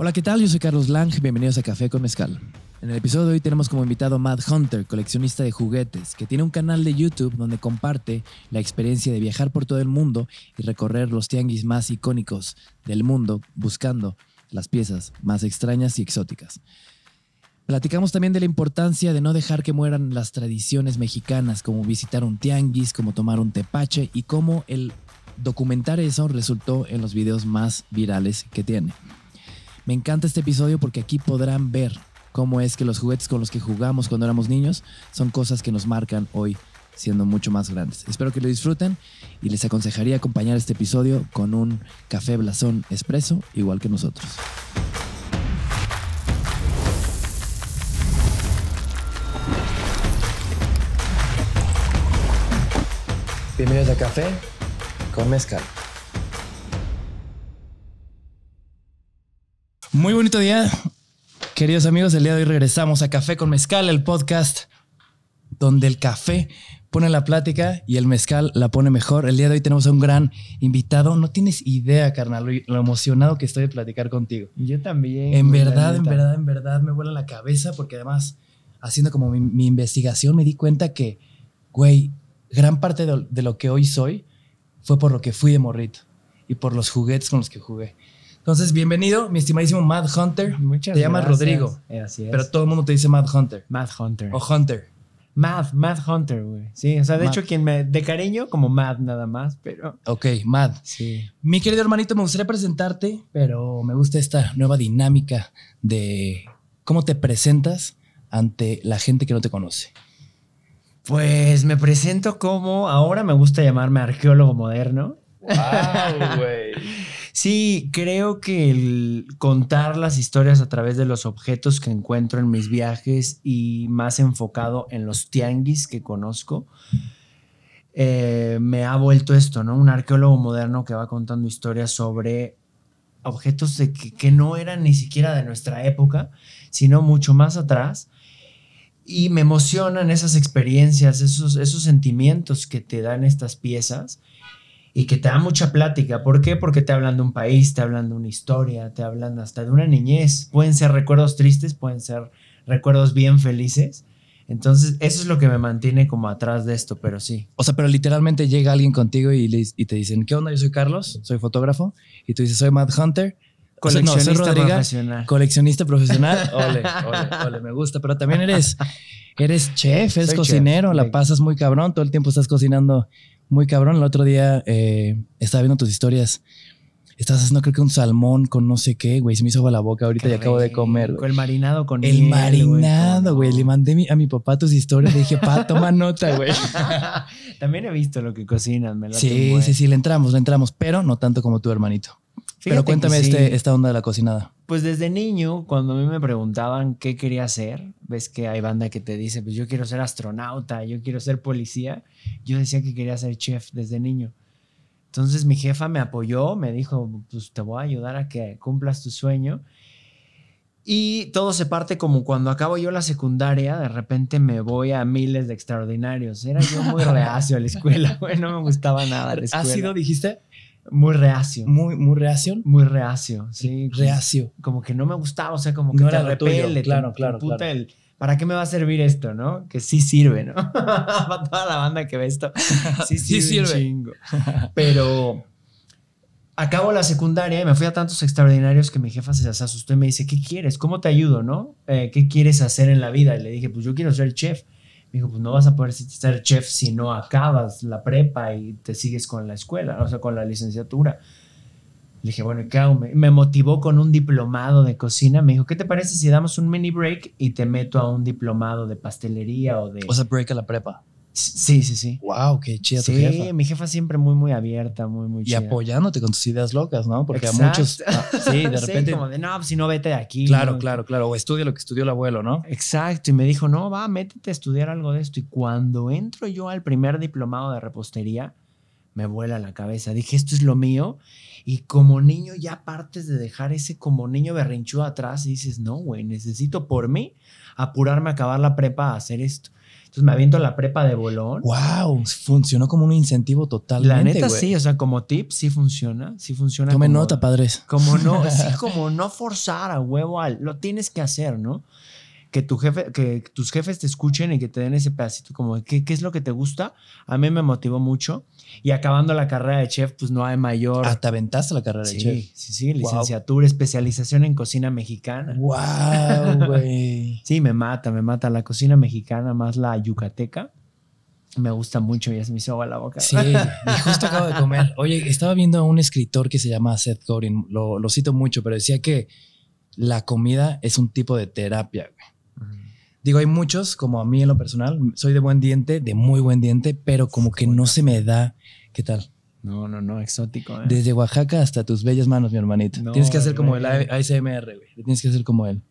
Hola, ¿qué tal? Yo soy Carlos Lange. bienvenidos a Café con Mezcal. En el episodio de hoy tenemos como invitado a Matt Hunter, coleccionista de juguetes, que tiene un canal de YouTube donde comparte la experiencia de viajar por todo el mundo y recorrer los tianguis más icónicos del mundo buscando las piezas más extrañas y exóticas. Platicamos también de la importancia de no dejar que mueran las tradiciones mexicanas, como visitar un tianguis, como tomar un tepache y cómo el documentar eso resultó en los videos más virales que tiene. Me encanta este episodio porque aquí podrán ver cómo es que los juguetes con los que jugamos cuando éramos niños son cosas que nos marcan hoy siendo mucho más grandes. Espero que lo disfruten y les aconsejaría acompañar este episodio con un café blasón expreso igual que nosotros. Bienvenidos a Café con Mezcal. Muy bonito día. Queridos amigos, el día de hoy regresamos a Café con Mezcal, el podcast donde el café pone la plática y el mezcal la pone mejor. El día de hoy tenemos a un gran invitado. No tienes idea, carnal, lo emocionado que estoy de platicar contigo. Yo también. En verdad, en verdad, en verdad me vuela la cabeza porque además, haciendo como mi, investigación, me di cuenta que, güey, gran parte de, de lo que hoy soy fue por lo que fui de morrito y por los juguetes con los que jugué. Entonces, bienvenido, mi estimadísimo Mad Hunter. Muchas Te llamas Rodrigo. Eh, pero todo el mundo te dice Mad Hunter. Mad Hunter. O Hunter. Mad, Mad Hunter, güey. Sí, o sea, de hecho, quien me. De cariño, como Mad nada más, pero. Ok, Mad. Sí. Mi querido hermanito, me gustaría presentarte, pero me gusta esta nueva dinámica de cómo te presentas ante la gente que no te conoce. Pues me presento como. Ahora me gusta llamarme arqueólogo moderno. ¡Wow, güey! Sí, creo que el contar las historias a través de los objetos que encuentro en mis viajes y más enfocado en los tianguis que conozco, eh, me ha vuelto esto, ¿no? Un arqueólogo moderno que va contando historias sobre objetos que, no eran ni siquiera de nuestra época, sino mucho más atrás. Y me emocionan esas experiencias, esos sentimientos que te dan estas piezas y que te da mucha plática. ¿Por qué? Porque te hablan de un país, te hablan de una historia, te hablan hasta de una niñez. Pueden ser recuerdos tristes, pueden ser recuerdos bien felices. Entonces, eso es lo que me mantiene como atrás de esto, pero sí. O sea, pero literalmente llega alguien contigo y, y te dicen, ¿qué onda? Yo soy Carlos, soy fotógrafo. Y tú dices, soy Matt Hunter. Coleccionista profesional. Coleccionista profesional. Ole, ole, ole, me gusta. Pero también eres, eres chef, eres cocinero, la pasas muy cabrón. Todo el tiempo estás cocinando muy cabrón. El otro día eh, estaba viendo tus historias. Estás haciendo creo que un salmón con no sé qué, güey. Se me hizo agua la boca ahorita y acabo de comer. Con el marinado con El marinado, güey. Le mandé a mi papá tus historias. Le dije, pa, toma nota, güey. También he visto lo que cocinas. Me sí, sí, sí. Le entramos, le entramos. Pero no tanto como tu hermanito. Pero cuéntame este, esta onda de la cocinada. Pues desde niño, cuando a mí me preguntaban qué quería hacer, ves que hay banda que te dice, pues yo quiero ser astronauta, yo quiero ser policía. Yo decía que quería ser chef desde niño. Entonces mi jefa me apoyó, me dijo, pues te voy a ayudar a que cumplas tu sueño. Y todo se parte como cuando acabo yo la secundaria, de repente me voy a miles de extraordinarios. Era yo muy reacio a la escuela, no me gustaba nada la escuela. sido, dijiste? Muy reacio. Muy, muy reacio. Muy reacio, sí. Pues, reacio. Como que no me gustaba, o sea, como que te repele. claro, claro, ¿para qué me va a servir esto, no? Que sí sirve, ¿no? Para toda la banda que ve esto. Sí, sí sirve. Sí Pero acabo la secundaria y me fui a tantos extraordinarios que mi jefa se asustó y me dice, ¿qué quieres? ¿Cómo te ayudo, no? Eh, ¿Qué quieres hacer en la vida? Y le dije, pues yo quiero ser chef dijo, pues no vas a poder ser chef si no acabas la prepa y te sigues con la escuela, o sea, con la licenciatura. Le dije, bueno, ¿qué hago? Me, motivó con un diplomado de cocina. Me dijo, ¿qué te parece si damos un mini break y te meto a un diplomado de pastelería o de... O sea, break a la prepa. Sí, sí, sí. Wow, qué chida sí, tu jefa. Sí, mi jefa siempre muy, muy abierta, muy, muy chida. Y apoyándote con tus ideas locas, ¿no? Porque a muchos. sí, de repente. como de, no, pues, si no, vete de aquí. Claro, claro, claro. O estudia lo que estudió el abuelo, ¿no? Exacto. Y me dijo, no, va, métete a estudiar algo de esto. Y cuando entro yo al primer diplomado de repostería, me vuela la cabeza. Dije, esto es lo mío. Y como niño ya partes de dejar ese como niño berrinchudo atrás y dices, no, güey, necesito por mí apurarme a acabar la prepa a hacer esto. Entonces me aviento la prepa de bolón. ¡Wow! Funcionó como un incentivo total. La neta sí, o sea, como tip sí funciona, sí funciona. nota, padres. Como no, sí, como no forzar a huevo al, lo tienes que hacer, ¿no? que, tu jefe, que tus jefes te escuchen y que te den ese pedacito como ¿qué, qué es lo que te gusta, a mí me motivó mucho. Y acabando la carrera de chef, pues no hay mayor. Hasta ah, aventaste la carrera de chef. Sí, sí, licenciatura, especialización en cocina mexicana. ¡Wow, güey! sí, me mata, me mata la cocina mexicana, más la yucateca. Me gusta mucho, ya se me hizo agua la boca. Sí, justo acabo de comer. Oye, estaba viendo a un escritor que se llama Seth Godin, lo, lo cito mucho, pero decía que la comida es un tipo de terapia, güey. Digo, hay muchos, como a mí en lo personal, soy de buen diente, de muy buen diente, pero como que no se me da. ¿Qué tal? No, no, no, exótico. ¿eh? Desde Oaxaca hasta tus bellas manos, mi hermanito. tienes que hacer como el ASMR, ah. güey. Tienes que hacer como él.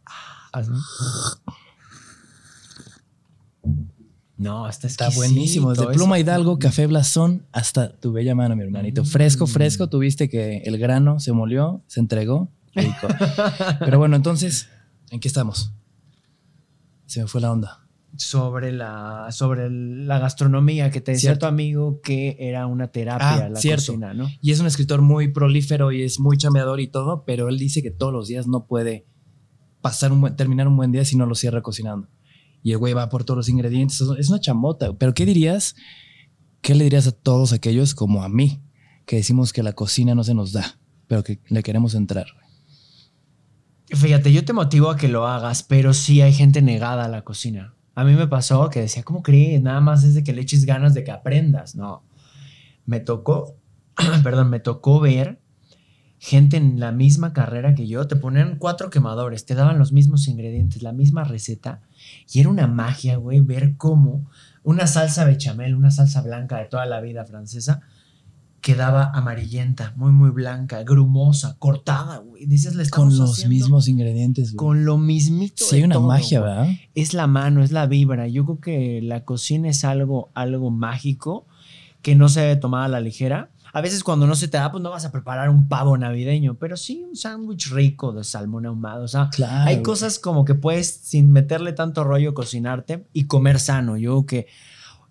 No, está buenísimo. Desde Pluma Hidalgo, Café Blasón, hasta tu bella mano, mi hermanito. Mm. Fresco, fresco. Tuviste que el grano se molió, se entregó. Pero bueno, entonces, ¿en qué estamos? Se me fue la onda. Sobre la, sobre la gastronomía, que te decía cierto. tu amigo que era una terapia ah, la cocina, ¿no? Y es un escritor muy prolífero y es muy chameador y todo, pero él dice que todos los días no puede pasar terminar un buen día si no lo cierra cocinando. Y el güey va por todos los ingredientes. Es una chamota. Pero ¿qué dirías? ¿Qué le dirías a todos aquellos como a mí que decimos que la cocina no se nos da, pero que le queremos entrar? Fíjate, yo te motivo a que lo hagas, pero sí hay gente negada a la cocina. A mí me pasó que decía, ¿cómo crees? Nada más es de que le eches ganas de que aprendas. No. Me tocó, perdón, me tocó ver gente en la misma carrera que yo. Te ponían cuatro quemadores, te daban los mismos ingredientes, la misma receta. Y era una magia, güey, ver cómo una salsa bechamel, una salsa blanca de toda la vida francesa, quedaba amarillenta, muy, muy blanca, grumosa, cortada, güey. Dices, Con los mismos ingredientes, Con lo mismito. Sí, hay una magia, ¿verdad? Es la mano, es la vibra. Yo creo que la cocina es algo, algo mágico que no se debe tomar a la ligera. A veces cuando no se te da, pues no vas a preparar un pavo navideño, pero sí un sándwich rico de salmón ahumado. O sea, hay cosas como que puedes, sin meterle tanto rollo, cocinarte y comer sano. Yo creo que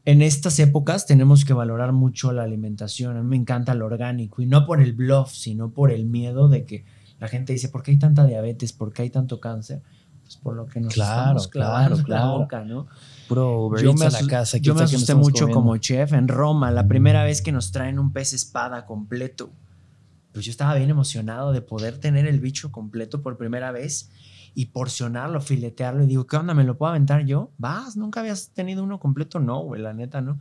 en estas épocas tenemos que valorar mucho la alimentación. A mí me encanta lo orgánico y no por el bluff, sino por el miedo de que la gente dice, ¿por qué hay tanta diabetes? ¿Por qué hay tanto cáncer? Pues por lo que nos claro, estamos clavando la boca, ¿no? yo me, la casa, me asusté mucho como chef en Roma, la mm. primera vez que nos traen un pez espada completo. Pues yo estaba bien emocionado de poder tener el bicho completo por primera vez y porcionarlo, filetearlo y digo, ¿qué onda? ¿Me lo puedo aventar yo? Vas, nunca habías tenido uno completo, no, güey, la neta, no.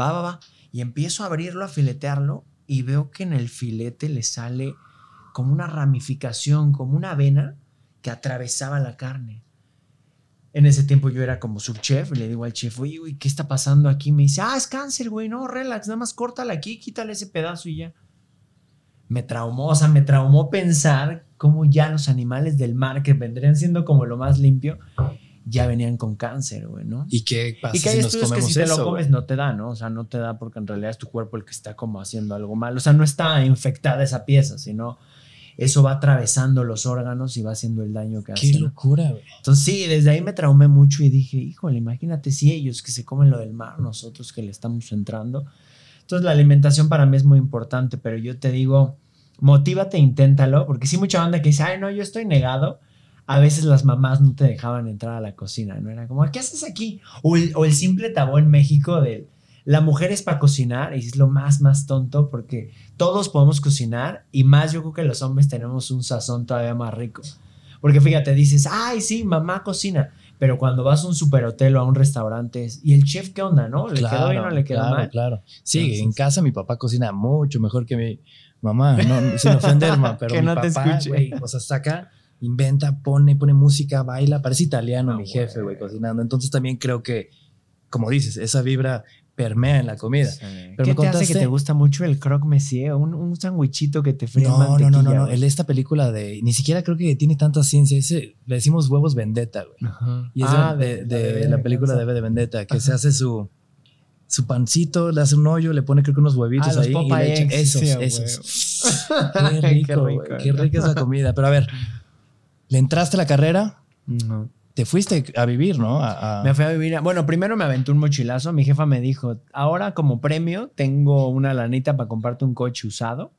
Va, va, va. Y empiezo a abrirlo, a filetearlo y veo que en el filete le sale como una ramificación, como una vena que atravesaba la carne. En ese tiempo yo era como subchef chef le digo al chef, oye, güey, ¿qué está pasando aquí? Me dice, ah, es cáncer, güey, no, relax, nada más córtala aquí, quítale ese pedazo y ya. Me traumó, o sea, me traumó pensar cómo ya los animales del mar, que vendrían siendo como lo más limpio, ya venían con cáncer, güey, ¿no? ¿Y qué pasa que si nos que si te lo comes no te da, ¿no? O sea, no te da porque en realidad es tu cuerpo el que está como haciendo algo mal. O sea, no está infectada esa pieza, sino eso va atravesando los órganos y va haciendo el daño que hace. Qué locura, güey. Entonces, sí, desde ahí me traumé mucho y dije, híjole, imagínate si ellos que se comen lo del mar, nosotros que le estamos entrando. Entonces, la alimentación para mí es muy importante, pero yo te digo, motívate, inténtalo, porque sí mucha banda que dice, ay, no, yo estoy negado. A veces las mamás no te dejaban entrar a la cocina, ¿no? Era como, ¿qué haces aquí? O el, simple tabú en México de la mujer es para cocinar, y es lo más, más tonto, porque todos podemos cocinar, y más yo creo que los hombres tenemos un sazón todavía más rico. Porque fíjate, dices, ay, sí, mamá cocina, pero cuando vas a un superhotel o a un restaurante, ¿y el chef qué onda, no? ¿Le quedó bien o le quedó claro, mal? Claro, Sí, en casa mi papá cocina mucho mejor que mi mamá, no, sin ofender, pero mi papá, te o sea, saca, inventa, pone, pone música, baila, parece italiano mi jefe, güey, cocinando. Entonces también creo que, como dices, esa vibra permea en la comida. Pero ¿Qué me te hace que te gusta mucho el croque monsieur? Un, un sandwichito que te fríe no, no, no, no, no. Esta película de... Ni siquiera creo que tiene tanta ciencia. Ese, le decimos huevos vendetta, güey. Y es ah, de, la película de, de Vendetta, que se hace su su pancito, le hace un hoyo, le pone creo que unos huevitos ah, ahí. y Qué rico, qué, rica es la comida. Pero a ver, ¿le entraste a la carrera? No. Te fuiste a vivir, ¿no? Me fui a vivir. Bueno, primero me aventé un mochilazo. Mi jefa me dijo, ahora como premio tengo una lanita para comprarte un coche usado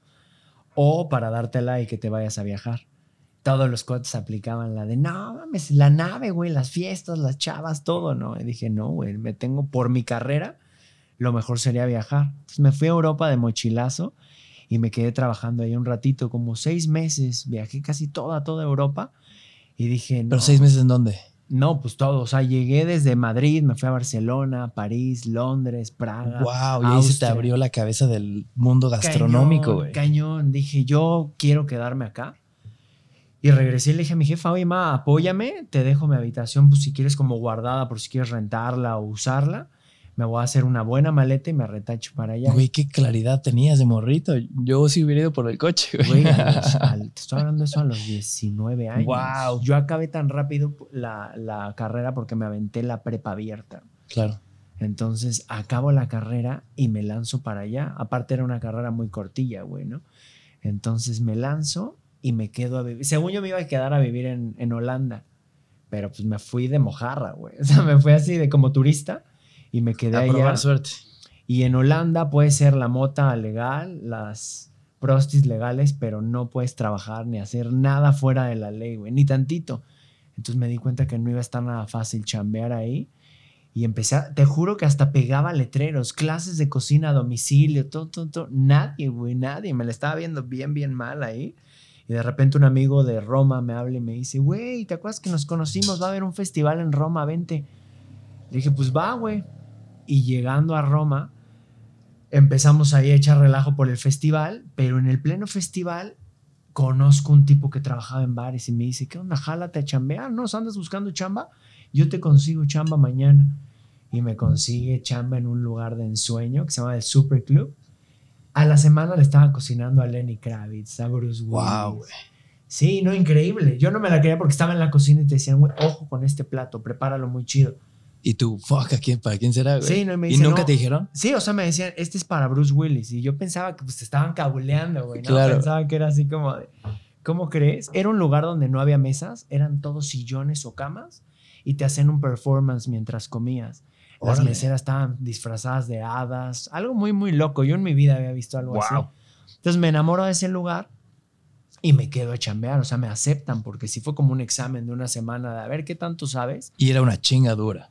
o para dártela y que te vayas a viajar. Todos los coches aplicaban la de, no mames, la nave, güey, las fiestas, las chavas, todo, ¿no? Y dije, no, güey, me tengo por mi carrera lo mejor sería viajar. me fui a Europa de mochilazo y me quedé trabajando ahí un ratito, como seis meses. Viajé casi toda, toda Europa y dije... No, ¿Pero seis meses en dónde? No, pues todo. O sea, llegué desde Madrid, me fui a Barcelona, París, Londres, Praga. ¡Wow! Y ahí se te abrió la cabeza del mundo gastronómico, güey. Cañón, Dije, yo quiero quedarme acá. Y regresé y le dije a mi jefa, oye, ma, apóyame, te dejo mi habitación, pues si quieres, como guardada, por si quieres rentarla o usarla me voy a hacer una buena maleta y me retacho para allá. Güey, qué claridad tenías de morrito. Yo sí hubiera ido por el coche, güey. te estoy hablando eso a los 19 años. Wow. Yo acabé tan rápido la, carrera porque me aventé la prepa abierta. Claro. Entonces acabo la carrera y me lanzo para allá. Aparte era una carrera muy cortilla, güey, ¿no? Entonces me lanzo y me quedo a vivir. Según yo me iba a quedar a vivir en, en Holanda, pero pues me fui de mojarra, güey. O sea, me fui así de como turista y me quedé a Probar suerte. Y en Holanda puede ser la mota legal, las prostis legales, pero no puedes trabajar ni hacer nada fuera de la ley, güey, ni tantito. Entonces me di cuenta que no iba a estar nada fácil chambear ahí. Y empecé, te juro que hasta pegaba letreros, clases de cocina a domicilio, todo, todo, todo. Nadie, güey, nadie. Me la estaba viendo bien, bien mal ahí. Y de repente un amigo de Roma me habla y me dice, güey, ¿te acuerdas que nos conocimos? Va a haber un festival en Roma, vente. Le dije, pues va, güey y llegando a Roma empezamos ahí a echar relajo por el festival, pero en el pleno festival conozco un tipo que trabajaba en bares y me dice, ¿qué onda? Jálate a chambear, ¿no? ¿Andas buscando chamba? Yo te consigo chamba mañana. Y me consigue chamba en un lugar de ensueño que se llama el Super Club. A la semana le estaba cocinando a Lenny Kravitz, a Bruce ¡Wow, Sí, no, increíble. Yo no me la creía porque estaba en la cocina y te decían, güey, ojo con este plato, prepáralo muy chido. Y tú, fuck, quién, ¿para quién será, güey? Sí, no, y, me ¿Y nunca te dijeron? Sí, o sea, me decían, este es para Bruce Willis. Y yo pensaba que pues te estaban cabuleando, güey. ¿no? Pensaba que era así como de, ¿cómo crees? Era un lugar donde no había mesas, eran todos sillones o camas. Y te hacían un performance mientras comías. Las meseras estaban disfrazadas de hadas. Algo muy, muy loco. Yo en mi vida había visto algo así. Entonces me enamoro de ese lugar y me quedo a chambear, o sea, me aceptan porque sí fue como un examen de una semana de a ver qué tanto sabes. Y era una chingadura.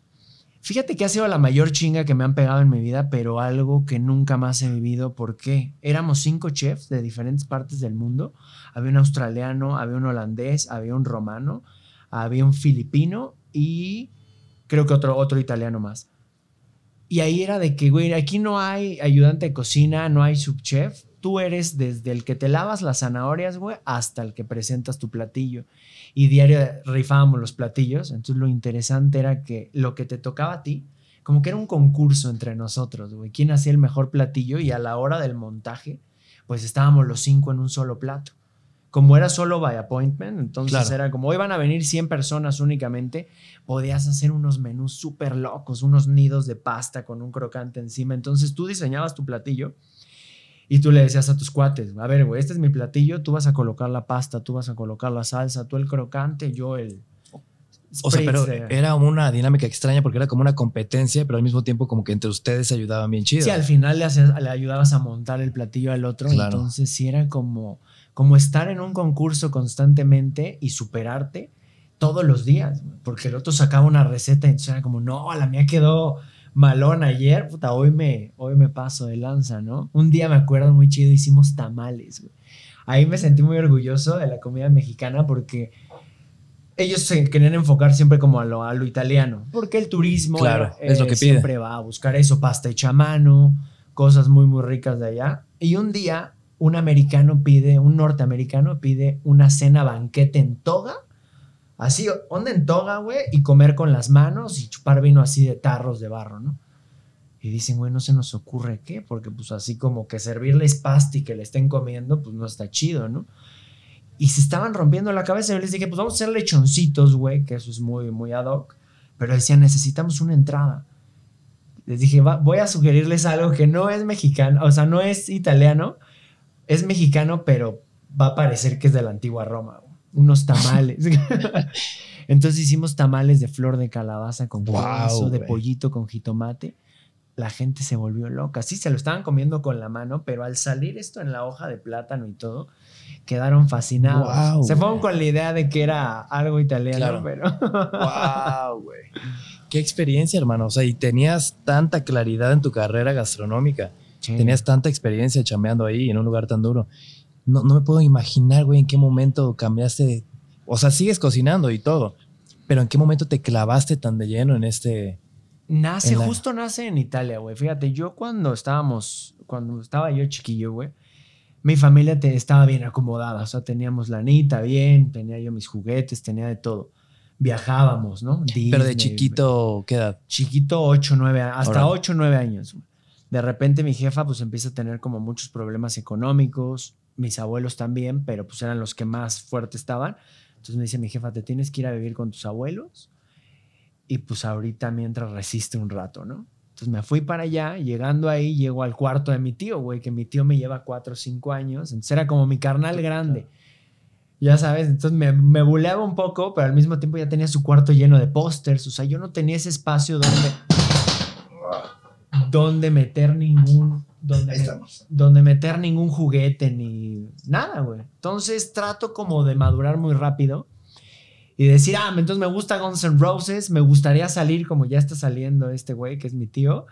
Fíjate que ha sido la mayor chinga que me han pegado en mi vida, pero algo que nunca más he vivido ¿Por qué? éramos cinco chefs de diferentes partes del mundo. Había un australiano, había un holandés, había un romano, había un filipino y creo que otro, otro italiano más. Y ahí era de que, güey, aquí no hay ayudante de cocina, no hay subchef, tú eres desde el que te lavas las zanahorias, güey, hasta el que presentas tu platillo. Y diario rifábamos los platillos, entonces lo interesante era que lo que te tocaba a ti, como que era un concurso entre nosotros, güey, quién hacía el mejor platillo y a la hora del montaje, pues estábamos los cinco en un solo plato. Como era solo by appointment, entonces era como hoy van a venir 100 personas únicamente, podías hacer unos menús súper locos, unos nidos de pasta con un crocante encima, entonces tú diseñabas tu platillo y tú le decías a tus cuates, a ver, güey, este es mi platillo, tú vas a colocar la pasta, tú vas a colocar la salsa, tú el crocante, yo el... O sea, pero era una dinámica extraña porque era como una competencia, pero al mismo tiempo como que entre ustedes se ayudaban bien chido. Sí, al final le, ayudabas a montar el platillo al otro, entonces sí era como, como estar en un concurso constantemente y superarte todos los días, porque el otro sacaba una receta y entonces era como, no, la mía quedó malón ayer, puta, hoy me, hoy me paso de lanza, ¿no? Un día me acuerdo muy chido, hicimos tamales, Ahí me sentí muy orgulloso de la comida mexicana porque ellos se querían enfocar siempre como a lo, a lo italiano, porque el turismo claro, es lo eh, que siempre va a buscar eso, pasta hecha a mano, cosas muy, muy ricas de allá. Y un día un americano pide, un norteamericano pide una cena banquete en toga así, onda en toga, güey, y comer con las manos y chupar vino así de tarros de barro, ¿no? Y dicen, güey, no se nos ocurre qué, porque pues así como que servirles pasta y que le estén comiendo, pues no está chido, ¿no? Y se estaban rompiendo la cabeza. Y les dije, pues vamos a hacer lechoncitos, güey, que eso es muy, muy ad hoc. Pero decían, necesitamos una entrada. Les dije, voy a sugerirles algo que no es mexicano, o sea, no es italiano, es mexicano, pero va a parecer que es de la antigua Roma. Güey unos tamales. Entonces hicimos tamales de flor de calabaza con queso de pollito con jitomate. La gente se volvió loca. Sí, se lo estaban comiendo con la mano, pero al salir esto en la hoja de plátano y todo, quedaron fascinados. se fueron con la idea de que era algo italiano, pero. ¡Wow, güey! Qué experiencia, hermano. O sea, y tenías tanta claridad en tu carrera gastronómica. Tenías tanta experiencia chameando ahí en un lugar tan duro no, no me puedo imaginar, güey, en qué momento cambiaste. De, o sea, sigues cocinando y todo, pero en qué momento te clavaste tan de lleno en este. Nace, justo nace en Italia, güey. Fíjate, yo cuando estábamos, cuando estaba yo chiquillo, güey, mi familia te, estaba bien acomodada. O sea, teníamos la anita bien, tenía yo mis juguetes, tenía de todo viajábamos, ¿no? Pero de chiquito, ¿qué edad? Chiquito, 8, 9, hasta ocho, 8, 9 años. De repente mi jefa pues empieza a tener como muchos problemas económicos, mis abuelos también, pero pues eran los que más fuerte estaban. Entonces me dice mi jefa, te tienes que ir a vivir con tus abuelos y pues ahorita mientras resiste un rato, ¿no? Entonces me fui para allá, llegando ahí, llego al cuarto de mi tío, güey, que mi tío me lleva cuatro o cinco años, entonces era como mi carnal grande. Ya sabes, entonces me, me buleaba un poco, pero al mismo tiempo ya tenía su cuarto lleno de pósters, o sea, yo no tenía ese espacio donde, donde meter ningún donde, donde meter ningún juguete ni nada, güey. Entonces trato como de madurar muy rápido y decir, ah, entonces me gusta Guns N' Roses, me gustaría salir como ya está saliendo este güey que es mi tío.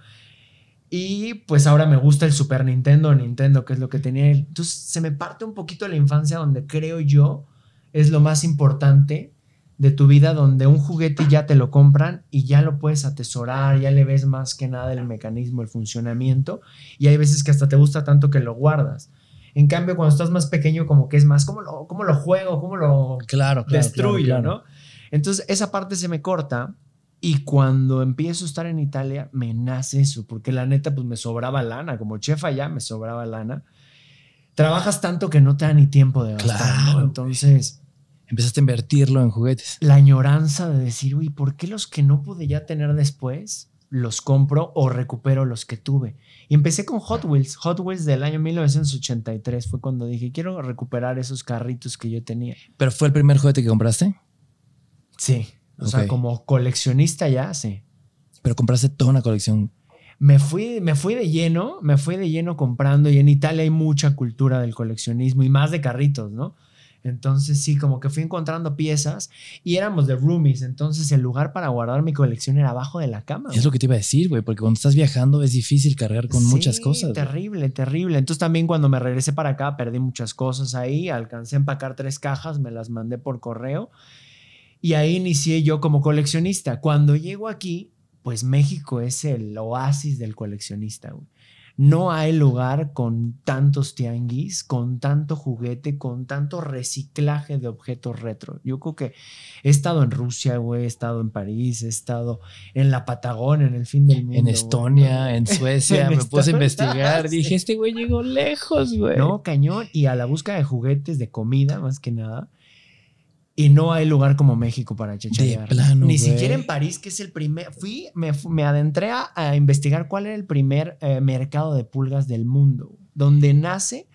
Y pues ahora me gusta el Super Nintendo, Nintendo, que es lo que tenía él. Entonces se me parte un poquito la infancia donde creo yo es lo más importante de tu vida donde un juguete ya te lo compran y ya lo puedes atesorar, ya le ves más que nada el mecanismo, el funcionamiento, y hay veces que hasta te gusta tanto que lo guardas. En cambio, cuando estás más pequeño, como que es más, ¿cómo lo, lo juego? ¿Cómo lo claro, destruyo? ¿no? Entonces, esa parte se me corta y cuando empiezo a estar en Italia, me nace eso, porque la neta, pues me sobraba lana, como chef ya me sobraba lana. Trabajas tanto que no te da ni tiempo de gastar, Entonces empezaste a invertirlo en juguetes. La añoranza de decir, uy, ¿por qué los que no pude ya tener después los compro o recupero los que tuve? Y empecé con Hot Wheels. Hot Wheels del año 1983 fue cuando dije, quiero recuperar esos carritos que yo tenía. ¿Pero fue el primer juguete que compraste? Sí. O sea, como coleccionista ya, sí. Pero compraste toda una colección me fui, me fui de lleno, me fui de lleno comprando y en Italia hay mucha cultura del coleccionismo y más de carritos, ¿no? Entonces sí, como que fui encontrando piezas y éramos de roomies, entonces el lugar para guardar mi colección era abajo de la cama. Es lo que te iba a decir, güey, porque cuando estás viajando es difícil cargar con muchas cosas. Terrible, terrible. Entonces también cuando me regresé para acá perdí muchas cosas ahí, alcancé a empacar tres cajas, me las mandé por correo y ahí inicié yo como coleccionista. Cuando llego aquí, pues México es el oasis del coleccionista, güey no hay lugar con tantos tianguis, con tanto juguete, con tanto reciclaje de objetos retro. Yo creo que he estado en Rusia, güey, he estado en París, he estado en la Patagonia, en el fin del mundo. En Estonia, en Suecia, me puse a investigar. Dije, este güey llegó lejos, güey. No, cañón. Y a la búsqueda de juguetes, de comida, más que nada y no hay lugar como México para chechear. Ni siquiera en París, que es el primer. Fui, me, adentré a, investigar cuál era el primer eh, mercado de pulgas del mundo, donde nace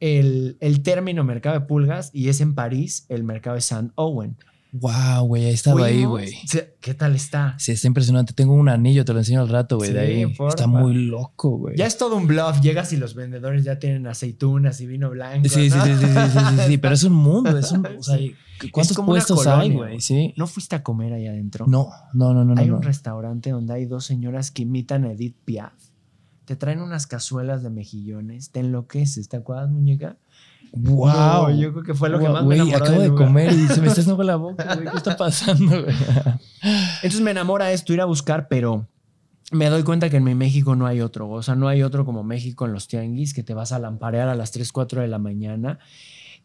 el, término mercado de pulgas y es en París el mercado de Saint Owen. Wow, güey, ahí estaba ahí, güey. ¿Qué tal está? Sí, está impresionante. Tengo un anillo, te lo enseño al rato, güey. ahí. Está muy loco, güey. Ya es todo un bluff. Llegas y los vendedores ya tienen aceitunas y vino blanco. Sí, sí, sí, sí, sí, Pero es un mundo. Es un, ¿Cuántos puestos hay, güey? ¿No fuiste a comer ahí adentro? No, no, no, no. Hay un restaurante donde hay dos señoras que imitan a Edith Piaf. Te traen unas cazuelas de mejillones. Te enloqueces. ¿Te acuerdas, muñeca? Wow, yo creo que fue lo que más me enamoró. acabo de, comer y se me está haciendo la boca, güey. ¿Qué está pasando, güey? Entonces me enamora esto, ir a buscar, pero me doy cuenta que en mi México no hay otro. O sea, no hay otro como México en los tianguis que te vas a lamparear a las 3, 4 de la mañana.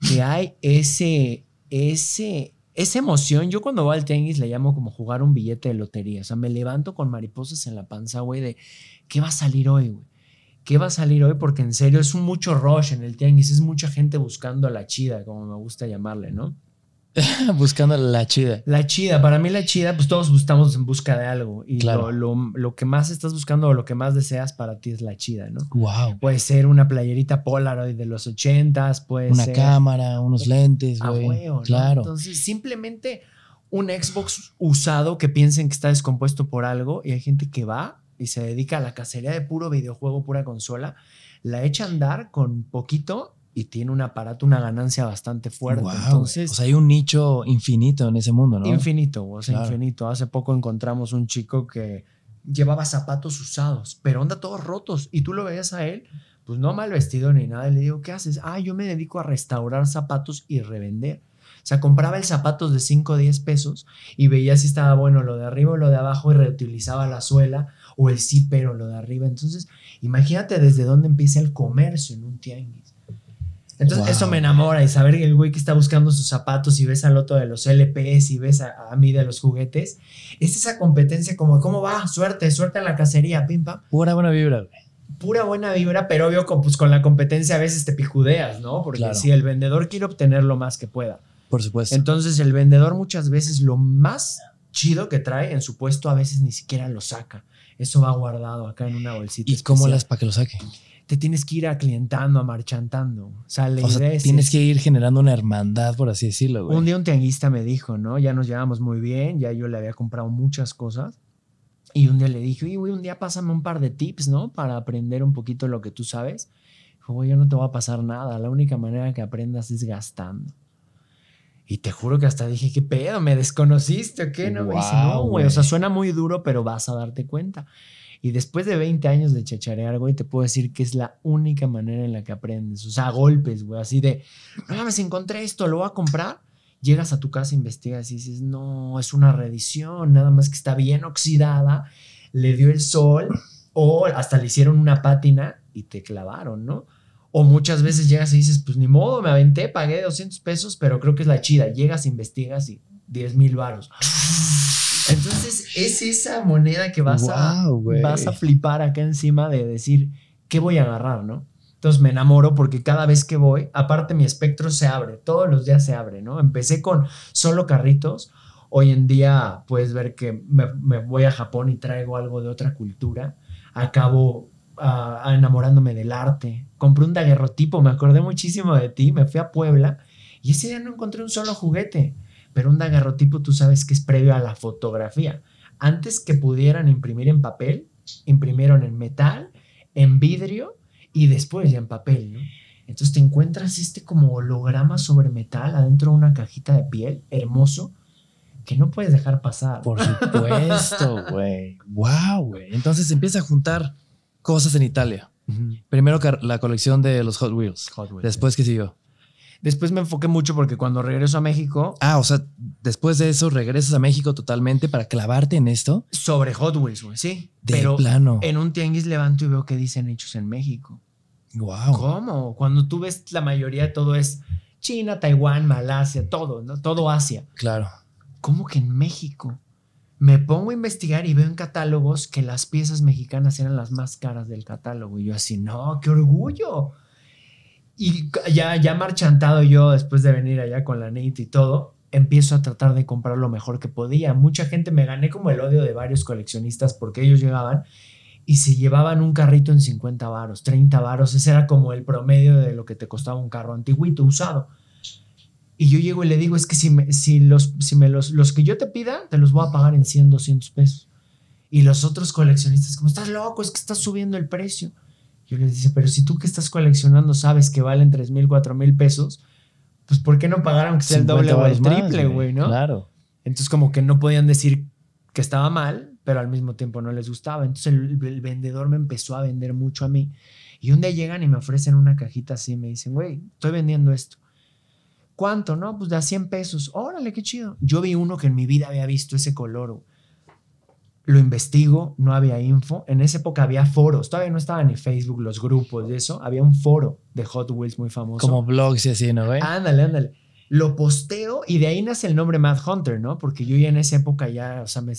Que hay ese, ese, esa emoción. Yo cuando voy al tianguis le llamo como jugar un billete de lotería. O sea, me levanto con mariposas en la panza, güey, de qué va a salir hoy, güey. ¿qué va a salir hoy? Porque en serio es un mucho rush en el tianguis, es mucha gente buscando la chida, como me gusta llamarle, ¿no? buscando la chida. La chida, para mí la chida, pues todos estamos en busca de algo y lo, que más estás buscando o lo que más deseas para ti es la chida, ¿no? Wow. Puede ser una playerita Polaroid de los ochentas, puede una ser... Una cámara, unos eh, lentes, güey. Claro. Entonces, simplemente un Xbox usado que piensen que está descompuesto por algo y hay gente que va y se dedica a la cacería de puro videojuego, pura consola, la echa a andar con poquito y tiene un aparato, una ganancia bastante fuerte. Entonces, o sea, hay un nicho infinito en ese mundo, ¿no? Infinito, o sea, infinito. Hace poco encontramos un chico que llevaba zapatos usados, pero onda todos rotos y tú lo veías a él pues no mal vestido ni nada, y le digo, ¿qué haces? Ah, yo me dedico a restaurar zapatos y revender. O sea, compraba el zapato de 5 o 10 pesos y veía si estaba bueno lo de arriba o lo de abajo y reutilizaba la suela o el sí, pero lo de arriba. Entonces, imagínate desde dónde empieza el comercio en un tianguis. Entonces, eso me enamora y saber que el güey que está buscando sus zapatos y ves al otro de los LPs y ves a, mí de los juguetes, es esa competencia como, ¿cómo va? Suerte, suerte a la cacería, pim, Pura buena vibra, güey pura buena vibra, pero obvio, con, pues con la competencia a veces te pijudeas, ¿no? Porque si el vendedor quiere obtener lo más que pueda. Por supuesto. Entonces, el vendedor muchas veces lo más chido que trae en su puesto a veces ni siquiera lo saca eso va guardado acá en una bolsita. ¿Y cómo las para que lo saque? Te tienes que ir aclientando, amarchantando. O sea, tienes que ir generando una hermandad, por así decirlo, Un día un tianguista me dijo, ¿no? Ya nos llevamos muy bien, ya yo le había comprado muchas cosas. Y un día le dije, y un día pásame un par de tips, ¿no? Para aprender un poquito lo que tú sabes. Dijo, yo no te voy a pasar nada. La única manera que aprendas es gastando. Y te juro que hasta dije, ¿qué pedo? ¿Me desconociste o qué? No, me güey. O sea, suena muy duro, pero vas a darte cuenta. Y después de 20 años de chacharear, güey, te puedo decir que es la única manera en la que aprendes. O sea, golpes, güey, así de, no me encontré esto, lo voy a comprar. Llegas a tu casa, investigas y dices, no, es una reedición, nada más que está bien oxidada, le dio el sol o hasta le hicieron una pátina y te clavaron, ¿no? O muchas veces llegas y dices, pues ni modo, me aventé, pagué 200 pesos, pero creo que es la chida. Llegas, investigas y 10 mil varos. Entonces es esa moneda que vas, a, vas a flipar acá encima de decir, ¿qué voy a agarrar, no? Entonces me enamoro porque cada vez que voy, aparte mi espectro se abre, todos los días se abre, ¿no? Empecé con solo carritos, hoy en día puedes ver que me, voy a Japón y traigo algo de otra cultura, acabo ah, enamorándome del arte, compré un daguerrotipo, me acordé muchísimo de ti, me fui a Puebla y ese día no encontré un solo juguete, pero un daguerrotipo tú sabes que es previo a la fotografía. Antes que pudieran imprimir en papel, imprimieron en metal, en vidrio y después ya en papel, ¿no? Entonces te encuentras este como holograma sobre metal adentro de una cajita de piel, hermoso, que no puedes dejar pasar. Por supuesto, güey. wow, güey. Entonces empieza a juntar cosas en Italia. Primero la colección de los Hot Wheels. después, que ¿qué siguió? Después me enfoqué mucho porque cuando regreso a México. Ah, o sea, después de eso regresas a México totalmente para clavarte en esto. Sobre Hot Wheels, güey, sí. De pero plano. En un tianguis levanto y veo que dicen hechos en México. Wow. ¿Cómo? Cuando tú ves la mayoría de todo es China, Taiwán, Malasia, todo, ¿no? Todo Asia. Claro. ¿Cómo que en México? me pongo a investigar y veo en catálogos que las piezas mexicanas eran las más caras del catálogo. Y yo así, no, qué orgullo. Y ya, ya marchantado yo después de venir allá con la Nate y todo, empiezo a tratar de comprar lo mejor que podía. Mucha gente me gané como el odio de varios coleccionistas porque ellos llegaban y se llevaban un carrito en 50 varos, 30 varos. Ese era como el promedio de lo que te costaba un carro antiguito, usado. Y yo llego y le digo, es que si si los, si me los, los que yo te pida, te los voy a pagar en 100, 200 pesos. Y los otros coleccionistas, como, estás loco, es que estás subiendo el precio. Yo les dice, pero si tú que estás coleccionando sabes que valen 3 mil, 4 mil pesos, pues ¿por qué no pagaron que sea el doble o el triple, güey, Claro. Entonces como que no podían decir que estaba mal, pero al mismo tiempo no les gustaba. Entonces el, vendedor me empezó a vender mucho a mí. Y un día llegan y me ofrecen una cajita así, y me dicen, güey, estoy vendiendo esto ¿Cuánto? No, pues de a 100 pesos. Órale, qué chido. Yo vi uno que en mi vida había visto ese color. Lo investigo, no había info. En esa época había foros. Todavía no estaban en Facebook los grupos de eso. Había un foro de Hot Wheels muy famoso. Como blogs y así, ¿no? Güey? Ándale, ándale. Lo posteo y de ahí nace el nombre Mad Hunter, ¿no? Porque yo ya en esa época ya, o sea, me,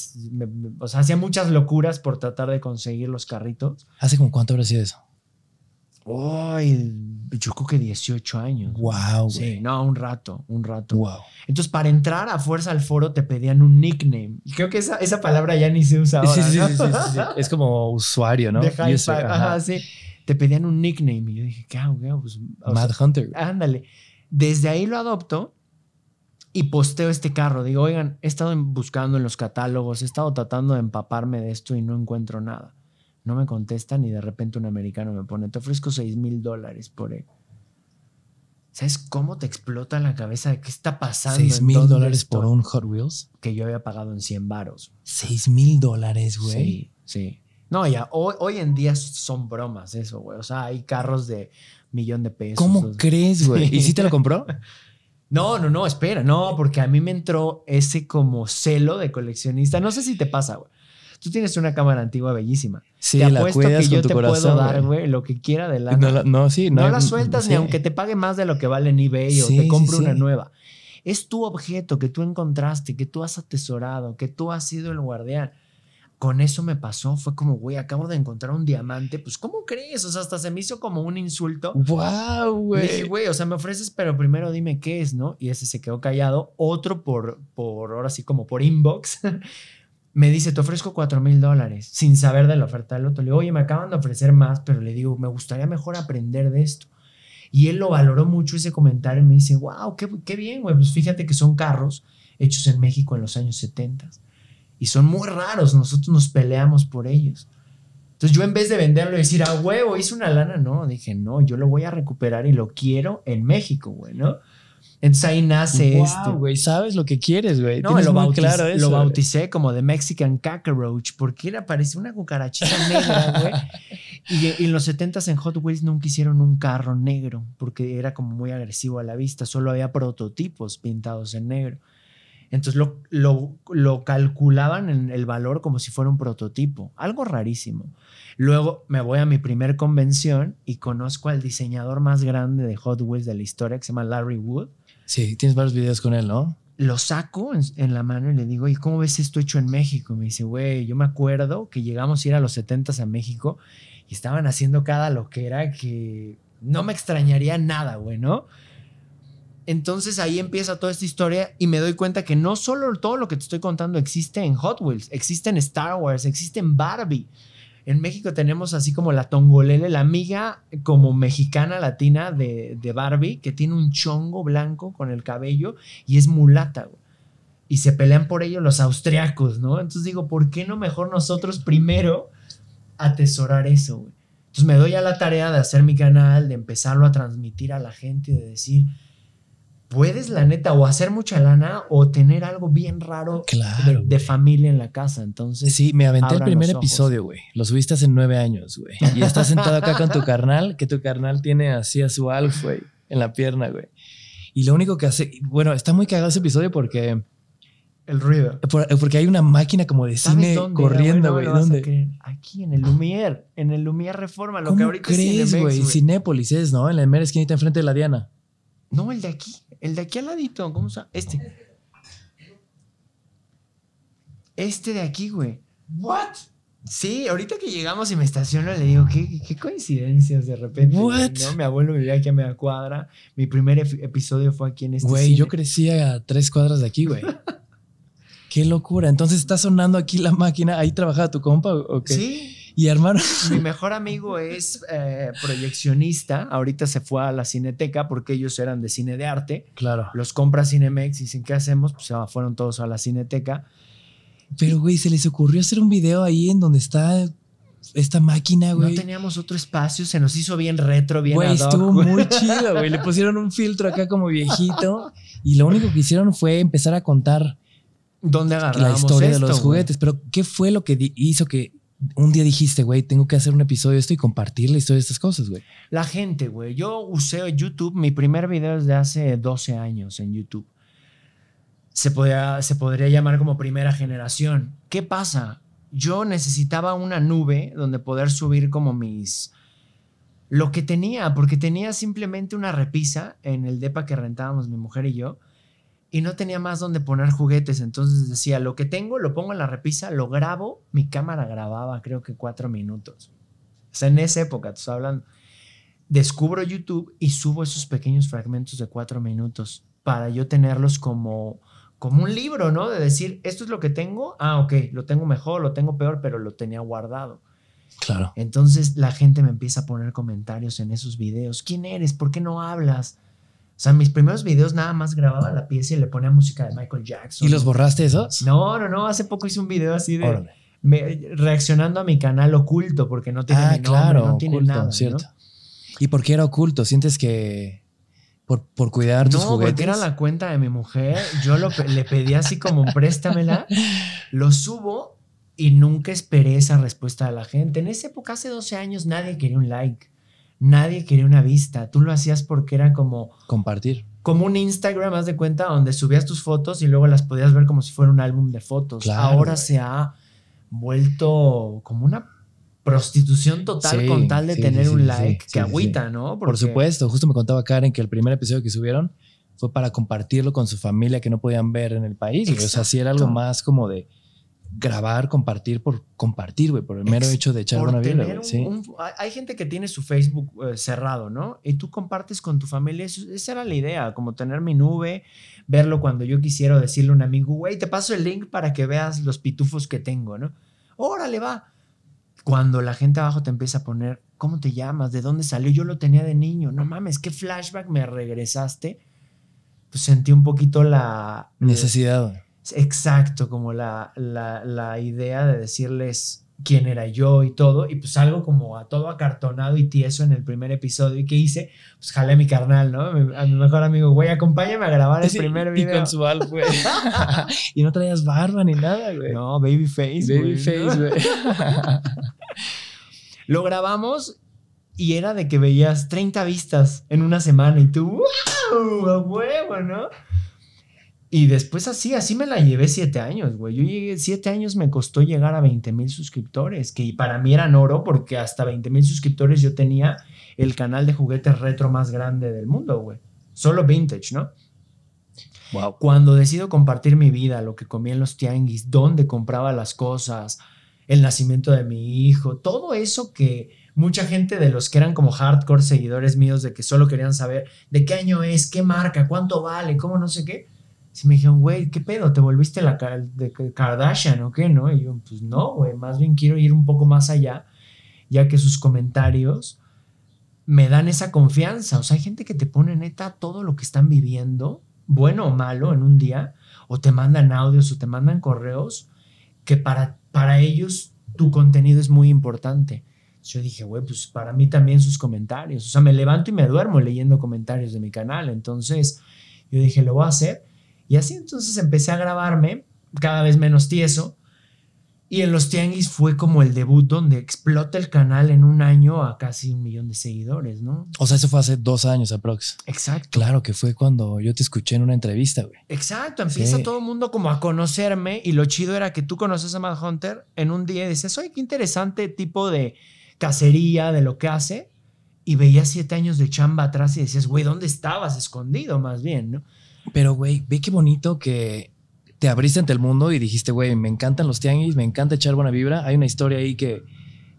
hacía muchas locuras por tratar de conseguir los carritos. ¿Hace como cuánto habrá sido eso? Ay, yo creo que 18 años. Wow. Sí, no, un rato, un rato. Wow. Entonces, para entrar a fuerza al foro te pedían un nickname. creo que esa, palabra ya ni se usa ahora. Sí, sí, sí, Es como usuario, ¿no? Ajá. sí. Te pedían un nickname. Y yo dije, pues, Mad Hunter. Ándale. Desde ahí lo adopto y posteo este carro. Digo, oigan, he estado buscando en los catálogos, he estado tratando de empaparme de esto y no encuentro nada no me contestan y de repente un americano me pone, te ofrezco 6 mil dólares por ¿Sabes cómo te explota la cabeza de qué está pasando? 6 mil dólares por un Hot Wheels. Que yo había pagado en 100 varos. 6 mil dólares, güey. Sí, sí. No, ya, hoy, en día son bromas eso, güey. O sea, hay carros de millón de pesos. ¿Cómo crees, güey? ¿Y si te lo compró? No, no, no, espera, no, porque a mí me entró ese como celo de coleccionista. No sé si te pasa, güey. Tú tienes una cámara antigua bellísima. Sí, la cuidas que yo tu te puedo dar, güey, lo que quiera de No, no sí, no. No la sueltas ni aunque te pague más de lo que vale en eBay o te compre una nueva. Es tu objeto que tú encontraste, que tú has atesorado, que tú has sido el guardián. Con eso me pasó, fue como, güey, acabo de encontrar un diamante, pues ¿cómo crees? O sea, hasta se me hizo como un insulto. ¡Wow, güey! güey, o sea, me ofreces, pero primero dime qué es, ¿no? Y ese se quedó callado, otro por, por ahora sí como por inbox. me dice, te ofrezco 4 mil dólares, sin saber de la oferta del otro. Le digo, oye, me acaban de ofrecer más, pero le digo, me gustaría mejor aprender de esto. Y él lo valoró mucho ese comentario y me dice, wow, qué, bien, güey, pues fíjate que son carros hechos en México en los años 70 y son muy raros, nosotros nos peleamos por ellos. Entonces yo en vez de venderlo y decir, ah, huevo, hice una lana, no, dije, no, yo lo voy a recuperar y lo quiero en México, güey, ¿no? Entonces ahí nace esto güey, sabes lo que quieres, güey. No, lo, lo, bauticé como The Mexican Cockroach porque era, parecía una cucarachita negra, güey. Y, en los 70 en Hot Wheels nunca hicieron un carro negro porque era como muy agresivo a la vista. Solo había prototipos pintados en negro. Entonces lo, lo calculaban en el valor como si fuera un prototipo. Algo rarísimo. Luego me voy a mi primer convención y conozco al diseñador más grande de Hot Wheels de la historia que se llama Larry Wood Sí, tienes varios videos con él, ¿no? Lo saco en, la mano y le digo, ¿y cómo ves esto hecho en México? Y me dice, güey, yo me acuerdo que llegamos a ir a los 70 a México y estaban haciendo cada loquera que no me extrañaría nada, güey, ¿no? Entonces ahí empieza toda esta historia y me doy cuenta que no solo todo lo que te estoy contando existe en Hot Wheels, existe en Star Wars, existe en Barbie en México tenemos así como la tongolele, la amiga como mexicana latina de, de Barbie, que tiene un chongo blanco con el cabello y es mulata, güey. Y se pelean por ello los austriacos, ¿no? Entonces digo, ¿por qué no mejor nosotros primero atesorar eso, güey? Entonces me doy a la tarea de hacer mi canal, de empezarlo a transmitir a la gente, de decir, puedes, la neta, o hacer mucha lana o tener algo bien raro de, familia en la casa. Entonces. Sí, me aventé el primer episodio, güey. Lo subiste hace nueve años, güey. Y estás sentado acá con tu carnal, que tu carnal tiene así a su alf, güey, en la pierna, güey. Y lo único que hace. Bueno, está muy cagado ese episodio porque. El ruido. Eh, porque hay una máquina como de cine corriendo, güey. ¿Dónde? Aquí, en el Lumière. En el Lumière Reforma, lo que ahorita es güey. Cinépolis es, ¿no? En la mera esquinita enfrente de la Diana. No, el de aquí. El de aquí al ladito, ¿cómo se Este. Este de aquí, güey. ¿What? Sí, ahorita que llegamos y me estaciono, le digo, qué, coincidencias de repente. Mi abuelo vivía aquí a media cuadra. Mi primer episodio fue aquí en este. Güey, yo crecí a tres cuadras de aquí, güey. qué locura. Entonces está sonando aquí la máquina. Ahí trabajaba tu compa, ¿o qué? Sí y hermano, Mi mejor amigo es eh, proyeccionista. Ahorita se fue a la cineteca porque ellos eran de cine de arte. Claro. Los compra Cinemex y dicen, ¿qué hacemos? Pues se fueron todos a la cineteca. Pero, güey, se les ocurrió hacer un video ahí en donde está esta máquina, güey. No teníamos otro espacio, se nos hizo bien retro, bien Güey, estuvo muy chido, güey. Le pusieron un filtro acá como viejito y lo único que hicieron fue empezar a contar dónde agarramos la historia de los juguetes, pero ¿qué fue lo que hizo que un día dijiste, güey, tengo que hacer un episodio de esto y compartir la historia de estas cosas, güey? La gente, güey. Yo usé YouTube, mi primer video es de hace 12 años en YouTube. Se podría, se podría llamar como primera generación. ¿Qué pasa? Yo necesitaba una nube donde poder subir como mis... Lo que tenía, porque tenía simplemente una repisa en el depa que rentábamos mi mujer y yo y no tenía más donde poner juguetes. Entonces decía, lo que tengo lo pongo en la repisa, lo grabo. Mi cámara grababa creo que cuatro minutos. O sea, en esa época, tú estás hablando. Descubro YouTube y subo esos pequeños fragmentos de cuatro minutos para yo tenerlos como, como un libro, ¿no? De decir, esto es lo que tengo. Ah, ok, lo tengo mejor, lo tengo peor, pero lo tenía guardado. Claro. Entonces la gente me empieza a poner comentarios en esos videos. ¿Quién eres? ¿Por qué no hablas? O sea, mis primeros videos nada más grababa la pieza y le ponía música de Michael Jackson. ¿Y los borraste esos? No, no, no. Hace poco hice un video así de. reaccionando a mi canal oculto, porque no tiene ah, claro, no tiene nada. Cierto. ¿Y por qué era oculto? ¿Sientes que por, por cuidar no, tus juguetes? No, porque era la cuenta de mi mujer. Yo le pedí así como préstamela, lo subo y nunca esperé esa respuesta de la gente. En esa época, hace 12 años, nadie quería un like nadie quería una vista. Tú lo hacías porque era como... Compartir. Como un Instagram, haz de cuenta, donde subías tus fotos y luego las podías ver como si fuera un álbum de fotos. Ahora se ha vuelto como una prostitución total con tal de tener un like que agüita, ¿no? Por supuesto, justo me contaba Karen que el primer episodio que subieron fue para compartirlo con su familia que no podían ver en el país. O sea, sí era algo más como de grabar, compartir por compartir, güey, por el mero hecho de echar una vida. Sí. hay gente que tiene su Facebook eh, cerrado, ¿no? Y tú compartes con tu familia, esa era la idea, como tener mi nube, verlo cuando yo quisiera, decirle a un amigo, güey, te paso el link para que veas los pitufos que tengo, ¿no? Órale, va. Cuando la gente abajo te empieza a poner, ¿cómo te llamas? ¿De dónde salió? Yo lo tenía de niño, no mames, qué flashback me regresaste. Pues sentí un poquito la... Eh, Necesidad. Exacto, como la, idea de decirles quién era yo y todo, y pues algo como a todo acartonado y tieso en el primer episodio, y qué hice, pues jalé mi carnal, ¿no? A mi mejor amigo, güey, acompáñame a grabar el primer video. Y con su güey. y no traías barba ni nada, güey. No, baby face, güey. face, güey. Lo grabamos y era de que veías 30 vistas en una semana y tú, ¡wow! A huevo, ¿no? Y después así, así me la llevé siete años, güey. Yo llegué, siete años me costó llegar a 20 mil suscriptores, que para mí eran oro porque hasta 20 mil suscriptores yo tenía el canal de juguetes retro más grande del mundo, güey. Solo vintage, ¿no? Wow. Cuando decido compartir mi vida, lo que comía en los tianguis, dónde compraba las cosas, el nacimiento de mi hijo, todo eso que mucha gente de los que eran como hardcore seguidores míos de que solo querían saber de qué año es, qué marca, cuánto vale, cómo no sé qué y me dijeron, güey, ¿qué pedo? ¿Te volviste la de Kardashian o qué, no? Y yo, pues no, güey, más bien quiero ir un poco más allá, ya que sus comentarios me dan esa confianza. O sea, hay gente que te pone neta todo lo que están viviendo, bueno o malo, en un día, o te mandan audios o te mandan correos, que para, para ellos tu contenido es muy importante. Yo dije, güey, pues para mí también sus comentarios. O sea, me levanto y me duermo leyendo comentarios de mi canal. Entonces, yo dije, lo voy a hacer y así entonces empecé a grabarme cada vez menos tieso. Y en los tianguis fue como el debut donde explota el canal en un año a casi un millón de seguidores, ¿no? O sea, eso fue hace dos años aprox. Exacto. Claro que fue cuando yo te escuché en una entrevista, güey. Exacto, empieza todo el mundo como a conocerme y lo chido era que tú conoces a Mad Hunter en un día y dices, oye, qué interesante tipo de cacería, de lo que hace. Y veías siete años de chamba atrás y decías, güey, ¿dónde estabas escondido más bien, no? Pero, güey, ve qué bonito que te abriste ante el mundo y dijiste, güey, me encantan los tianguis, me encanta echar buena vibra. Hay una historia ahí que,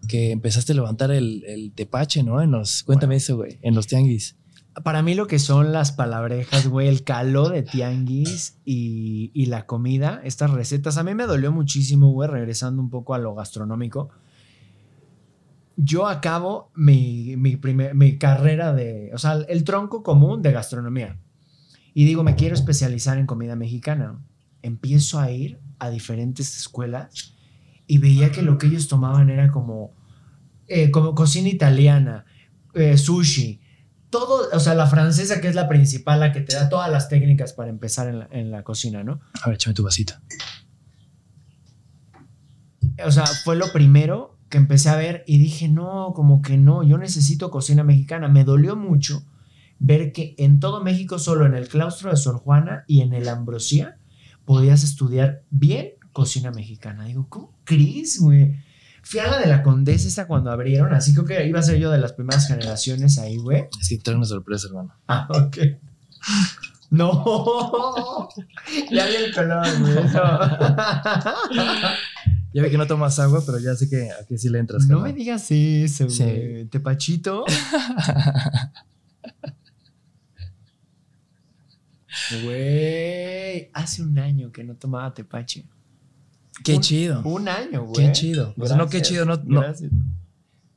que empezaste a levantar el, tepache, ¿no? En los, cuéntame eso, güey, en los tianguis. Para mí lo que son las palabrejas, güey, el calor de tianguis y, la comida, estas recetas, a mí me dolió muchísimo, güey, regresando un poco a lo gastronómico. Yo acabo mi, mi carrera de, o sea, el tronco común de gastronomía y digo, me quiero especializar en comida mexicana. Empiezo a ir a diferentes escuelas y veía que lo que ellos tomaban era como, eh, como cocina italiana, eh, sushi, todo, o sea, la francesa que es la principal, la que te da todas las técnicas para empezar en la, cocina, ¿no? A ver, échame tu vasito. O sea, fue lo primero que empecé a ver y dije, no, como que no, yo necesito cocina mexicana. Me dolió mucho ver que en todo México, solo en el claustro de Sor Juana y en el Ambrosía, podías estudiar bien cocina mexicana. Digo, ¿cómo Cris, güey? Fui a la de la Condesa esta cuando abrieron, así creo que iba a ser yo de las primeras generaciones ahí, güey. Así trae una sorpresa, hermano. Ah, ok. No. ya vi el color, güey. ya vi que no tomas agua, pero ya sé que aquí sí le entras. No me digas eso, güey. Tepachito. Güey, hace un año que no tomaba tepache. Qué chido. Un año, güey. Qué chido. no, qué chido, no,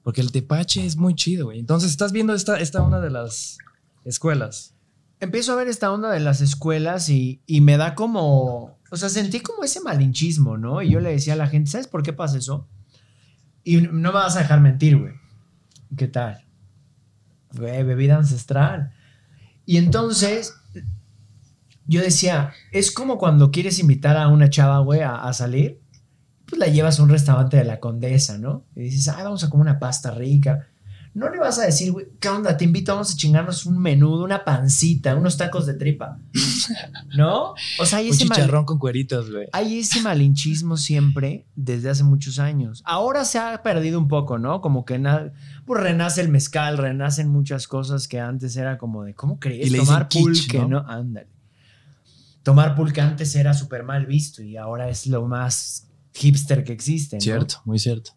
Porque el tepache es muy chido, güey. Entonces, estás viendo esta, esta onda de las escuelas. Empiezo a ver esta onda de las escuelas y, y me da como. O sea, sentí como ese malinchismo, ¿no? Y yo le decía a la gente, ¿sabes por qué pasa eso? Y no me vas a dejar mentir, güey. ¿Qué tal? Güey, bebida ancestral. Y entonces yo decía, es como cuando quieres invitar a una chava, güey, a, salir, pues la llevas a un restaurante de la condesa, ¿no? Y dices, ah, vamos a comer una pasta rica. No le vas a decir, güey, ¿qué onda? Te invito, vamos a chingarnos un menudo, una pancita, unos tacos de tripa. ¿No? O sea, hay ese. con cueritos, Hay ese malinchismo siempre desde hace muchos años. Ahora se ha perdido un poco, ¿no? Como que nada. Pues renace el mezcal, renacen muchas cosas que antes era como de, ¿cómo crees? Tomar ¿no? Ándale tomar pulque antes era súper mal visto y ahora es lo más hipster que existe. ¿no? Cierto, muy cierto.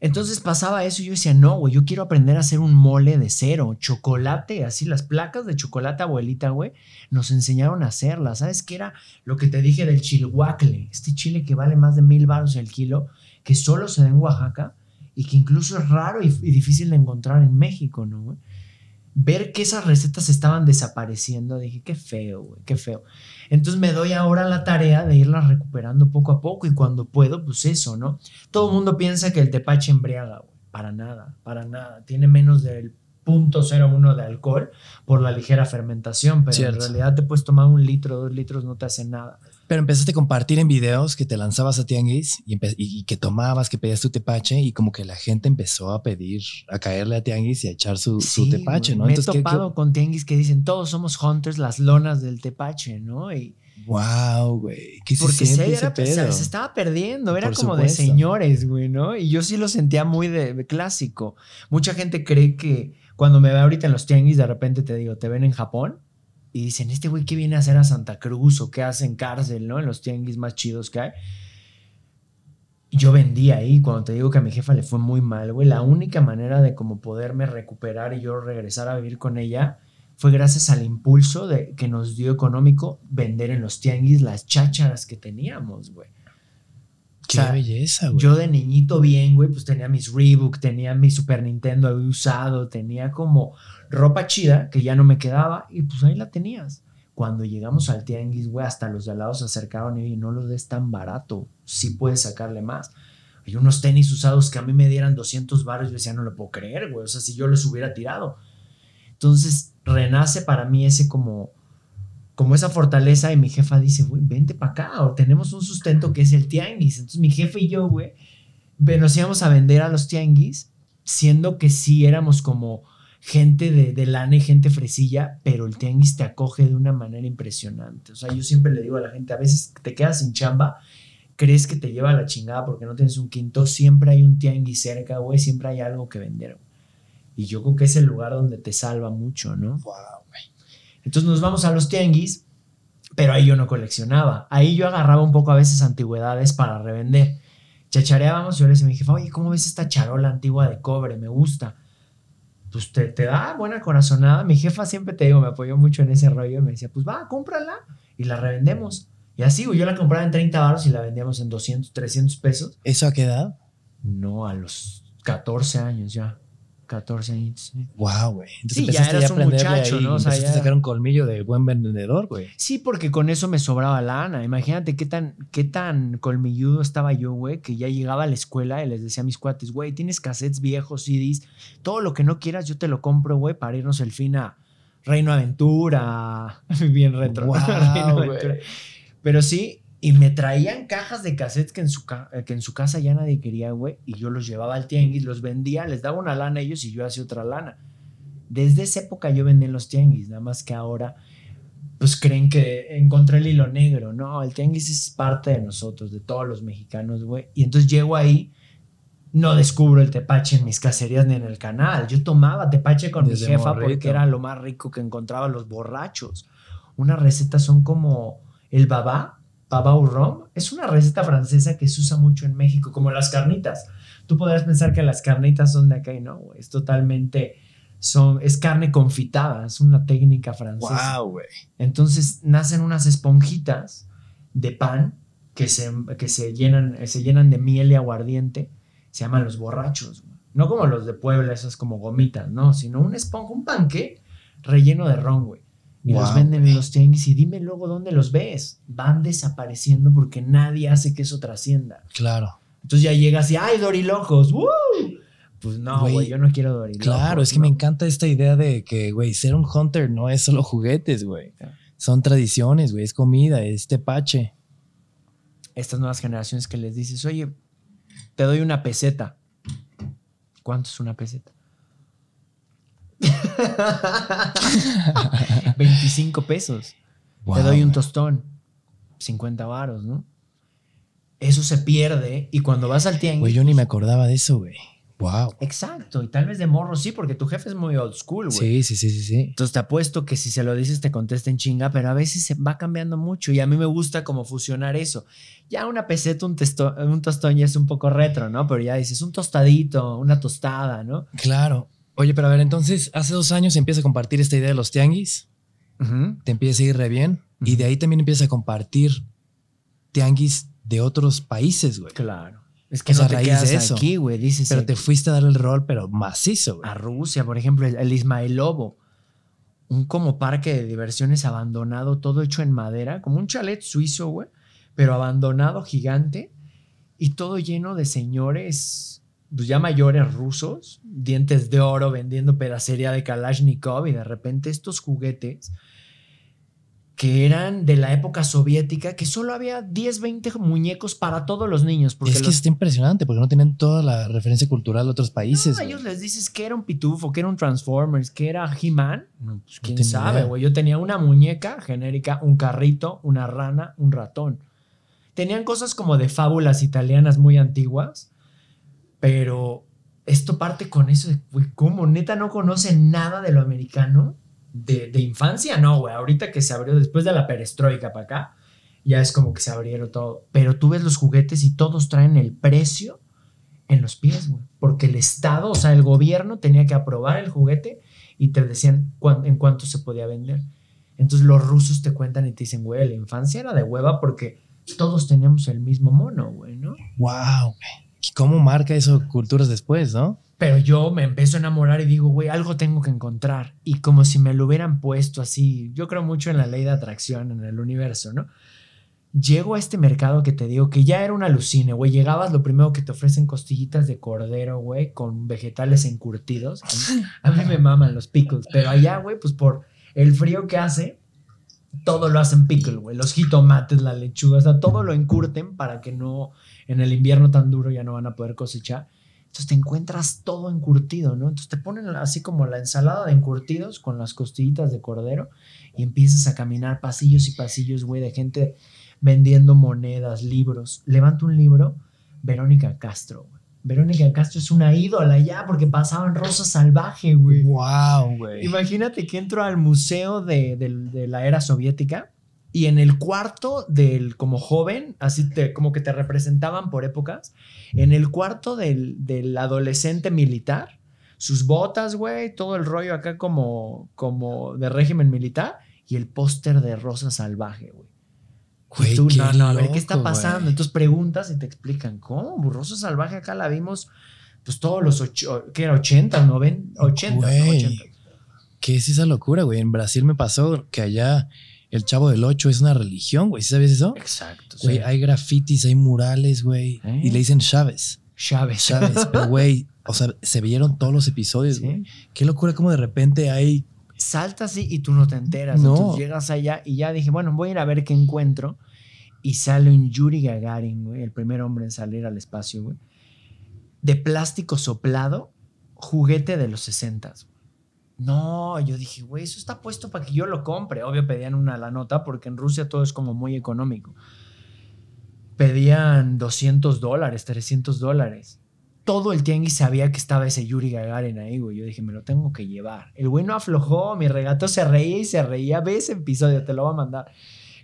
Entonces pasaba eso y yo decía, no, güey, yo quiero aprender a hacer un mole de cero, chocolate, así las placas de chocolate abuelita, güey, nos enseñaron a hacerlas. ¿Sabes qué era lo que te dije del chilhuacle? Este chile que vale más de mil baros el kilo, que solo se da en Oaxaca y que incluso es raro y, y difícil de encontrar en México, ¿no, güey? ver que esas recetas estaban desapareciendo, dije, qué feo, qué feo. Entonces me doy ahora la tarea de irlas recuperando poco a poco y cuando puedo, pues eso, ¿no? Todo el mundo piensa que el tepache embriaga, Para nada, para nada. Tiene menos del 0.01 de alcohol por la ligera fermentación, pero en realidad te puedes tomar un litro, dos litros, no te hace nada. Pero empezaste a compartir en videos que te lanzabas a Tianguis y, que tomabas, que pedías tu tepache y como que la gente empezó a pedir, a caerle a Tianguis y a echar su, tepache, ¿no? Me he topado con Tianguis que dicen, todos somos hunters, las lonas del tepache, ¿no? Y, wow, güey. Porque se, se, se, estaba perdiendo, era como de señores, güey, ¿no? Y yo sí lo sentía muy de, de clásico. Mucha gente cree que cuando me ve ahorita en los Tianguis, de repente te digo, ¿te ven en Japón? y dicen, este güey, ¿qué viene a hacer a Santa Cruz o qué hace en cárcel, ¿no? En los tianguis más chidos que hay. Yo vendí ahí, cuando te digo que a mi jefa le fue muy mal, güey, la única manera de como poderme recuperar y yo regresar a vivir con ella fue gracias al impulso de, que nos dio económico vender en los tianguis las chácharas que teníamos, güey. Qué belleza, güey. Yo de niñito bien, güey, pues tenía mis Reebok, tenía mi Super Nintendo usado, tenía como ropa chida que ya no me quedaba y pues ahí la tenías. Cuando llegamos al tianguis, güey, hasta los de al lado se acercaron y no lo des tan barato, Si puedes sacarle más. Hay unos tenis usados que a mí me dieran 200 baros, yo decía, no lo puedo creer, güey, o sea, si yo los hubiera tirado. Entonces, renace para mí ese como, como esa fortaleza y mi jefa dice, güey, vente para acá, o tenemos un sustento que es el tianguis. Entonces, mi jefe y yo, güey, nos íbamos a vender a los tianguis, siendo que sí éramos como gente de, lana y gente fresilla, pero el tianguis te acoge de una manera impresionante. O sea, yo siempre le digo a la gente, a veces te quedas sin chamba, crees que te lleva la chingada porque no tienes un quinto, siempre hay un tianguis cerca, güey, siempre hay algo que vender. Y yo creo que es el lugar donde te salva mucho, ¿no? Entonces nos vamos a los tianguis, pero ahí yo no coleccionaba. Ahí yo agarraba un poco a veces antigüedades para revender. Chachareábamos y yo mi dije, oye, ¿cómo ves esta charola antigua de cobre? Me gusta pues te, da buena corazonada. Mi jefa siempre te digo, me apoyó mucho en ese rollo y me decía, pues va, cómprala y la revendemos. Y así, yo la compraba en 30 baros y la vendíamos en 200, 300 pesos. ¿Eso a qué edad? No, a los 14 años ya. 14 años. Wow, güey. Entonces sí, ya eras a un muchacho, ¿no? O sea, ya... colmillo de buen vendedor, güey. Sí, porque con eso me sobraba lana. Imagínate qué tan, qué tan colmilludo estaba yo, güey, que ya llegaba a la escuela y les decía a mis cuates, güey, tienes cassettes viejos, CDs, todo lo que no quieras yo te lo compro, güey, para irnos el fin a Reino Aventura. Bien retro. Pero sí, y me traían cajas de cassettes que en su, eh, que en su casa ya nadie quería, güey. Y yo los llevaba al tianguis, los vendía, les daba una lana a ellos y yo hacía otra lana. Desde esa época yo vendía en los tianguis, nada más que ahora, pues creen que encontré el hilo negro. No, el tianguis es parte de nosotros, de todos los mexicanos, güey. Y entonces llego ahí, no descubro el tepache en mis cacerías ni en el canal. Yo tomaba tepache con mi jefa porque era lo más rico que encontraba los borrachos. Unas recetas son como el babá, baba Rom es una receta francesa que se usa mucho en México, como las carnitas. Tú podrás pensar que las carnitas son de acá y no, es totalmente son, es carne confitada, es una técnica francesa. Wow, Entonces nacen unas esponjitas de pan que se, que se, llenan, se llenan de miel y aguardiente, se llaman los borrachos, No como los de Puebla, esas como gomitas, no, sino un esponja, un panque relleno de ron, güey y los venden los tianguis y dime luego dónde los ves. Van desapareciendo porque nadie hace que eso trascienda. Claro. Entonces ya llegas y ¡ay, dorilojos! ¡Woo! Pues no, güey, yo no quiero dorilojos. Claro, es que me encanta esta idea de que, güey, ser un hunter no es solo juguetes, güey. Son tradiciones, güey, es comida, es tepache. Estas nuevas generaciones que les dices, oye, te doy una peseta. ¿Cuánto es una peseta? 25 pesos. Te doy un tostón. 50 varos, ¿no? Eso se pierde y cuando vas al tianguis... Güey, yo ni pues me acordaba de eso, güey. Wow. Exacto. Y tal vez de morro sí, porque tu jefe es muy old school, güey. Sí, sí, sí, sí, Entonces te apuesto que si se lo dices te en chinga, pero a veces se va cambiando mucho y a mí me gusta como fusionar eso. Ya una peseta, un, testo, un tostón ya es un poco retro, ¿no? Pero ya dices un tostadito, una tostada, ¿no? Claro. Oye, pero a ver, entonces hace dos años empieza a compartir esta idea de los tianguis, te empieza a ir re bien y de ahí también empieza a compartir tianguis de otros países, güey. Claro. Es que no te quedas aquí, güey, dices. Pero eh, te fuiste a dar el rol, pero macizo, güey. A Rusia, por ejemplo, el, el Lobo. un como parque de diversiones abandonado, todo hecho en madera, como un chalet suizo, güey, pero abandonado, gigante, y todo lleno de señores pues, ya mayores rusos, dientes de oro vendiendo pedacería de Kalashnikov y de repente estos juguetes que eran de la época soviética, que solo había 10, 20 muñecos para todos los niños. Porque es que está impresionante, porque no tienen toda la referencia cultural de otros países. No, a ellos les dices que era un pitufo, que era un Transformers, que era He-Man. Pues, pues, ¿Quién sabe, güey? Yo tenía una muñeca genérica, un carrito, una rana, un ratón. Tenían cosas como de fábulas italianas muy antiguas pero esto parte con eso de, güey, ¿cómo? Neta no conoce nada de lo americano de, infancia, no, güey. Ahorita que se abrió después de la perestroika para acá, ya es como que se abrieron todo. Pero tú ves los juguetes y todos traen el precio en los pies, güey. Porque el Estado, o sea, el gobierno tenía que aprobar el juguete y te decían en cuánto se podía vender. Entonces los rusos te cuentan y te dicen, güey, la infancia era de hueva porque todos teníamos el mismo mono, güey, ¿no? ¡Wow! güey! cómo marca eso culturas después, no? Pero yo me empiezo a enamorar y digo, güey, algo tengo que encontrar. Y como si me lo hubieran puesto así, yo creo mucho en la ley de atracción, en el universo, ¿no? Llego a este mercado que te digo que ya era una alucine, güey. Llegabas, lo primero que te ofrecen costillitas de cordero, güey, con vegetales encurtidos. A mí, a mí me maman los pickles, pero allá, güey, pues por el frío que hace, todo lo hacen pickle, güey. Los jitomates, la lechuga, o sea, todo lo encurten para que no, en el invierno tan duro ya no van a poder cosechar. Entonces te encuentras todo encurtido, ¿no? Entonces te ponen así como la ensalada de encurtidos con las costillitas de cordero y empiezas a caminar pasillos y pasillos, güey, de gente vendiendo monedas, libros. Levanta un libro, Verónica Castro, güey Verónica Castro es una ídola ya porque pasaban Rosa Salvaje, güey. Wow, güey. Imagínate que entro al museo de, la era soviética y en el cuarto del como joven, así te, como que te representaban por épocas, en el cuarto del, adolescente militar, sus botas, güey, todo el rollo acá como, como de régimen militar y el póster de Rosa Salvaje, güey. Güey, qué está pasando. Entonces preguntas y te explican cómo. Burroso salvaje acá la vimos, pues todos los ocho, ¿qué era? 80, 90, 80, güey, ¿Qué es esa locura, güey? En Brasil me pasó que allá el Chavo del Ocho es una religión, güey. ¿Sí eso? Exacto. hay grafitis, hay murales, güey. ¿Eh? Y le dicen Chávez. Chávez. Chávez, pero güey, o sea, se vieron todos los episodios, güey. Qué locura como de repente hay salta así y tú no te enteras. No. llegas allá y ya dije, bueno, voy a ir a ver qué encuentro. Y sale un Yuri Gagarin, el primer hombre en salir al espacio, De plástico soplado, juguete de los 60. No, yo dije, güey, eso está puesto para que yo lo compre. Obvio pedían una la nota porque en Rusia todo es como muy económico. Pedían 200 dólares, 300 dólares todo el tianguis sabía que estaba ese Yuri Gagarin ahí, güey. Yo dije, me lo tengo que llevar. El güey no aflojó, mi regato se reía y se reía. Ve ese episodio, te lo voy a mandar.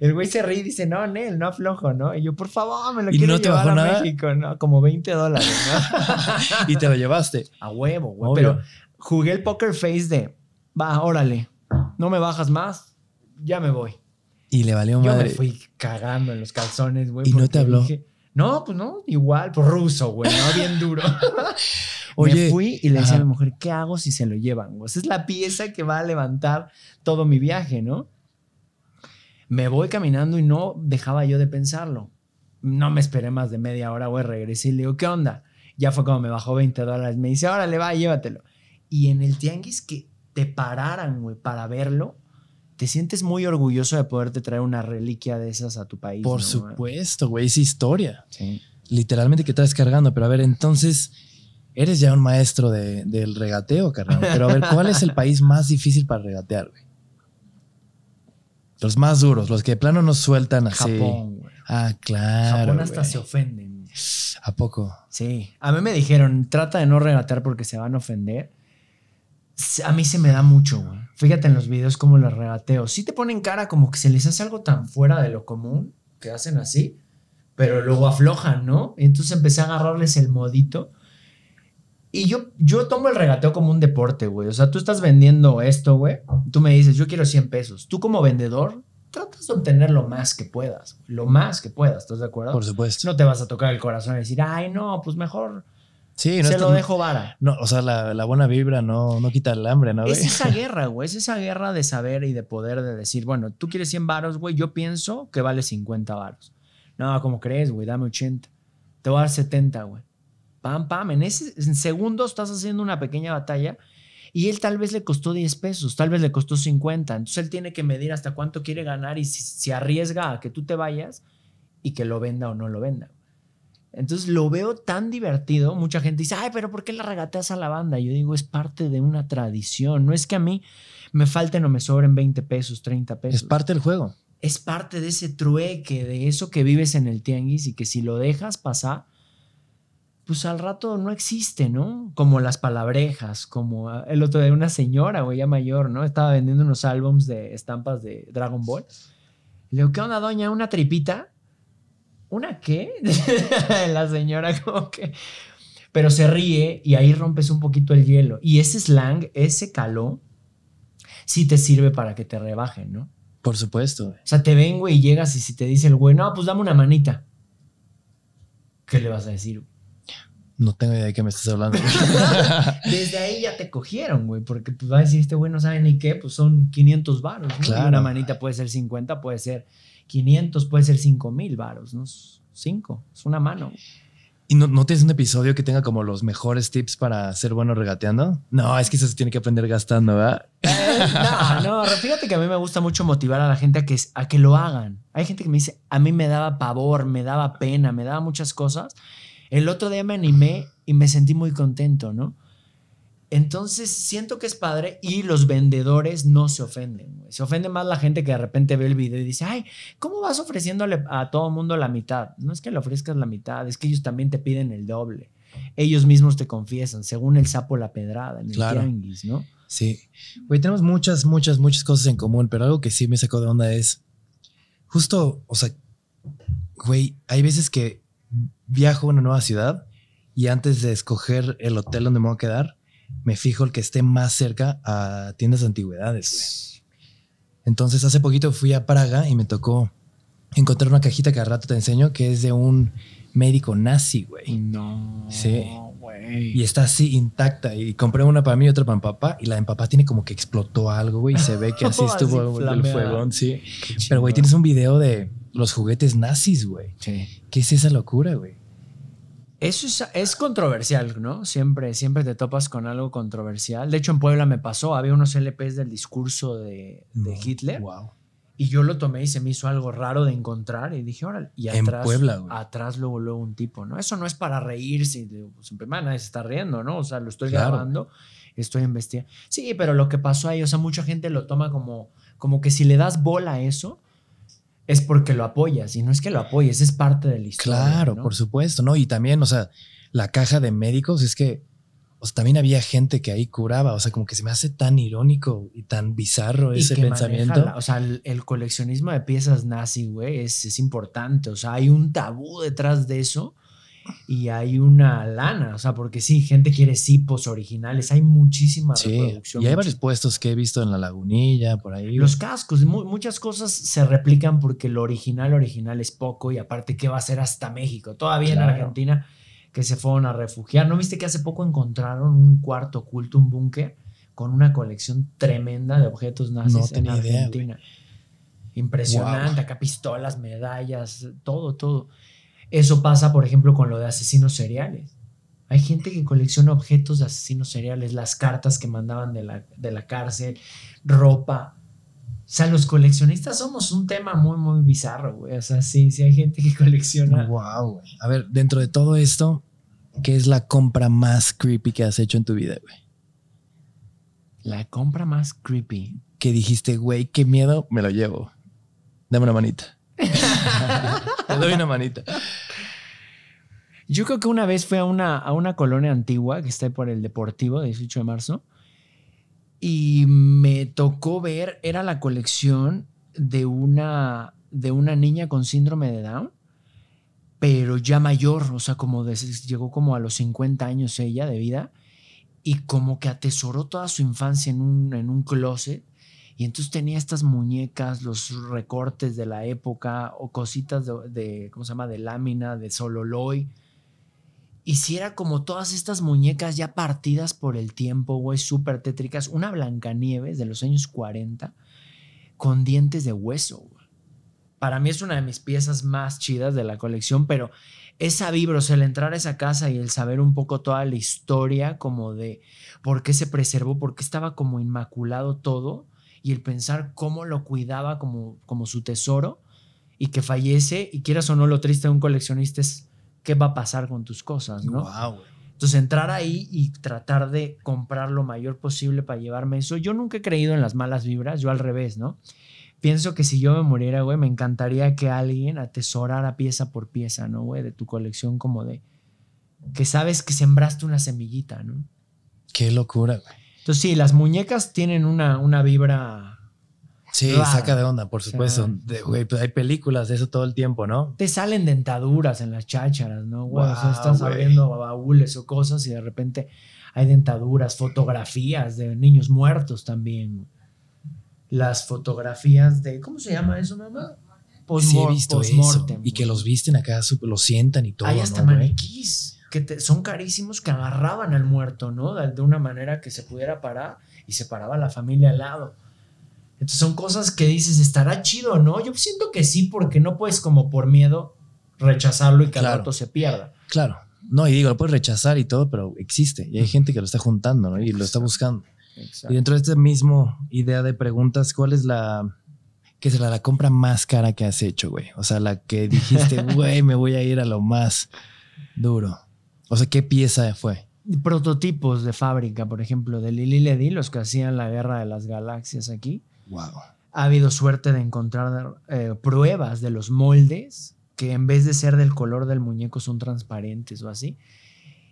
El güey se reía y dice, no, Nel, no aflojo, ¿no? Y yo, por favor, me lo quiero llevar a México, ¿no? Como 20 dólares, ¿no? y te lo llevaste. A huevo, güey. Pero jugué el poker face de, va, órale, no me bajas más, ya me voy. Y le valió madre. Yo me fui cagando en los calzones, güey. Y no te habló. No, pues no, igual, pues ruso, güey, ¿no? Bien duro. Oye, fui y le decía a la mujer, ¿qué hago si se lo llevan? Esa es la pieza que va a levantar todo mi viaje, ¿no? Me voy caminando y no dejaba yo de pensarlo. No me esperé más de media hora, güey, regresé y le digo, ¿qué onda? Ya fue cuando me bajó 20 dólares. Me dice, ahora le va, llévatelo. Y en el tianguis que te pararan, güey, para verlo, te sientes muy orgulloso de poderte traer una reliquia de esas a tu país. Por supuesto, güey, es historia. Sí. Literalmente que estás cargando, pero a ver, entonces eres ya un maestro del regateo, carnal. Pero a ver, ¿cuál es el país más difícil para regatear, güey? Los más duros, los que de plano nos sueltan a Japón, güey. Ah, claro. Japón hasta se ofenden. ¿A poco? Sí. A mí me dijeron, trata de no regatear porque se van a ofender a mí se me da mucho, güey. Fíjate en los videos como los regateo. si te ponen cara como que se les hace algo tan fuera de lo común que hacen así, pero luego aflojan, ¿no? Y entonces empecé a agarrarles el modito. Y yo, yo tomo el regateo como un deporte, güey. O sea, tú estás vendiendo esto, güey. Tú me dices, yo quiero 100 pesos. Tú como vendedor, tratas de obtener lo más que puedas. Lo más que puedas, ¿estás de acuerdo? Por supuesto. No te vas a tocar el corazón y decir, ay, no, pues mejor no se lo dejo vara. No, o sea, la, buena vibra no, no quita el hambre, ¿no? Es esa guerra, güey. Es esa guerra de saber y de poder de decir, bueno, tú quieres 100 varos, güey. Yo pienso que vale 50 varos. No, como crees, güey? Dame 80. Te voy a dar 70, güey. Pam, pam. En, ese, en segundos estás haciendo una pequeña batalla y él tal vez le costó 10 pesos, tal vez le costó 50. Entonces él tiene que medir hasta cuánto quiere ganar y si, si arriesga a que tú te vayas y que lo venda o no lo venda. Entonces lo veo tan divertido. Mucha gente dice, ay, pero ¿por qué la regateas a la banda? Yo digo, es parte de una tradición. No es que a mí me falten o me sobren 20 pesos, 30 pesos. Es parte del juego. Es parte de ese trueque, de eso que vives en el tianguis y que si lo dejas pasar, pues al rato no existe, ¿no? Como las palabrejas, como ah, el otro de una señora, o ella mayor, ¿no? Estaba vendiendo unos álbums de estampas de Dragon Ball. Le digo, ¿qué una doña? ¿Una tripita? ¿una qué? la señora como que... Pero se ríe y ahí rompes un poquito el hielo. Y ese slang, ese caló, sí te sirve para que te rebajen, ¿no? Por supuesto. O sea, te ven, güey, y llegas y si te dice el güey, no, pues dame una manita. ¿Qué le vas a decir? No tengo idea de qué me estás hablando. Desde ahí ya te cogieron, güey, porque pues va a decir, este güey no sabe ni qué, pues son 500 varos. una manita puede ser 50, puede ser 500 puede ser 5 mil varos, ¿no? 5, es una mano. ¿Y no, no, tienes un episodio que tenga como los mejores tips para ser bueno regateando? No, es que eso se tiene que aprender gastando, ¿verdad? Eh, no, no, fíjate que a mí me gusta mucho motivar a la gente a que, a que lo hagan. Hay gente que me dice, a mí me daba pavor, me daba pena, me daba muchas cosas. El otro día me animé y me sentí muy contento, ¿no? Entonces siento que es padre y los vendedores no se ofenden. Se ofende más la gente que de repente ve el video y dice, ay, ¿cómo vas ofreciéndole a todo mundo la mitad? No es que le ofrezcas la mitad, es que ellos también te piden el doble. Ellos mismos te confiesan, según el sapo la pedrada, en el claro. ¿no? Sí. Güey, tenemos muchas, muchas, muchas cosas en común, pero algo que sí me sacó de onda es justo, o sea, güey, hay veces que viajo a una nueva ciudad y antes de escoger el hotel donde me voy a quedar, me fijo el que esté más cerca a tiendas de antigüedades, Entonces, hace poquito fui a Praga y me tocó encontrar una cajita que al rato te enseño que es de un médico nazi, güey. No. Sí. Y está así intacta. Y compré una para mí y otra para mi papá. Y la de mi papá tiene como que explotó algo, güey. Y se ve que así estuvo el fuego. Sí. Pero, güey, tienes un video de los juguetes nazis, güey. Sí. ¿Qué es esa locura, güey? Eso es, controversial, ¿no? Siempre, siempre te topas con algo controversial. De hecho, en Puebla me pasó, había unos LPs del discurso de, mm, Hitler. Y yo lo tomé y se me hizo algo raro de encontrar y dije, órale, y atrás, en Puebla, atrás luego, luego un tipo, ¿no? Eso no es para reírse, Siempre pues, en nadie se está riendo, ¿no? O sea, lo estoy grabando, estoy investigando. Sí, pero lo que pasó ahí, o sea, mucha gente lo toma como, como que si le das bola a eso, es porque lo apoyas y no es que lo apoyes, es parte de la historia. Claro, por supuesto, ¿no? Y también, o sea, la caja de médicos es que o también había gente que ahí curaba, o sea, como que se me hace tan irónico y tan bizarro ese pensamiento. o sea, el, coleccionismo de piezas nazi, güey, es, es importante, o sea, hay un tabú detrás de eso y hay una lana, o sea, porque sí, gente quiere cipos originales, hay muchísima sí, Y hay varios puestos que he visto en la lagunilla, por ahí. Los cascos, muchas cosas se replican porque lo original, original es poco y aparte, ¿qué va a ser hasta México? Todavía en Argentina que se fueron a refugiar. ¿No viste que hace poco encontraron un cuarto oculto, un búnker, con una colección tremenda de objetos nazis en Argentina? Impresionante, acá pistolas, medallas, todo, todo. Eso pasa, por ejemplo, con lo de asesinos seriales. Hay gente que colecciona objetos de asesinos seriales, las cartas que mandaban de la, cárcel, ropa. O sea, los coleccionistas somos un tema muy, muy bizarro, güey. O sea, sí, sí hay gente que colecciona. Wow, A ver, dentro de todo esto, ¿qué es la compra más creepy que has hecho en tu vida, güey? La compra más creepy. Que dijiste, güey, qué miedo, me lo llevo. Dame una manita. Te doy una manita. Yo creo que una vez fui a una, a una colonia antigua que está por el Deportivo, 18 de marzo, y me tocó ver, era la colección de una, de una niña con síndrome de Down, pero ya mayor, o sea, como llegó como a los 50 años ella de vida, y como que atesoró toda su infancia en un, en un closet. Y entonces tenía estas muñecas, los recortes de la época o cositas de, de ¿cómo se llama?, de lámina, de sololoy hiciera como todas estas muñecas ya partidas por el tiempo, güey, súper tétricas, una Blancanieves de los años 40 con dientes de hueso. Para mí es una de mis piezas más chidas de la colección, pero esa sea, el entrar a esa casa y el saber un poco toda la historia como de por qué se preservó, por qué estaba como inmaculado todo y el pensar cómo lo cuidaba como, como su tesoro y que fallece y quieras o no lo triste de un coleccionista es qué va a pasar con tus cosas, ¿no? Wow. Entonces entrar ahí y tratar de comprar lo mayor posible para llevarme eso. Yo nunca he creído en las malas vibras, yo al revés, ¿no? Pienso que si yo me muriera, güey, me encantaría que alguien atesorara pieza por pieza, ¿no, güey? De tu colección como de... Que sabes que sembraste una semillita, ¿no? Qué locura, güey. Entonces sí, las muñecas tienen una, una vibra Sí, saca de onda, por supuesto. Pues, hay películas de eso todo el tiempo, ¿no? Te salen dentaduras en las chácharas, ¿no? o sea, estás abriendo baúles o cosas y de repente hay dentaduras, fotografías de niños muertos también. Las fotografías de, ¿cómo se llama eso, mamá? Sí, he visto Y que los visten acá, lo sientan y todo. Hay hasta maniquís que son carísimos que agarraban al muerto, ¿no? de una manera que se pudiera parar y se paraba la familia al lado son cosas que dices, estará chido, ¿no? Yo siento que sí, porque no puedes como por miedo rechazarlo y que al se pierda. Claro. No, y digo, lo puedes rechazar y todo, pero existe. Y hay gente que lo está juntando, ¿no? Y lo está buscando. Y dentro de esta misma idea de preguntas, ¿cuál es la que será la compra más cara que has hecho, güey? O sea, la que dijiste, güey, me voy a ir a lo más duro. O sea, ¿qué pieza fue? Prototipos de fábrica, por ejemplo, de Lili Ledi, los que hacían la guerra de las galaxias aquí. Ha habido suerte de encontrar eh, pruebas de los moldes que en vez de ser del color del muñeco son transparentes o así.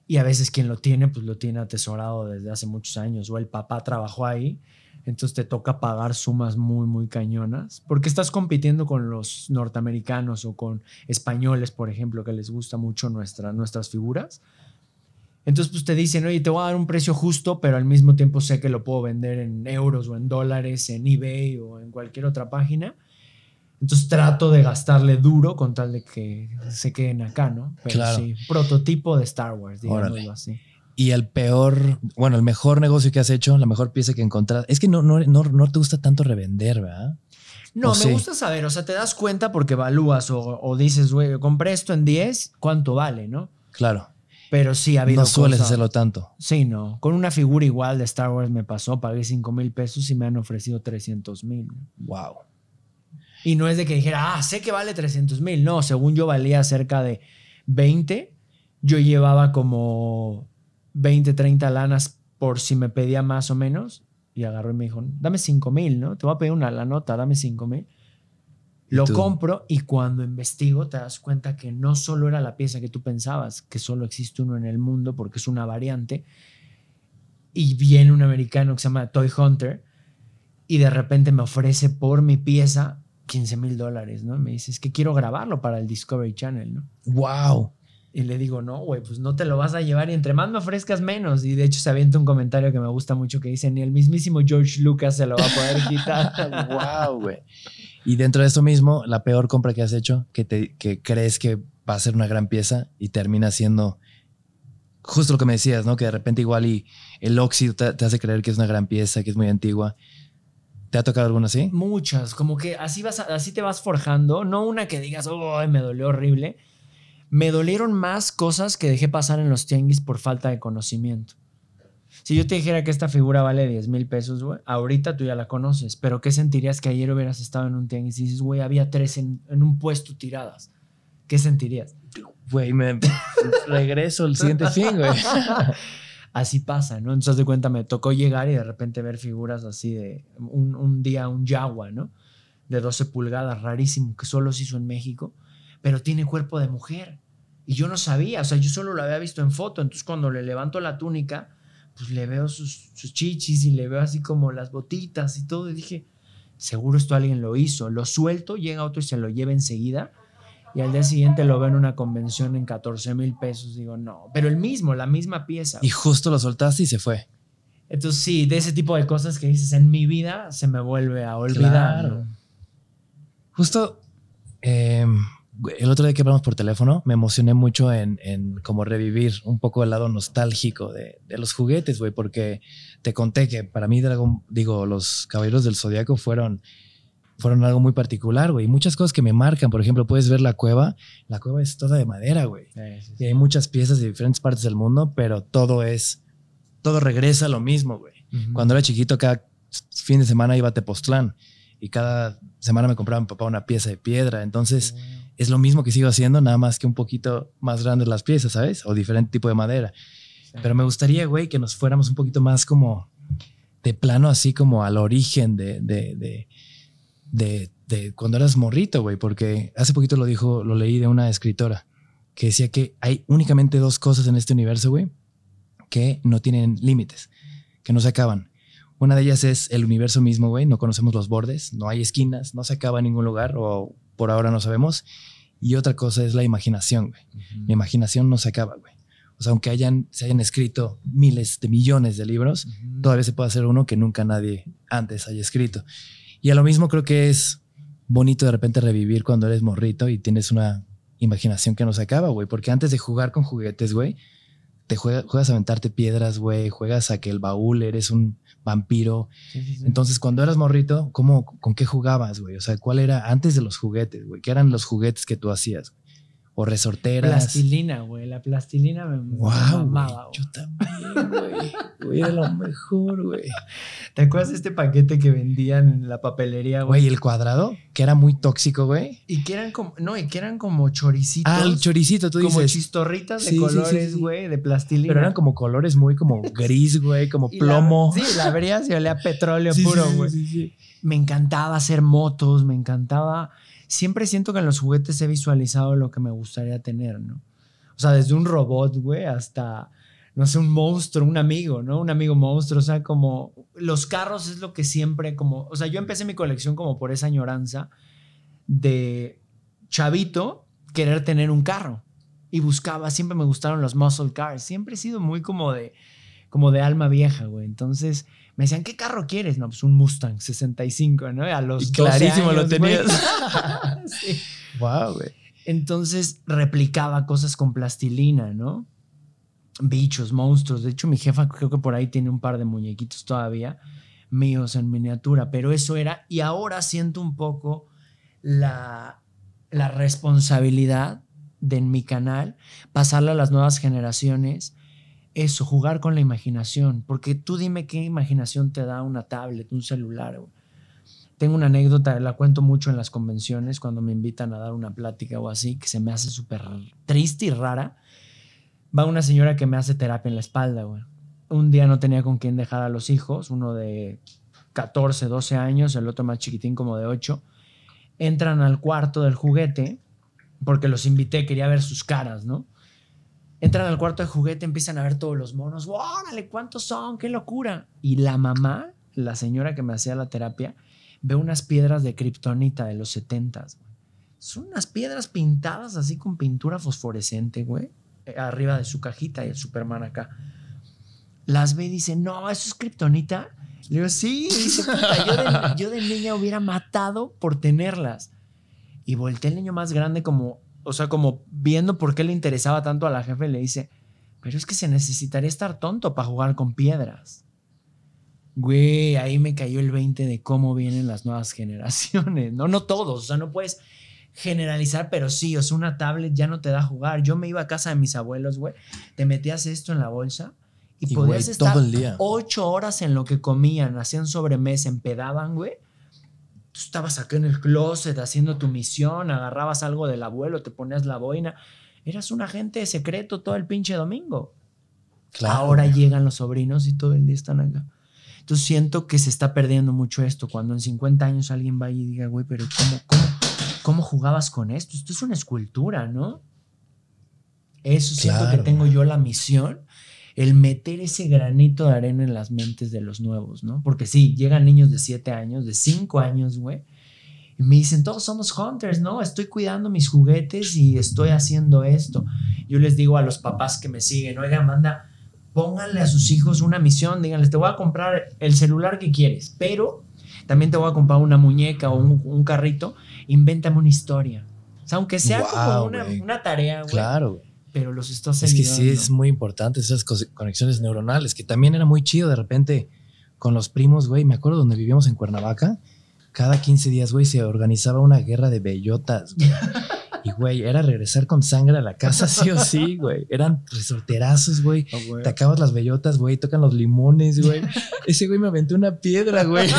Y a veces quien lo tiene, pues lo tiene atesorado desde hace muchos años o el papá trabajó ahí. Entonces te toca pagar sumas muy, muy cañonas, porque estás compitiendo con los norteamericanos o con españoles, por ejemplo, que les gusta mucho nuestras figuras entonces, pues te dicen, oye, te voy a dar un precio justo, pero al mismo tiempo sé que lo puedo vender en euros o en dólares, en eBay o en cualquier otra página. Entonces trato de gastarle duro con tal de que se queden acá, ¿no? Pero sí, prototipo de Star Wars, digamos así. Y el peor, bueno, el mejor negocio que has hecho, la mejor pieza que encontraste. Es que no, no, te gusta tanto revender, ¿verdad? No, me gusta saber, o sea, te das cuenta porque evalúas o, o dices, güey, compré esto en 10, ¿cuánto vale, no? Claro. Pero sí ha habido. No sueles hacerlo tanto. Sí, no. Con una figura igual de Star Wars me pasó, pagué 5 mil pesos y me han ofrecido 300 mil. Wow. Y no es de que dijera, ah, sé que vale 300 mil. No, según yo valía cerca de 20. Yo llevaba como 20, 30 lanas por si me pedía más o menos. Y agarró y me dijo, dame cinco mil, ¿no? Te voy a pedir una la nota, dame cinco mil. Lo compro y cuando investigo te das cuenta que no solo era la pieza que tú pensabas, que solo existe uno en el mundo porque es una variante. Y viene un americano que se llama Toy Hunter y de repente me ofrece por mi pieza 15 mil dólares, ¿no? Me dice, es que quiero grabarlo para el Discovery Channel, ¿no? ¡Wow! Y le digo, no, güey, pues no te lo vas a llevar y entre más me ofrezcas menos. Y de hecho se avienta un comentario que me gusta mucho que dice, ni el mismísimo George Lucas se lo va a poder quitar. ¡Wow, güey! Y dentro de esto mismo, la peor compra que has hecho, que, crees que va a ser una gran pieza y termina siendo justo lo que me decías, ¿no? Que de repente igual y el óxido te, hace creer que es una gran pieza, que es muy antigua. ¿Te ha tocado alguna así? Muchas, como que así, vas, así te vas forjando, no una que digas, oh, me dolió horrible. Me dolieron más cosas que dejé pasar en los tianguis por falta de conocimiento. Si yo te dijera que esta figura vale 10 mil pesos, güey, ahorita tú ya la conoces, pero ¿qué sentirías que ayer hubieras estado en un tianguis y dices, güey, había tres en, un puesto tiradas? ¿Qué sentirías? Güey, me regreso el siguiente fin, güey. así pasa, ¿no? Entonces, de cuenta, me tocó llegar y de repente ver figuras así de un, un día, un yagua, ¿no? De 12 pulgadas, rarísimo, que solo se hizo en México, pero tiene cuerpo de mujer. Y yo no sabía, o sea, yo solo lo había visto en foto. Entonces, cuando le levanto la túnica, pues le veo sus, chichis y le veo así como las botitas y todo. Y dije, seguro esto alguien lo hizo. Lo suelto, llega otro y se lo lleva enseguida. Y al día siguiente lo veo en una convención en 14 mil pesos. Digo, no, pero el mismo, la misma pieza. Y justo lo soltaste y se fue. Entonces, sí, de ese tipo de cosas que dices, en mi vida se me vuelve a olvidar. Justo, em, el otro día que hablamos por teléfono, me emocioné mucho en, como revivir un poco el lado nostálgico de, los juguetes, güey, porque te conté que para mí, digo, los Caballeros del Zodíaco fueron, fueron algo muy particular, güey. Muchas cosas que me marcan, por ejemplo, puedes ver la cueva, la cueva es toda de madera, güey. Y hay muchas piezas de diferentes partes del mundo, pero todo es, todo regresa a lo mismo, güey. Cuando era chiquito, cada fin de semana iba a Tepoztlán y cada semana me compraba mi papá una pieza de piedra, entonces es lo mismo que sigo haciendo, nada más que un poquito más grandes las piezas, ¿sabes? O diferente tipo de madera. Pero me gustaría, güey, que nos fuéramos un poquito más como de plano, así como al origen de, de, de, cuando eras morrito, güey, porque hace poquito lo dijo, lo leí de una escritora que decía que hay únicamente dos cosas en este universo, güey, que no tienen límites, que no se acaban. Una de ellas es el universo mismo, güey. No conocemos los bordes, no hay esquinas, no se acaba en ningún lugar o por ahora no sabemos. Y otra cosa es la imaginación, güey. La imaginación no se acaba, güey. O sea, aunque hayan, se hayan escrito miles de millones de libros, todavía se puede hacer uno que nunca nadie antes haya escrito. Y a lo mismo creo que es bonito de repente revivir cuando eres morrito y tienes una imaginación que no se acaba, güey. Porque antes de jugar con juguetes, güey, te juegas a aventarte piedras, güey, juegas a que el baúl eres un vampiro. Entonces, cuando eras morrito, ¿cómo, ¿con qué jugabas, güey? O sea, ¿cuál era antes de los juguetes, güey? ¿Qué eran los juguetes que tú hacías? o resorteras. Plastilina, güey. La plastilina me, wow, Yo también, güey. Güey, era lo mejor, güey. ¿Te acuerdas de este paquete que vendían en la papelería, güey? Güey, el cuadrado, que era muy tóxico, güey. Y que eran como, no, y que eran como choricitos. Ah, el choricito, tú dices. Como chistorritas de colores, güey, de plastilina. Pero eran como colores muy como gris, güey, como plomo. sí, la verías y olía a petróleo puro, güey. Me encantaba hacer motos, me encantaba siempre siento que en los juguetes he visualizado lo que me gustaría tener, ¿no? O sea, desde un robot, güey, hasta, no sé, un monstruo, un amigo, ¿no? Un amigo monstruo, o sea, como los carros es lo que siempre, como, o sea, yo empecé mi colección como por esa añoranza de chavito querer tener un carro y buscaba, siempre me gustaron los muscle cars, siempre he sido muy como de, como de alma vieja, güey, entonces me decían, ¿qué carro quieres? No, pues un Mustang 65, ¿no? A los clarísimo lo tenías. sí. Wow, güey. Entonces replicaba cosas con plastilina, ¿no? Bichos, monstruos. De hecho, mi jefa creo que por ahí tiene un par de muñequitos todavía míos en miniatura, pero eso era. Y ahora siento un poco la, responsabilidad de en mi canal pasarle a las nuevas generaciones eso, jugar con la imaginación, porque tú dime qué imaginación te da una tablet, un celular. Tengo una anécdota, la cuento mucho en las convenciones cuando me invitan a dar una plática o así, que se me hace súper triste y rara. Va una señora que me hace terapia en la espalda, güey. Un día no tenía con quién dejar a los hijos, uno de 14, 12 años, el otro más chiquitín como de 8. Entran al cuarto del juguete, porque los invité, quería ver sus caras, ¿no? Entran al cuarto de juguete, empiezan a ver todos los monos. ¡Órale! ¿Cuántos son? ¡Qué locura! Y la mamá, la señora que me hacía la terapia, ve unas piedras de kriptonita de los 70. Son unas piedras pintadas así con pintura fosforescente, güey. Eh, arriba de su cajita y el Superman acá. Las ve y dice, no, eso es kriptonita. Le digo, sí, yo, de, yo de niña hubiera matado por tenerlas. Y volteé el niño más grande como o sea, como viendo por qué le interesaba tanto a la jefe, le dice, pero es que se necesitaría estar tonto para jugar con piedras. Güey, ahí me cayó el 20 de cómo vienen las nuevas generaciones. No, no todos, o sea, no puedes generalizar, pero sí, o sea, una tablet ya no te da a jugar. Yo me iba a casa de mis abuelos, güey, te metías esto en la bolsa y, podías estar ocho horas en lo que comían, hacían sobremesa, empedaban, güey Tú estabas acá en el closet haciendo tu misión, agarrabas algo del abuelo, te ponías la boina. Eras un agente secreto todo el pinche domingo. Claro, Ahora llegan los sobrinos y todo el día están acá. Entonces siento que se está perdiendo mucho esto. Cuando en 50 años alguien va y diga, güey, pero ¿cómo, jugabas con esto? Esto es una escultura, ¿no? Eso siento que tengo yo la misión el meter ese granito de arena en las mentes de los nuevos, ¿no? Porque sí, llegan niños de 7 años, de 5 años, güey, y me dicen, todos somos hunters, ¿no? Estoy cuidando mis juguetes y estoy haciendo esto. Yo les digo a los papás que me siguen, oiga, manda, pónganle a sus hijos una misión, díganles, te voy a comprar el celular que quieres, pero también te voy a comprar una muñeca o un, carrito, invéntame una historia. O sea, aunque sea como una, una tarea, güey. Claro, güey pero los estás Es que sí, es muy importante esas conexiones neuronales, que también era muy chido de repente con los primos, güey. Me acuerdo donde vivíamos en Cuernavaca, cada 15 días, güey, se organizaba una guerra de bellotas, güey. Y, güey, era regresar con sangre a la casa, sí o sí, güey. Eran resorterazos, güey. Te acabas las bellotas, güey. Tocan los limones, güey. Ese güey me aventó una piedra, güey.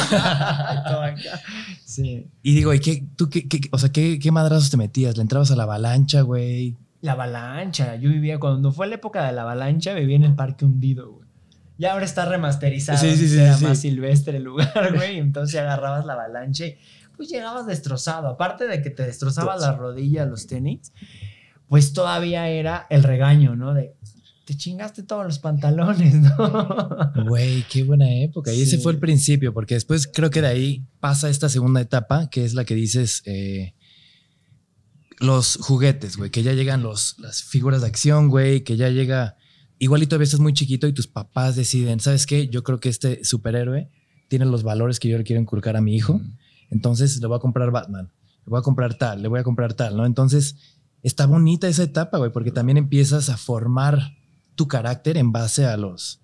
Y digo, ¿y tú o sea, qué, qué madrazos te metías? ¿Le entrabas a la avalancha, güey? la avalancha. Yo vivía cuando fue la época de la avalancha, vivía en el parque hundido, güey. Y ahora está remasterizado. Sí, sí, era más silvestre el lugar, güey. Entonces agarrabas la avalancha y pues llegabas destrozado. Aparte de que te destrozaba las rodillas, los tenis, pues todavía era el regaño, ¿no? De te chingaste todos los pantalones, ¿no? Güey, qué buena época. Y ese fue el principio, porque después creo que de ahí pasa esta segunda etapa, que es la que dices. Eh, los juguetes, güey, que ya llegan los, las figuras de acción, güey, que ya llega. Igualito a veces muy chiquito y tus papás deciden, ¿sabes qué? Yo creo que este superhéroe tiene los valores que yo le quiero inculcar a mi hijo. Entonces le voy a comprar Batman, le voy a comprar tal, le voy a comprar tal, ¿no? Entonces está bonita esa etapa, güey, porque también empiezas a formar tu carácter en base a los,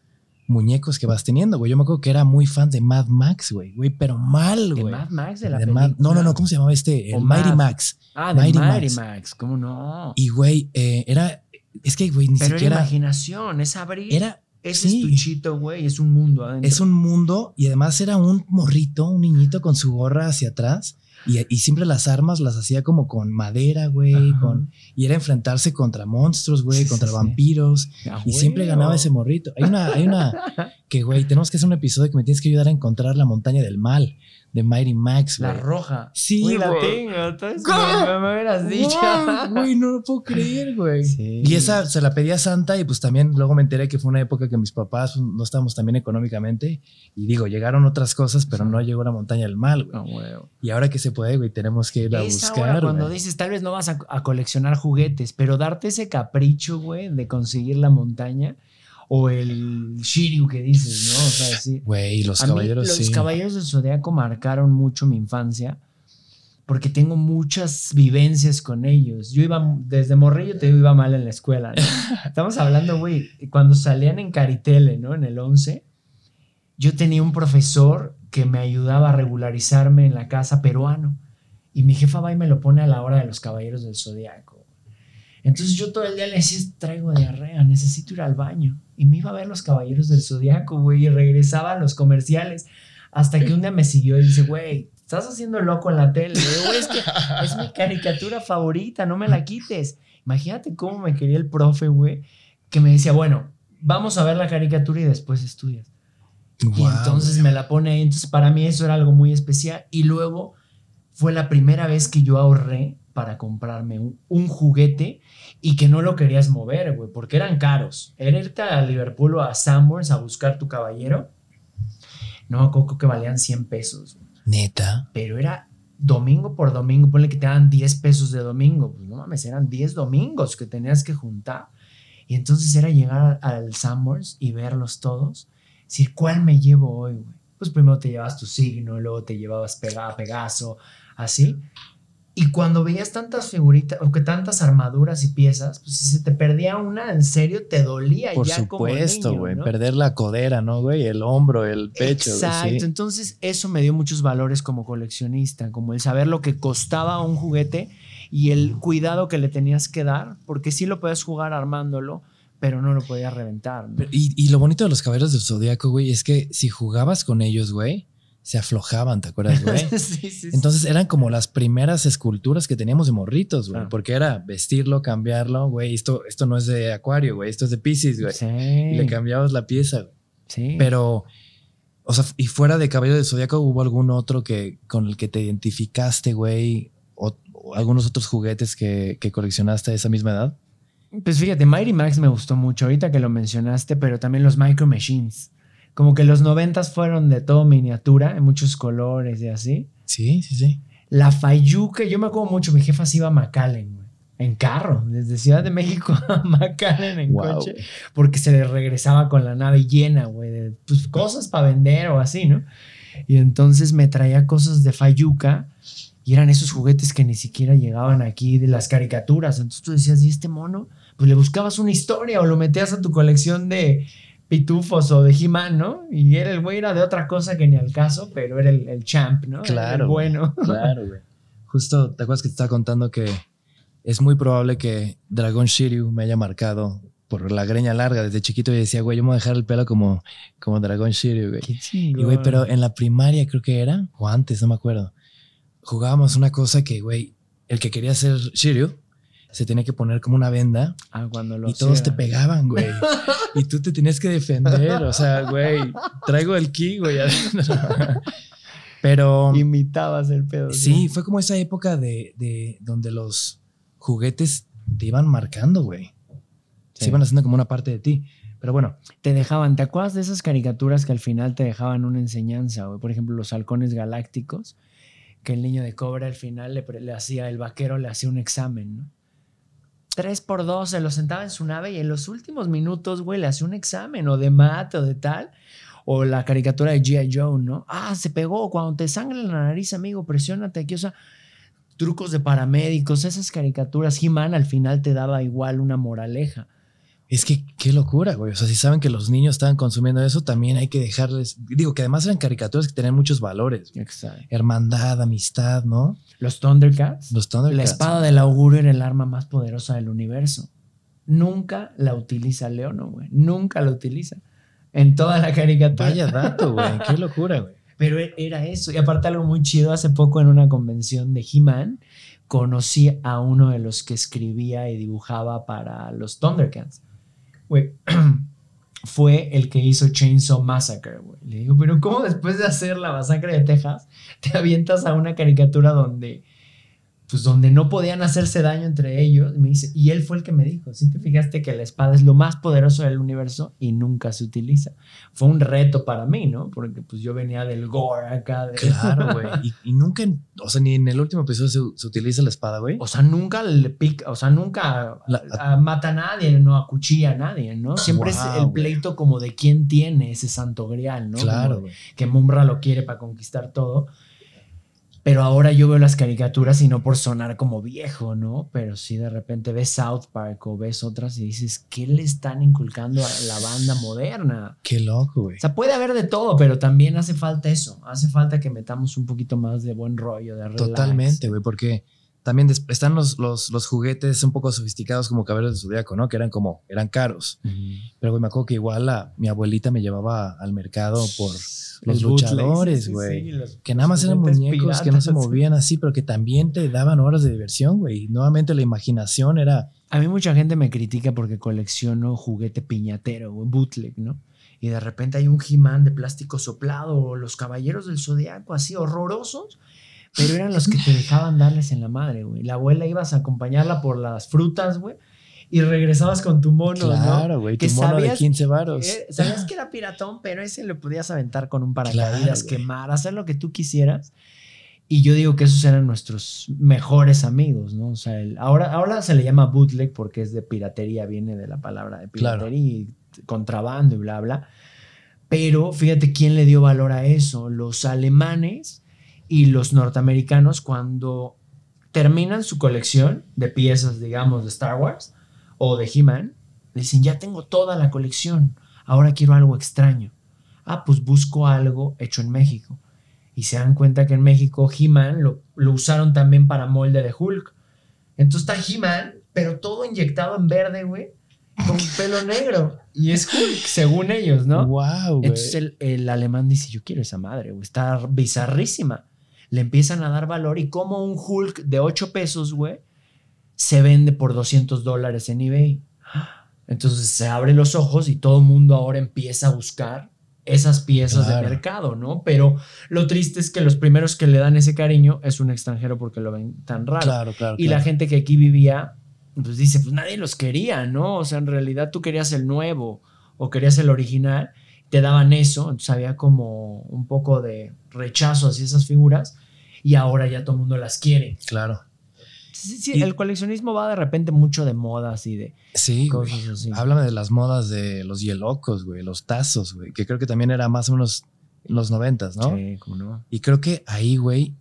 muñecos que vas teniendo, güey. Yo me acuerdo que era muy fan de Mad Max, güey, güey, pero mal, güey. ¿De Mad Max de la No, no, no, ¿cómo se llamaba este? El Mighty Max. Ah, de Mighty, Mighty Max. ¿cómo no? Y, güey, eh, era, es que, güey, ni pero siquiera... Era imaginación, es abrir... Era, ese estuchito, güey, es un mundo adentro. Es un mundo y además era un morrito, un niñito con su gorra hacia atrás y, siempre las armas las hacía como con madera, güey. Con, y era enfrentarse contra monstruos, güey, contra vampiros. Ah, y siempre ganaba ese morrito. Hay una, hay una que, güey, tenemos que hacer un episodio que me tienes que ayudar a encontrar la montaña del mal de Mighty Max, La roja. Sí, güey. la tengo. Entonces, me, me, hubieras dicho. Güey, no lo puedo creer, güey. Y esa se la pedía Santa y pues también luego me enteré que fue una época que mis papás pues, no estábamos tan económicamente. Y digo, llegaron otras cosas, pero no llegó la montaña del mal, güey. Ah, y ahora que se puede, güey, tenemos que ir a buscar. cuando dices, tal vez no vas a, coleccionar juguetes, pero darte ese capricho, güey, de conseguir la montaña o el Shiryu que dices, ¿no? O sea, sí. Güey, los caballeros Los caballeros del zodiaco marcaron mucho mi infancia porque tengo muchas vivencias con ellos. Yo iba, desde morrillo te iba mal en la escuela, Estamos hablando, güey, cuando salían en Caritele, ¿no? En el 11, yo tenía un profesor que me ayudaba a regularizarme en la casa peruano. Y mi jefa va y me lo pone a la hora de los caballeros del zodiaco. Entonces yo todo el día le decía, traigo diarrea, necesito ir al baño y me iba a ver los Caballeros del Zodiaco, güey, y regresaba a los comerciales. Hasta que un día me siguió y dice, güey, estás haciendo loco en la tele. es mi caricatura favorita, no me la quites. Imagínate cómo me quería el profe, güey, que me decía, bueno, vamos a ver la caricatura y después estudias. y entonces me la pone ahí. Entonces, para mí eso era algo muy especial. Y luego fue la primera vez que yo ahorré para comprarme un, un juguete y que no lo querías mover, güey, porque eran caros. Era irte a Liverpool o a Sanborns a buscar tu caballero. No, Coco, que valían 100 pesos. Neta. Pero era domingo por domingo, ponle que te dan 10 pesos de domingo. Pues no mames, eran 10 domingos que tenías que juntar. Y entonces era llegar al Sanborns y verlos todos. Decir, ¿cuál me llevo hoy, güey? Pues primero te llevas tu signo, luego te llevabas pega, Pegaso, así. Y cuando veías tantas figuritas o que tantas armaduras y piezas, pues si se te perdía una, en serio te dolía. Por ya supuesto, güey. Perder la codera, ¿no, güey? El hombro, el pecho. Exacto. Entonces, eso me dio muchos valores como coleccionista, como el saber lo que costaba un juguete y el cuidado que le tenías que dar, porque sí lo puedes jugar armándolo, pero no lo podías reventar. Y, lo bonito de los caballeros del zodiaco, güey, es que si jugabas con ellos, güey, se aflojaban, ¿te acuerdas, güey? sí, sí, Entonces eran como las primeras esculturas que teníamos de morritos, güey, porque era vestirlo, cambiarlo, güey, esto, esto no es de acuario, güey, esto es de Pisces, güey. Sí. le cambiabas la pieza, güey. Sí. Pero, o sea, y fuera de Cabello de Zodíaco, ¿hubo algún otro que con el que te identificaste, güey? O, algunos otros juguetes que, que coleccionaste a esa misma edad? Pues fíjate, Mighty Max me gustó mucho ahorita que lo mencionaste, pero también los Micro Machines como que los noventas fueron de todo miniatura, en muchos colores y así. Sí, sí, sí. La Fayuca, yo me acuerdo mucho, mi jefa se iba a McAllen, En carro, desde Ciudad de México a McAllen en coche, porque se le regresaba con la nave llena, güey, de pues, cosas para vender o así, ¿no? Y entonces me traía cosas de Fayuca y eran esos juguetes que ni siquiera llegaban aquí de las caricaturas. Entonces tú decías, ¿y este mono? Pues le buscabas una historia o lo metías a tu colección de, pitufos o de he ¿no? Y era el güey era de otra cosa que ni al caso, pero era el, champ, ¿no? Claro. bueno. Claro, güey. Justo, ¿te acuerdas que te estaba contando que es muy probable que Dragon Shiryu me haya marcado por la greña larga desde chiquito y decía, güey, yo me voy a dejar el pelo como, como Dragon Shiryu, güey. y güey, pero en la primaria creo que era, o antes, no me acuerdo. Jugábamos una cosa que, güey, el que quería ser Shiryu se tenía que poner como una venda. Ah, cuando lo Y todos te pegaban, güey. y tú te tenías que defender. O sea, güey, traigo el ki, güey, Pero. Imitabas el pedo. Sí, fue como esa época de, donde los juguetes te iban marcando, güey. Se iban haciendo como una parte de ti. Pero bueno. Te dejaban, ¿te acuerdas de esas caricaturas que al final te dejaban una enseñanza, güey? Por ejemplo, los halcones galácticos, que el niño de cobra al final le, le hacía, el vaquero le hacía un examen, ¿no? Tres por dos, se lo sentaba en su nave y en los últimos minutos, güey, le hacía un examen o de mate o de tal. O la caricatura de G.I. Joe, ¿no? Ah, se pegó. Cuando te sangra la nariz, amigo, presiónate aquí. O sea, trucos de paramédicos, esas caricaturas. he al final te daba igual una moraleja. Es que qué locura, güey. O sea, si saben que los niños estaban consumiendo eso, también hay que dejarles. Digo que además eran caricaturas que tenían muchos valores. Exacto. Hermandad, amistad, ¿no? Los Thundercats. Los Thundercats. La espada del augurio era el arma más poderosa del universo. Nunca la utiliza Leono, güey. Nunca la utiliza. En toda la caricatura. Vaya dato, güey. Qué locura, güey. Pero e, era eso. Y aparte, algo muy chido. Hace poco en una convención de He-Man, conocí a uno de los que escribía y dibujaba para los Thundercats güey, fue el que hizo Chainsaw Massacre, güey. Le digo, pero ¿cómo después de hacer la masacre de Texas te avientas a una caricatura donde pues donde no podían hacerse daño entre ellos, me dice, y él fue el que me dijo, si ¿sí te fijaste que la espada es lo más poderoso del universo y nunca se utiliza. Fue un reto para mí, ¿no? Porque pues yo venía del gore acá. Claro, güey. y, nunca, o sea, ni en el último episodio se, se utiliza la espada, güey. O sea, nunca le pica, o sea, nunca mata a nadie, no acuchilla a nadie, ¿no? Siempre es el pleito como de quién tiene ese santo grial, ¿no? Claro, Que Mumbra lo quiere para conquistar todo pero ahora yo veo las caricaturas y no por sonar como viejo, ¿no? Pero si de repente ves South Park o ves otras y dices, ¿qué le están inculcando a la banda moderna? Qué loco, güey. O sea, puede haber de todo, pero también hace falta eso. Hace falta que metamos un poquito más de buen rollo, de relax. Totalmente, güey, porque también están los, los, los, juguetes un poco sofisticados como Caballeros de Zodíaco, ¿no? Que eran como, eran caros. Pero, güey, me acuerdo que igual mi abuelita me llevaba al mercado por los, luchadores, güey. que nada más eran muñecos que no se movían así, pero que también te daban horas de diversión, güey. Nuevamente la imaginación era. A mí mucha gente me critica porque colecciono juguete piñatero, o bootleg, ¿no? Y de repente hay un he de plástico soplado, o los caballeros del zodiaco, así horrorosos. Pero eran los que te dejaban darles en la madre, güey. La abuela ibas a acompañarla por las frutas, güey y regresabas con tu mono, claro, güey, tu mono sabías, de 15 varos. Eh, sabías que era piratón, pero ese lo podías aventar con un paracaídas, quemar, hacer lo que tú quisieras. Y yo digo que esos eran nuestros mejores amigos, ¿no? O sea, ahora, ahora se le llama bootleg porque es de piratería, viene de la palabra de piratería y contrabando y bla, bla. Pero fíjate quién le dio valor a eso, los alemanes y los norteamericanos cuando terminan su colección de piezas, digamos, de Star Wars, o de He-Man, dicen, ya tengo toda la colección, ahora quiero algo extraño. Ah, pues busco algo hecho en México. Y se dan cuenta que en México He-Man lo, lo, usaron también para molde de Hulk. Entonces está He-Man, pero todo inyectado en verde, güey, con pelo negro. Y es Hulk, según ellos, ¿no? Wow, Entonces el, el alemán dice, yo quiero esa madre, güey, está bizarrísima. Le empiezan a dar valor y como un Hulk de 8 pesos, güey, se vende por 200 dólares en eBay. Entonces se abre los ojos y todo el mundo ahora empieza a buscar esas piezas de mercado, ¿no? Pero lo triste es que los primeros que le dan ese cariño es un extranjero porque lo ven tan raro. Claro, claro, y la gente que aquí vivía, pues dice, pues nadie los quería, ¿no? O sea, en realidad tú querías el nuevo o querías el original, te daban eso, entonces había como un poco de rechazo hacia esas figuras y ahora ya todo el mundo las quiere. Claro. Sí, el coleccionismo va de repente mucho de modas y de sí, Háblame de las modas de los yelocos, güey, los tazos, güey, que creo que también era más o menos los noventas, ¿no? Sí, como no. Y creo que ahí, güey,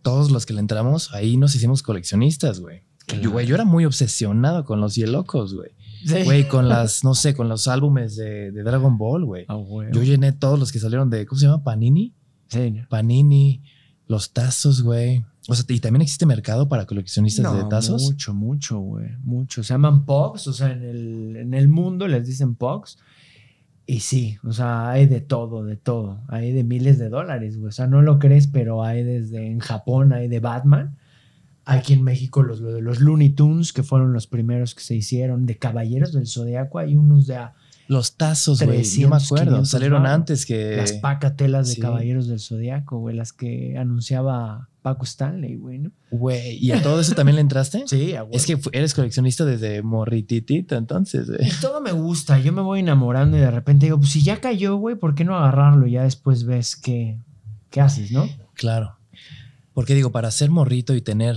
todos los que le entramos, ahí nos hicimos coleccionistas, güey. Yo, güey, yo era muy obsesionado con los yelocos, güey. Sí. Güey, con las, no sé, con los álbumes de, Dragon Ball, güey. Ah, güey. Yo llené todos los que salieron de, ¿cómo se llama? Panini. Sí. Panini, los tazos, güey. O sea, y también existe mercado para coleccionistas de tazos. Mucho, mucho, güey. Mucho. Se llaman POGs, o sea, en el, en el mundo les dicen POGs. Y sí, o sea, hay de todo, de todo. Hay de miles de dólares, güey. O sea, no lo crees, pero hay desde en Japón, hay de Batman. Aquí en México, los, los Looney Tunes, que fueron los primeros que se hicieron, de Caballeros del Zodiaco, hay unos de los tazos, güey. Yo me acuerdo. Pues, salieron antes que. Las pacatelas de Caballeros del Zodiaco, güey. Las que anunciaba Paco Stanley, güey, ¿no? Güey. ¿Y a todo eso también le entraste? sí, a Es que eres coleccionista desde morrititita, entonces, güey. Todo me gusta. Yo me voy enamorando y de repente digo, pues si ya cayó, güey, ¿por qué no agarrarlo? Ya después ves qué haces, ¿no? Claro. Porque digo, para ser morrito y tener.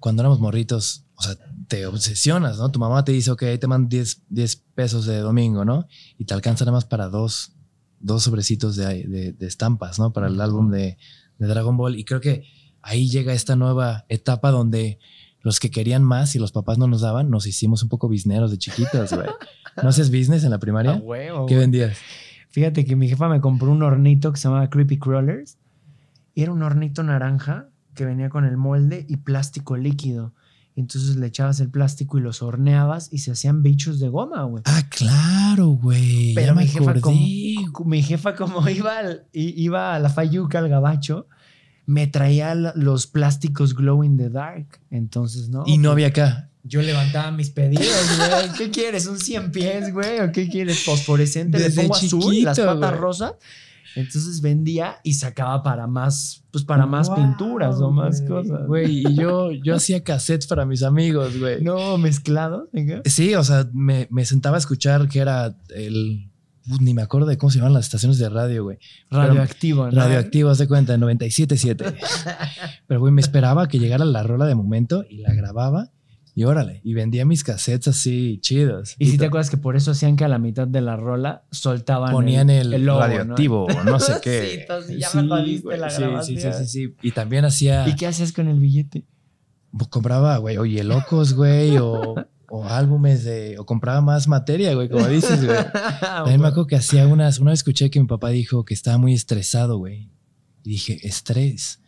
Cuando éramos morritos, o sea, te obsesionas, ¿no? Tu mamá te dice, ok, te mandan 10, pesos de domingo, ¿no? Y te alcanza nada más para dos, dos sobrecitos de, estampas, ¿no? Para el álbum de, Dragon Ball. Y creo que ahí llega esta nueva etapa donde los que querían más y los papás no nos daban, nos hicimos un poco bisneros de chiquitas, güey. ¿No haces business en la primaria? ¿Qué vendías? Fíjate que mi jefa me compró un hornito que se llamaba Creepy Crawlers. Y era un hornito naranja que venía con el molde y plástico líquido. Entonces le echabas el plástico y los horneabas y se hacían bichos de goma, güey. Ah, claro, güey. Pero mi, jefa como, mi jefa, iba, a la Fayuca, al gabacho, me traía los plásticos glow in the dark. Entonces, ¿no? Y no había acá. Yo levantaba mis pedidos, güey. ¿Qué quieres? ¿Un 100 pies, güey? ¿O qué quieres? ¿Fosforescente? ¿Le pongo chiquito, azul? ¿Las patas rosas? Entonces vendía y sacaba para más, pues para más pinturas o más cosas. Güey, y yo, yo hacía cassettes para mis amigos, güey. No, mezclados. Sí, o sea, me, sentaba a escuchar que era el. Pues, ni me acuerdo de cómo se llaman las estaciones de radio, güey. Radioactivo, ¿no? Radioactivo, haz de cuenta, 97.7. Pero, güey, me esperaba que llegara la rola de momento y la grababa y órale, y vendía mis cassettes así chidos. Y, si te acuerdas que por eso hacían que a la mitad de la rola soltaban. Ponían el, radioactivo, ¿no? no sé qué. Sí, sí, sí, Sí, sí, Y también hacía. ¿Y qué hacías con el billete? Compraba, güey, oye, locos, güey, o álbumes de, o compraba más materia, güey, como dices, güey. También me acuerdo que hacía unas, una vez escuché que mi papá dijo que estaba muy estresado, güey. Y dije, estrés.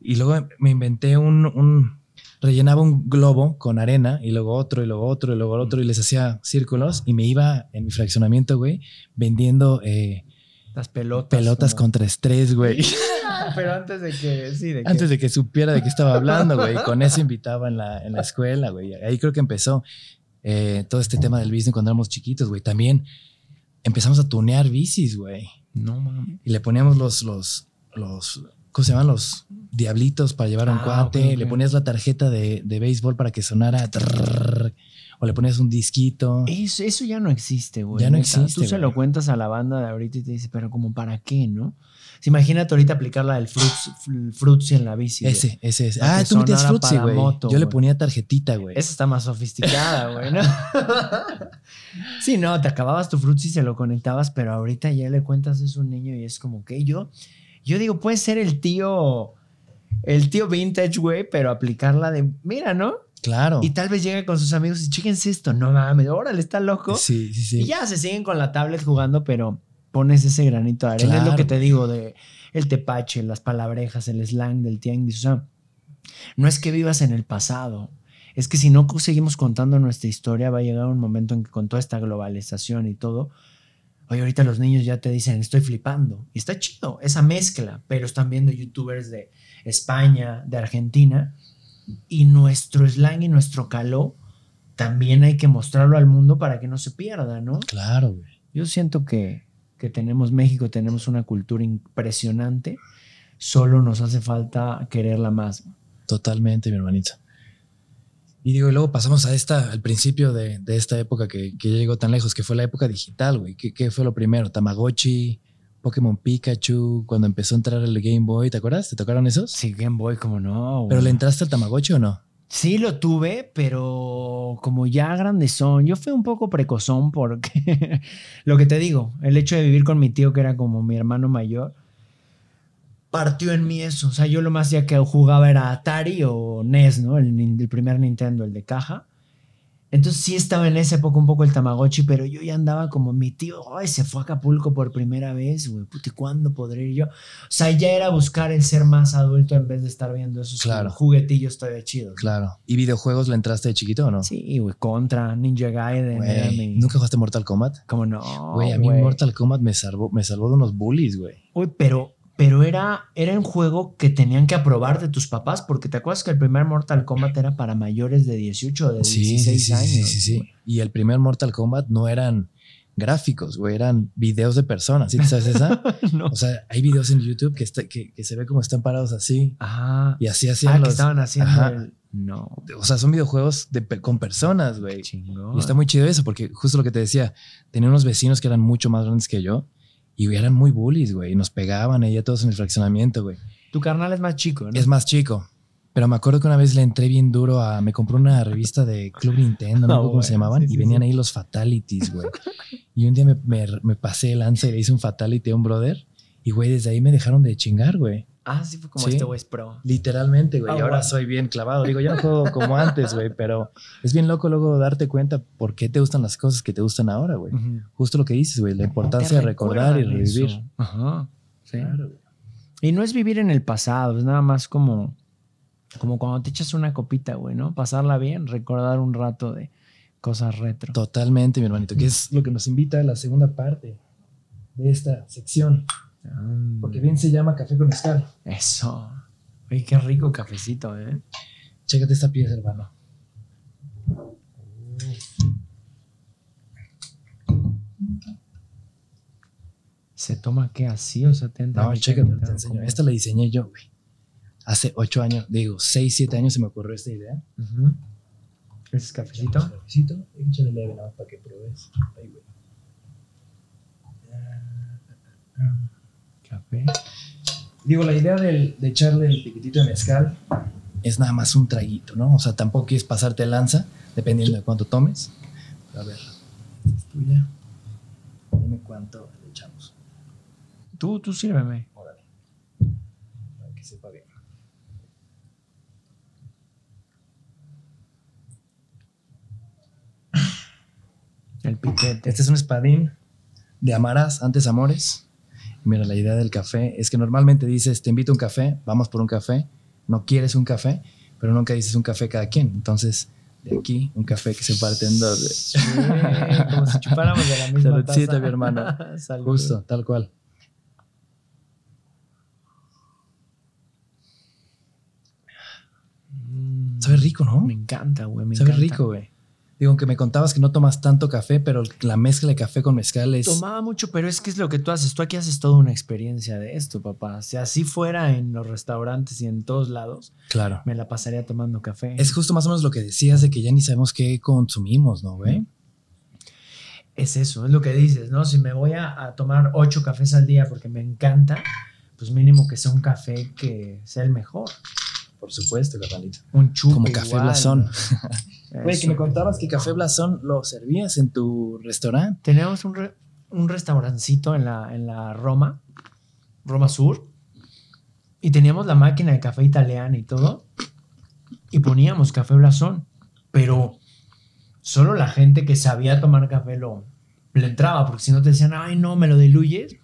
Y luego me inventé un, rellenaba un globo con arena y luego otro y luego otro y luego otro y les hacía círculos y me iba en mi fraccionamiento, güey, vendiendo eh, las pelotas. Pelotas contra estrés, güey. Pero antes de que, Antes de que supiera de qué estaba hablando, güey. Con eso invitaba en la, en la escuela, güey. Ahí creo que empezó eh, todo este tema del business cuando éramos chiquitos, güey. También empezamos a tunear bicis, güey. No mames. Y le poníamos los, los, los ¿cómo se llaman los diablitos para llevar un ah, cuate? le ponías la tarjeta de, béisbol para que sonara. o le ponías un disquito. Eso, ya no existe, güey. Ya no existe. Tú se lo cuentas a la banda de ahorita y te dice, pero como para qué, ¿no? Si imagínate ahorita aplicar la del Fruits en la bici. Ese, ese, ese. ah, tú metías güey. Yo le ponía tarjetita, güey. Esa está más sofisticada, güey, ¿no? sí, no, te acababas tu Frutzi y se lo conectabas, pero ahorita ya le cuentas es un niño y es como que yo yo digo, puede ser el tío, el tío vintage, güey, pero aplicarla de, mira, ¿no? Claro. Y tal vez llega con sus amigos y chéquense esto, no mames, órale, está loco. Sí, sí, sí. Y ya se siguen con la tablet jugando, pero pones ese granito de arena. Es lo que te digo de el tepache, las palabrejas, el slang del tianguis. O sea, no es que vivas en el pasado. Es que si no seguimos contando nuestra historia, va a llegar un momento en que con toda esta globalización y todo, Hoy ahorita los niños ya te dicen, estoy flipando. Y está chido esa mezcla, pero están viendo youtubers de España, de Argentina, y nuestro slang y nuestro caló también hay que mostrarlo al mundo para que no se pierda, ¿no? Claro, Yo siento que, que tenemos México, tenemos una cultura impresionante, solo nos hace falta quererla más. Totalmente, mi hermanita. Y digo, y luego pasamos a esta, al principio de, esta época que, que, llegó tan lejos, que fue la época digital, güey. ¿Qué, fue lo primero? Tamagotchi, Pokémon Pikachu, cuando empezó a entrar el Game Boy, ¿te acuerdas? ¿Te tocaron esos? Sí, Game Boy, como no. ¿Pero le entraste al Tamagotchi o no? Sí lo tuve, pero como ya son. yo fui un poco precozón porque lo que te digo, el hecho de vivir con mi tío que era como mi hermano mayor, partió en mí eso. O sea, yo lo más ya que jugaba era Atari o NES, ¿no? El, primer Nintendo, el de caja. Entonces sí estaba en esa época un poco el Tamagotchi, pero yo ya andaba como mi tío, ay, se fue a Acapulco por primera vez, güey, puti, ¿cuándo podré ir yo? O sea, ya era buscar el ser más adulto en vez de estar viendo esos juguetillos todavía chidos. Claro. ¿Y videojuegos le entraste de chiquito no? Sí, güey, Contra, Ninja Gaiden. ¿Nunca jugaste Mortal Kombat? Como no? Güey, a mí Mortal Kombat me salvó, me salvó de unos bullies, güey. Uy, pero pero era, era un juego que tenían que aprobar de tus papás, porque te acuerdas que el primer Mortal Kombat era para mayores de 18 o de 16 años. Sí, sí, sí. Y el primer Mortal Kombat no eran gráficos, güey, eran videos de personas, ¿sí? ¿Sabes esa? no. O sea, hay videos en YouTube que, se ve como están parados así. Ajá. Ah. Y así hacían ah, que estaban haciendo No. O sea, son videojuegos de, con personas, güey. Y está muy chido eso, porque justo lo que te decía, tenía unos vecinos que eran mucho más grandes que yo y eran muy bullies, güey. Y nos pegaban ella todos en el fraccionamiento, güey. Tu carnal es más chico, ¿no? Es más chico. Pero me acuerdo que una vez le entré bien duro a. Me compró una revista de Club Nintendo, no, sé cómo se llamaban, y venían ahí los Fatalities, güey. y un día me, pasé el lance y le hice un Fatality a un brother. Y, güey, desde ahí me dejaron de chingar, güey. Ah, sí, fue como este güey es pro. Literalmente, güey. ahora soy bien clavado. Digo, ya no juego como antes, güey, pero es bien loco luego darte cuenta por qué te gustan las cosas que te gustan ahora, güey. Justo lo que dices, güey, la importancia de recordar y revivir. Ajá. Sí. y no es vivir en el pasado, es nada más como, como cuando te echas una copita, güey, ¿no? Pasarla bien, recordar un rato de cosas retro. Totalmente, mi hermanito, que es lo que nos invita a la segunda parte de esta sección. Porque bien se llama café con mezcal. Eso. Oye, qué rico cafecito, ¿eh? Chécate esta pieza, hermano. ¿Se toma qué? ¿Así o tenta? No, chécate, te enseño. Esta la diseñé yo, güey. Hace 8 años, digo, 6, 7 años se me ocurrió esta idea. es cafecito? Echamos cafecito, échale leve para que pruebes. Ahí, güey. Digo, la idea de echarle el piquetito de mezcal es nada más un traguito, ¿no? O sea, tampoco quieres pasarte lanza, dependiendo de cuánto tomes. A ver, es tuya. Dime cuánto le echamos. Tú, tú sírveme. Para que sepa bien. El piquet, Este es un espadín de Amaras, antes Amores. Mira, la idea del café es que normalmente dices, te invito a un café, vamos por un café, no quieres un café, pero nunca dices un café cada quien. Entonces, de aquí, un café que se parte en dos. como si chupáramos de la misma Saludcita, mi hermano. Salud. Justo, tal cual. Mm. Sabe rico, ¿no? Me encanta, güey. Sabe rico, güey. Digo, que me contabas que no tomas tanto café, pero la mezcla de café con mezcal es... Tomaba mucho, pero es que es lo que tú haces. Tú aquí haces toda una experiencia de esto, papá. si así fuera en los restaurantes y en todos lados, claro. me la pasaría tomando café. Es justo más o menos lo que decías de que ya ni sabemos qué consumimos, ¿no, güey? Es eso, es lo que dices, ¿no? Si me voy a, tomar ocho cafés al día porque me encanta, pues mínimo que sea un café que sea el mejor. Por supuesto, carnalito. Un chupo. Como café igual, blasón. Güey, que me contabas que Café Blasón lo servías en tu restaurante. Teníamos un, un restaurancito en la, en la Roma, Roma Sur, y teníamos la máquina de café italiana y todo, y poníamos Café Blasón, pero solo la gente que sabía tomar café lo, le entraba, porque si no te decían, ay, no, me lo diluyes.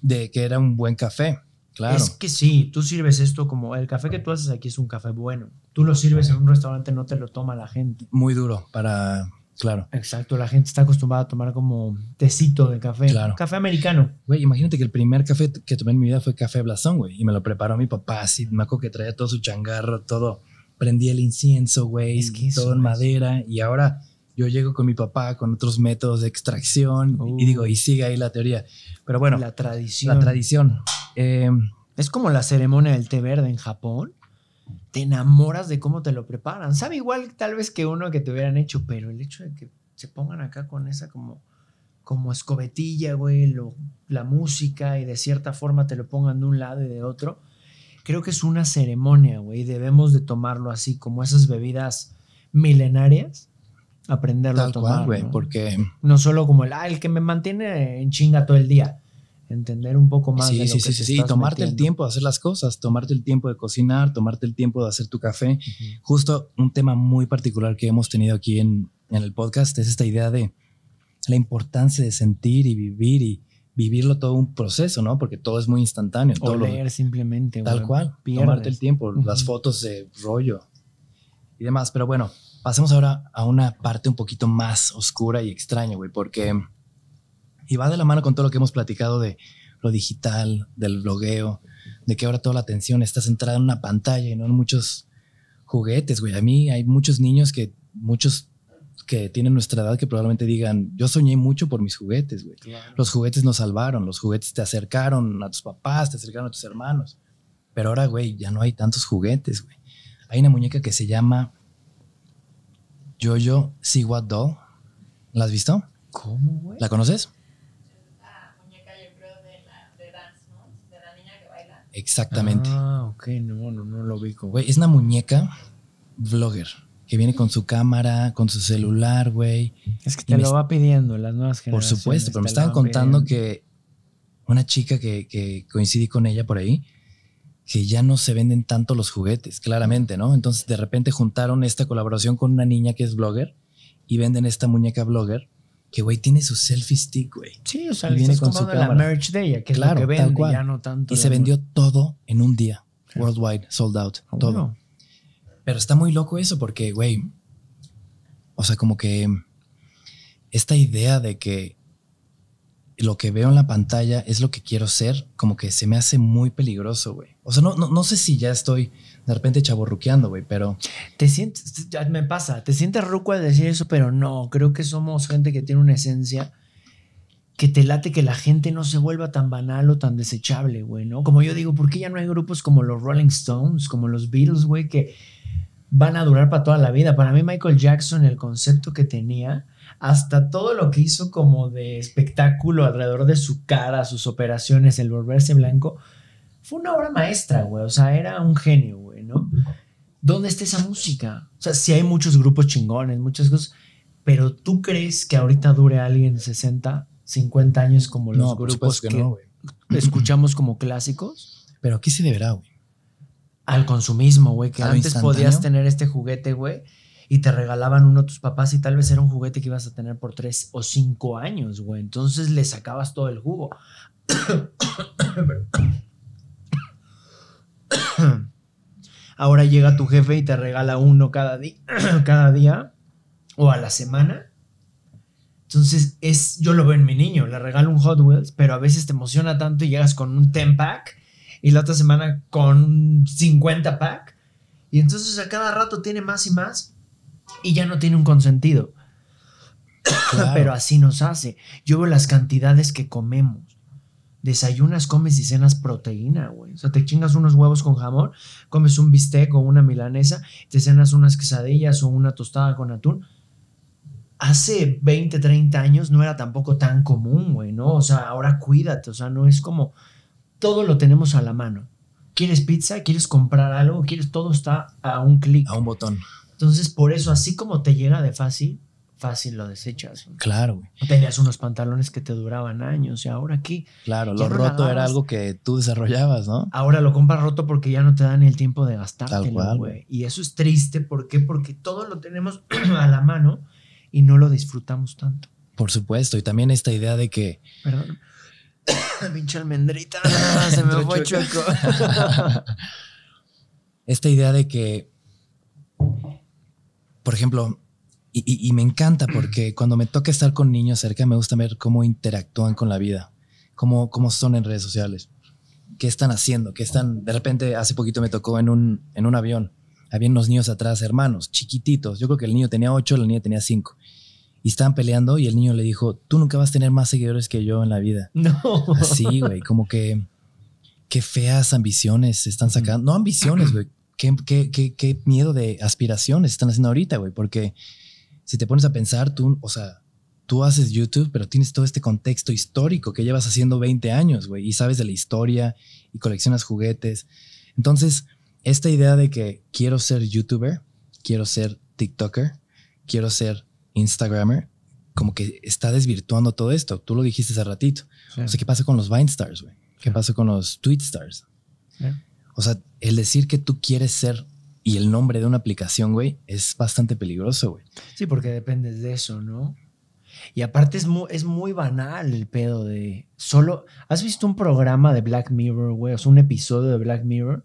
De que era un buen café. Es que sí, tú sirves esto como el café que tú haces aquí es un café bueno. Tú lo sirves en un restaurante, no te lo toma la gente. Muy duro para, claro. Exacto, la gente está acostumbrada a tomar como tecito de café. Café americano. Güey, imagínate que el primer café que tomé en mi vida fue café blasón, güey. Y me lo preparó mi papá, así, me que traía todo su changarro, todo. Prendía el incienso, güey, que todo en madera. Y ahora yo llego con mi papá con otros métodos de extracción y digo, y sigue ahí la teoría. Pero bueno, la tradición. La tradición. Em, es como la ceremonia del té verde en Japón. Te enamoras de cómo te lo preparan. Sabe igual tal vez que uno que te hubieran hecho, pero el hecho de que se pongan acá con esa como, como escobetilla, güey, la música y de cierta forma te lo pongan de un lado y de otro. Creo que es una ceremonia, güey. Debemos de tomarlo así, como esas bebidas milenarias aprenderlo a tomar. güey, porque... No solo como el, ah, el que me mantiene en chinga todo el día. Entender un poco más. Sí, sí, sí, sí. tomarte el tiempo de hacer las cosas, tomarte el tiempo de cocinar, tomarte el tiempo de hacer tu café. Justo un tema muy particular que hemos tenido aquí en, el podcast es esta idea de la importancia de sentir y vivir y vivirlo todo un proceso, ¿no? Porque todo es muy instantáneo. O todo leer simplemente. Tal cual. Tomarte el tiempo, las fotos de rollo y demás. Pero bueno, pasemos ahora a una parte un poquito más oscura y extraña, güey, porque... Y va de la mano con todo lo que hemos platicado de lo digital, del blogueo, de que ahora toda la atención está centrada en una pantalla y no en muchos juguetes, güey. A mí hay muchos niños que, muchos que tienen nuestra edad que probablemente digan, yo soñé mucho por mis juguetes, güey. Los juguetes nos salvaron, los juguetes te acercaron a tus papás, te acercaron a tus hermanos. Pero ahora, güey, ya no hay tantos juguetes, güey. Hay una muñeca que se llama Jojo Siwa Doll. ¿La has visto? ¿Cómo, güey? ¿La conoces? La ah, muñeca, yo creo, de la de dance, ¿no? De la niña que baila. Exactamente. Ah, ok, no, no, lo vi. Güey, es una muñeca vlogger que viene con su cámara, con su celular, güey. Es que te lo va pidiendo las nuevas generaciones. Por supuesto, pero me estaban contando que una chica que, que coincidí con ella por ahí que ya no se venden tanto los juguetes, claramente, ¿no? Entonces de repente juntaron esta colaboración con una niña que es blogger y venden esta muñeca blogger que, güey, tiene su selfie stick, güey. Sí, o sea, y viene con su merch de que es lo que ya no tanto. Y se vendió todo en un día, worldwide, sold out, ah, todo. Pero está muy loco eso porque, güey, o sea, como que esta idea de que lo que veo en la pantalla es lo que quiero ser, como que se me hace muy peligroso, güey. O sea, no, sé si ya estoy de repente chaborruqueando, güey, pero. Te sientes, me pasa, te sientes ruco al decir eso, pero no, creo que somos gente que tiene una esencia que te late que la gente no se vuelva tan banal o tan desechable, güey, ¿no? Como yo digo, ¿por qué ya no hay grupos como los Rolling Stones, como los Beatles, güey, que van a durar para toda la vida? Para mí, Michael Jackson, el concepto que tenía, hasta todo lo que hizo como de espectáculo alrededor de su cara, sus operaciones, el volverse blanco, fue una obra maestra, güey. O sea, era un genio, güey, ¿no? ¿Dónde está esa música? O sea, sí hay muchos grupos chingones, muchas cosas, pero ¿tú crees que ahorita dure alguien 60, 50 años como los grupos que, no, güey? escuchamos como clásicos? Pero ¿qué se deberá, güey? Al consumismo, güey, que antes podías tener este juguete, güey, y te regalaban uno a tus papás y tal vez era un juguete que ibas a tener por 3 o 5 años, güey. Entonces le sacabas todo el jugo. Ahora llega tu jefe y te regala uno cada, día o a la semana. Entonces, es, yo lo veo en mi niño, le regalo un Hot Wheels, pero a veces te emociona tanto y llegas con un 10 pack y la otra semana con 50 pack. Y entonces a cada rato tiene más y más y ya no tiene un consentido. Pero así nos hace. Yo veo las cantidades que comemos desayunas, comes y cenas proteína, güey. O sea, te chingas unos huevos con jamón, comes un bistec o una milanesa, te cenas unas quesadillas o una tostada con atún. Hace 20, 30 años no era tampoco tan común, güey, ¿no? O sea, ahora cuídate, o sea, no es como todo lo tenemos a la mano. ¿Quieres pizza? ¿Quieres comprar algo? ¿Quieres? Todo está a un clic. A un botón. Entonces, por eso, así como te llega de fácil, fácil lo desechas. Claro, güey. Tenías unos pantalones que te duraban años y ahora aquí. Claro, lo roto era algo que tú desarrollabas, ¿no? Ahora lo compras roto porque ya no te dan el tiempo de gastártelo, güey. Y eso es triste, ¿por qué? Porque todo lo tenemos a la mano y no lo disfrutamos tanto. Por supuesto, y también esta idea de que. Perdón. Pinche almendrita, se me fue chueco. esta idea de que, por ejemplo, y, me encanta mm. porque cuando me toca estar con niños cerca, me gusta ver cómo interactúan con la vida, cómo, cómo son en redes sociales, qué están haciendo, qué están... De repente, hace poquito me tocó en un, en un avión, había unos niños atrás, hermanos, chiquititos. Yo creo que el niño tenía ocho, la niña tenía cinco. Y estaban peleando y el niño le dijo, tú nunca vas a tener más seguidores que yo en la vida. No. Así, güey, como que... Qué feas ambiciones están sacando. No ambiciones, güey. qué, qué, qué miedo de aspiraciones están haciendo ahorita, güey. Porque si te pones a pensar, tú, o sea, tú haces YouTube, pero tienes todo este contexto histórico que llevas haciendo 20 años, güey, y sabes de la historia y coleccionas juguetes. Entonces, esta idea de que quiero ser YouTuber, quiero ser TikToker, quiero ser Instagrammer, como que está desvirtuando todo esto. Tú lo dijiste hace ratito. O sea, ¿qué pasa con los Vine Stars, güey? ¿Qué pasa con los Tweet Stars? O sea, el decir que tú quieres ser y el nombre de una aplicación, güey, es bastante peligroso, güey. Sí, porque dependes de eso, ¿no? Y aparte es muy, es muy banal el pedo de solo... ¿Has visto un programa de Black Mirror, güey? O sea, un episodio de Black Mirror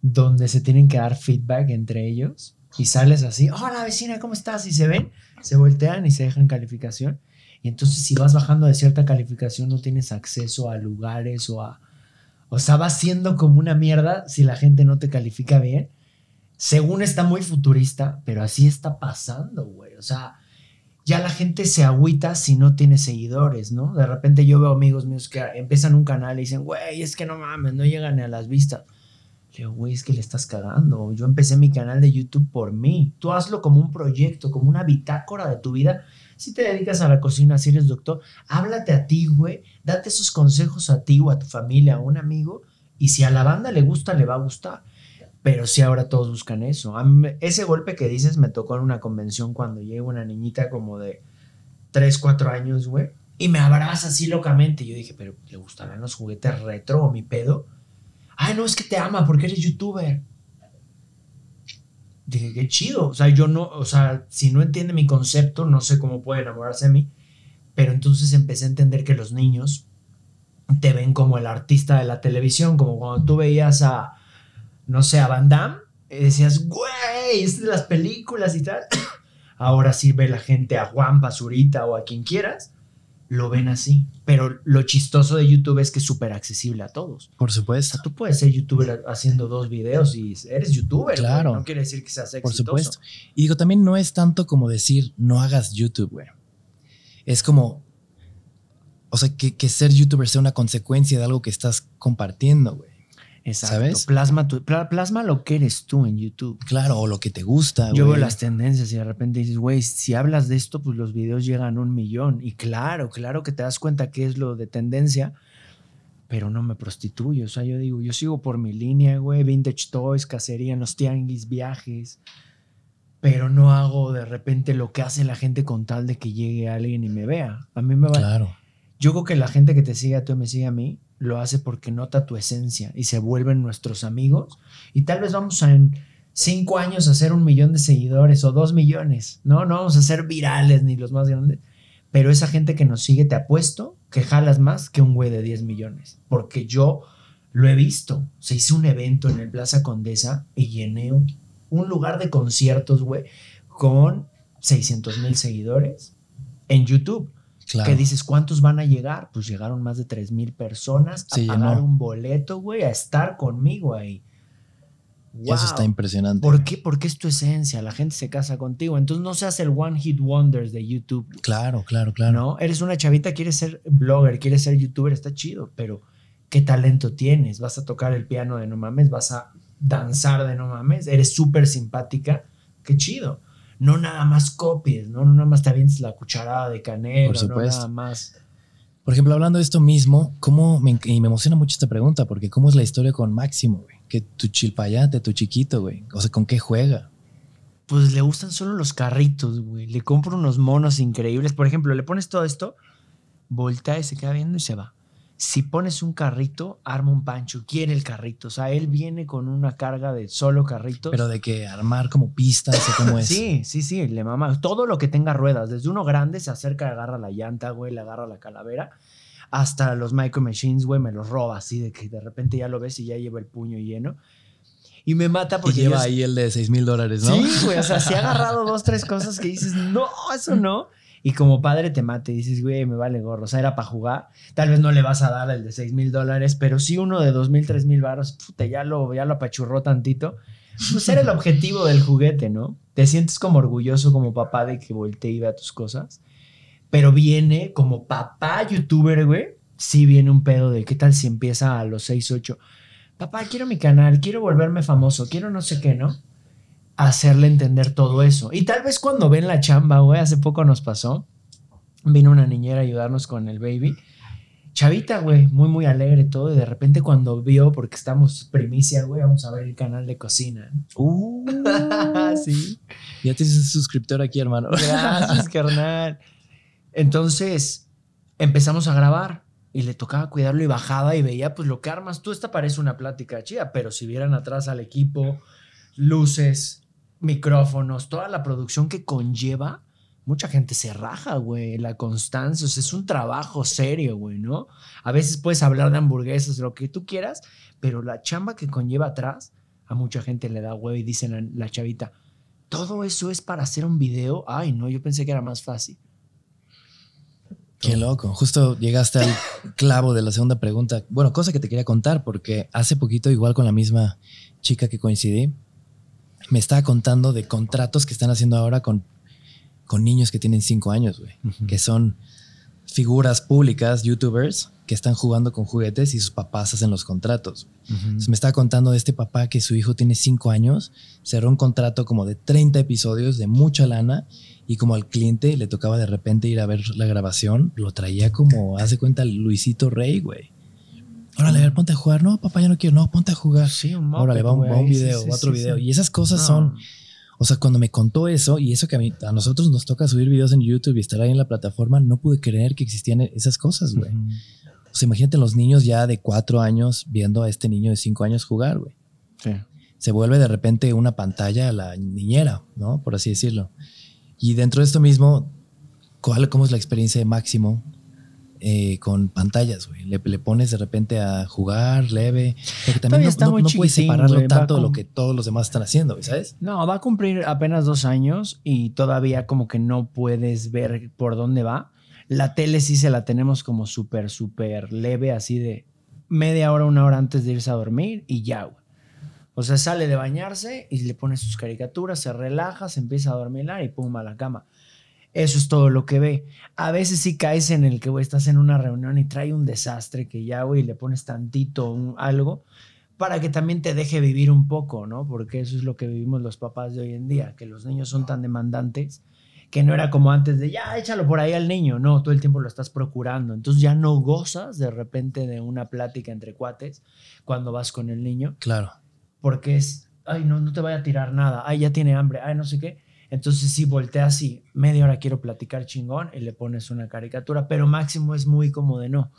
donde se tienen que dar feedback entre ellos y sales así, hola vecina, ¿cómo estás? Y se ven, se voltean y se dejan calificación. Y entonces si vas bajando de cierta calificación no tienes acceso a lugares o a... O sea, vas siendo como una mierda si la gente no te califica bien según está muy futurista, pero así está pasando, güey. O sea, ya la gente se agüita si no tiene seguidores, ¿no? De repente yo veo amigos míos que empiezan un canal y dicen, güey, es que no mames, no llegan ni a las vistas. Le digo, güey, es que le estás cagando. Yo empecé mi canal de YouTube por mí. Tú hazlo como un proyecto, como una bitácora de tu vida. Si te dedicas a la cocina, si eres doctor, háblate a ti, güey. Date esos consejos a ti o a tu familia, a un amigo. Y si a la banda le gusta, le va a gustar. Pero sí ahora todos buscan eso. Ese golpe que dices me tocó en una convención cuando llega una niñita como de 3, 4 años, güey. Y me abrazas así locamente. Y yo dije, pero ¿le gustarán los juguetes retro o mi pedo? Ay, ah, no, es que te ama porque eres youtuber. Dije, qué chido. O sea, yo no, o sea, si no entiende mi concepto, no sé cómo puede enamorarse de mí. Pero entonces empecé a entender que los niños te ven como el artista de la televisión, como cuando tú veías a no sé, a Van Damme, decías, güey, es de las películas y tal. Ahora sí ve la gente a Juan basurita o a quien quieras, lo ven así. Pero lo chistoso de YouTube es que es súper accesible a todos. Por supuesto. tú puedes ser youtuber haciendo dos videos y eres youtuber. Claro. No quiere decir que seas exitoso. Por supuesto. Y digo, también no es tanto como decir no hagas YouTube, güey. Es como, o sea, que, que ser youtuber sea una consecuencia de algo que estás compartiendo, güey. Exacto. ¿Sabes? Plasma, tu, plasma lo que eres tú en YouTube. Claro, o lo que te gusta. Yo veo las tendencias y de repente dices, güey, si hablas de esto, pues los videos llegan a un millón. Y claro, claro que te das cuenta que es lo de tendencia, pero no me prostituyo. O sea, yo digo, yo sigo por mi línea, güey, vintage toys, cacería los tianguis, viajes. Pero no hago de repente lo que hace la gente con tal de que llegue alguien y me vea. A mí me va. Claro. Yo creo que la gente que te sigue a ti me sigue a mí, lo hace porque nota tu esencia y se vuelven nuestros amigos. Y tal vez vamos en cinco años a ser un millón de seguidores o dos millones, ¿no? No vamos a ser virales ni los más grandes. Pero esa gente que nos sigue, te apuesto que jalas más que un güey de 10 millones. Porque yo lo he visto. Se hizo un evento en el Plaza Condesa y llené un lugar de conciertos, güey, con 600 mil seguidores en YouTube. Que dices, ¿cuántos van a llegar? Pues llegaron más de 3000 mil personas a pagar un boleto, güey, a estar conmigo ahí. Eso está impresionante. ¿Por qué? Porque es tu esencia, la gente se casa contigo. Entonces no seas el One Hit Wonders de YouTube. Claro, claro, claro. No, eres una chavita, quieres ser blogger, quieres ser youtuber, está chido, pero ¿qué talento tienes? Vas a tocar el piano de no mames, vas a danzar de no mames, eres súper simpática, qué chido no nada más copies, no, no nada más te avientes la cucharada de canela, no nada más. Por ejemplo, hablando de esto mismo, ¿cómo me, y me emociona mucho esta pregunta, porque ¿cómo es la historia con Máximo, güey? Que tu chilpayate, tu chiquito, güey. O sea, ¿con qué juega? Pues le gustan solo los carritos, güey. Le compro unos monos increíbles. Por ejemplo, le pones todo esto, voltea y se queda viendo y se va si pones un carrito, arma un Pancho, quiere el carrito. O sea, él viene con una carga de solo carrito. Pero de que armar como pistas o como es. Sí, sí, sí, le mama. Todo lo que tenga ruedas, desde uno grande se acerca, agarra la llanta, güey, le agarra la calavera, hasta los micro machines, güey, me los roba así, de que de repente ya lo ves y ya lleva el puño lleno. Y me mata porque. lleva ahí el de 6 mil dólares, ¿no? Sí, güey, o sea, si ha agarrado dos, tres cosas que dices, no, eso no y como padre te mate y dices, güey, me vale gorro, o sea, era para jugar, tal vez no le vas a dar el de 6 mil dólares, pero sí uno de 2 mil, 3 mil baros. puta, ya lo, ya lo apachurró tantito. Pues era el objetivo del juguete, ¿no? Te sientes como orgulloso como papá de que voltee y a tus cosas, pero viene como papá youtuber, güey, sí viene un pedo de qué tal si empieza a los 6, 8. Papá, quiero mi canal, quiero volverme famoso, quiero no sé qué, ¿no? hacerle entender todo eso. Y tal vez cuando ven la chamba, güey, hace poco nos pasó, vino una niñera a ayudarnos con el baby. Chavita, güey, muy, muy alegre todo. Y de repente cuando vio, porque estamos primicia, güey, vamos a ver el canal de cocina. Uh, sí. Ya te hiciste suscriptor aquí, hermano. Gracias, carnal. Entonces empezamos a grabar y le tocaba cuidarlo y bajaba y veía, pues lo que armas. Tú, esta parece una plática chida, pero si vieran atrás al equipo, luces, micrófonos, toda la producción que conlleva, mucha gente se raja, güey, la constancia, o sea, es un trabajo serio, güey, ¿no? A veces puedes hablar de hamburguesas, lo que tú quieras, pero la chamba que conlleva atrás, a mucha gente le da, huevo y dicen la chavita, todo eso es para hacer un video, ay, no, yo pensé que era más fácil. Qué loco, justo llegaste al clavo de la segunda pregunta. Bueno, cosa que te quería contar, porque hace poquito, igual con la misma chica que coincidí, me estaba contando de contratos que están haciendo ahora con, con niños que tienen cinco años, güey, que son figuras públicas, youtubers, que están jugando con juguetes y sus papás hacen los contratos. me estaba contando de este papá que su hijo tiene cinco años, cerró un contrato como de 30 episodios de mucha lana y como al cliente le tocaba de repente ir a ver la grabación, lo traía como, hace cuenta, Luisito Rey, güey. Órale, ponte a jugar. No, papá, ya no quiero. No, ponte a jugar. Sí, un Órale, va, un, un video, otro video. Y esas cosas son. O sea, cuando me contó eso y eso que a, a nosotros nos toca subir videos en YouTube y estar ahí en la plataforma, no pude creer que existían esas cosas, güey. O sea, imagínate los niños ya de cuatro años viendo a este niño de cinco años jugar, güey. Sí. Se vuelve de repente una pantalla a la niñera, ¿no? Por así decirlo. Y dentro de esto mismo, ¿cuál, ¿cómo es la experiencia de Máximo? Eh, con pantallas, güey. Le, pones de repente a jugar leve. Porque también no, puedes separarlo tanto de lo que todos los demás están haciendo, ¿sabes? No, va a cumplir apenas dos años y todavía como que no puedes ver por dónde va. La tele sí se la tenemos como súper, súper leve, así de media hora, una hora antes de irse a dormir y ya, güey. O sea, sale de bañarse y le pone sus caricaturas, se relaja, se empieza a dormir y pum, a la cama. Eso es todo lo que ve. A veces sí caes en el que, estás en una reunión y trae un desastre que ya, güey, le pones tantito un, algo para que también te deje vivir un poco, ¿no? Porque eso es lo que vivimos los papás de hoy en día, que los niños son tan demandantes que no era como antes de ya échalo por ahí al niño, no, todo el tiempo lo estás procurando, entonces ya no gozas de repente de una plática entre cuates cuando vas con el niño. Claro. Porque es, ay, no, no te vaya a tirar nada, ay, ya tiene hambre, ay, no sé qué. Entonces, si volteas y media hora quiero platicar chingón y le pones una caricatura, pero máximo es muy como de no.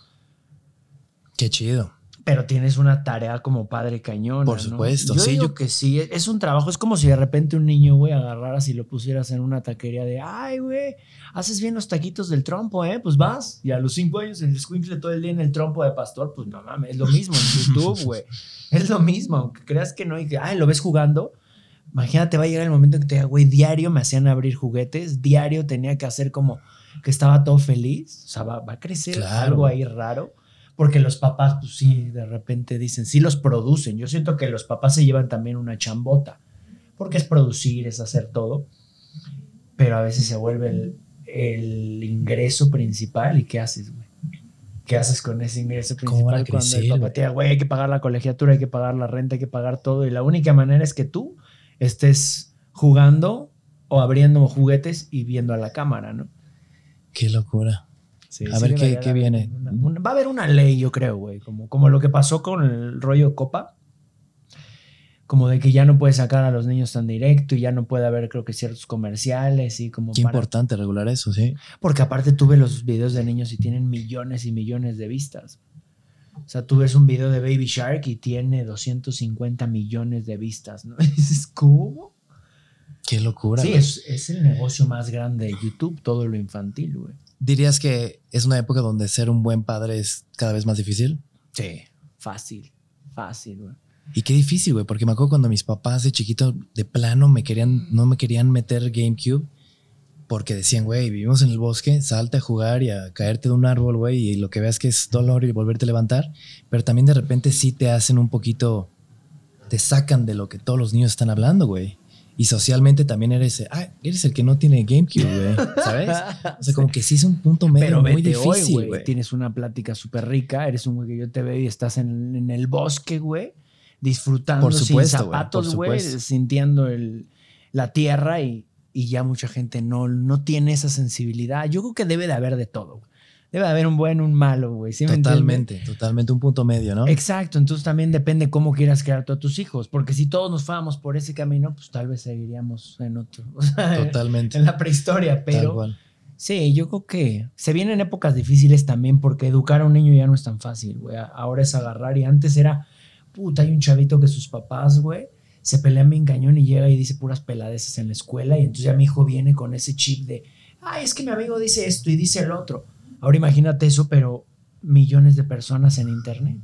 Qué chido. Pero tienes una tarea como padre cañón. Por supuesto, yo sí. yo que sí, es un trabajo, es como si de repente un niño, güey, agarraras y lo pusieras en una taquería de, ay, güey, haces bien los taquitos del trompo, ¿eh? Pues vas. Y a los cinco años en el squinkle todo el día en el trompo de pastor, pues no mames, es lo mismo en YouTube, güey. Es lo mismo, aunque creas que no y que, ay, lo ves jugando Imagínate, va a llegar el momento en que te diga, güey, diario me hacían abrir juguetes, diario tenía que hacer como que estaba todo feliz. O sea, va, a crecer algo ahí raro. Porque los papás, pues sí, de repente dicen, sí los producen. Yo siento que los papás se llevan también una chambota. Porque es producir, es hacer todo. Pero a veces se vuelve el, ingreso principal. ¿Y qué haces, güey? ¿Qué haces con ese ingreso principal cuando el papá te güey, hay que pagar la colegiatura, hay que pagar la renta, hay que pagar todo? Y la única manera es que tú estés jugando o abriendo juguetes y viendo a la cámara, ¿no? Qué locura. a ver qué, viene. va a haber una ley, yo creo, güey, como, como lo que pasó con el rollo Copa, como de que ya no puedes sacar a los niños tan directo y ya no puede haber, creo que ciertos comerciales y como. Qué importante regular eso, sí. Porque aparte tuve los videos de niños y tienen millones y millones de vistas. O sea, tú ves un video de Baby Shark y tiene 250 millones de vistas, ¿no? Es ¿cómo? Qué locura. Sí, es, el negocio más grande de YouTube, todo lo infantil, güey. ¿Dirías que es una época donde ser un buen padre es cada vez más difícil? Sí, fácil, fácil, güey. Y qué difícil, güey, porque me acuerdo cuando mis papás de chiquito de plano me querían, no me querían meter GameCube porque decían, güey, vivimos en el bosque, salte a jugar y a caerte de un árbol, güey, y lo que veas que es dolor y volverte a levantar. Pero también de repente sí te hacen un poquito, te sacan de lo que todos los niños están hablando, güey. Y socialmente también eres, ah, eres el que no tiene GameCube, güey, ¿sabes? O sea, como que sí es un punto medio muy difícil, güey. Tienes una plática súper rica, eres un güey que yo te veo y estás en, el bosque, güey, disfrutando sin zapatos, güey, sintiendo la tierra y y ya mucha gente no, no tiene esa sensibilidad. Yo creo que debe de haber de todo. Debe de haber un buen, un malo, güey. totalmente, totalmente un punto medio, ¿no? Exacto, entonces también depende cómo quieras crear a tus hijos, porque si todos nos fuéramos por ese camino, pues tal vez seguiríamos en otro. totalmente. En la prehistoria, pero... Sí, yo creo que se vienen épocas difíciles también porque educar a un niño ya no es tan fácil, güey. Ahora es agarrar y antes era, puta, hay un chavito que sus papás, güey, se pelean mi cañón y llega y dice puras peladeces en la escuela y entonces ya mi hijo viene con ese chip de, ay, es que mi amigo dice esto y dice el otro. Ahora imagínate eso, pero millones de personas en internet.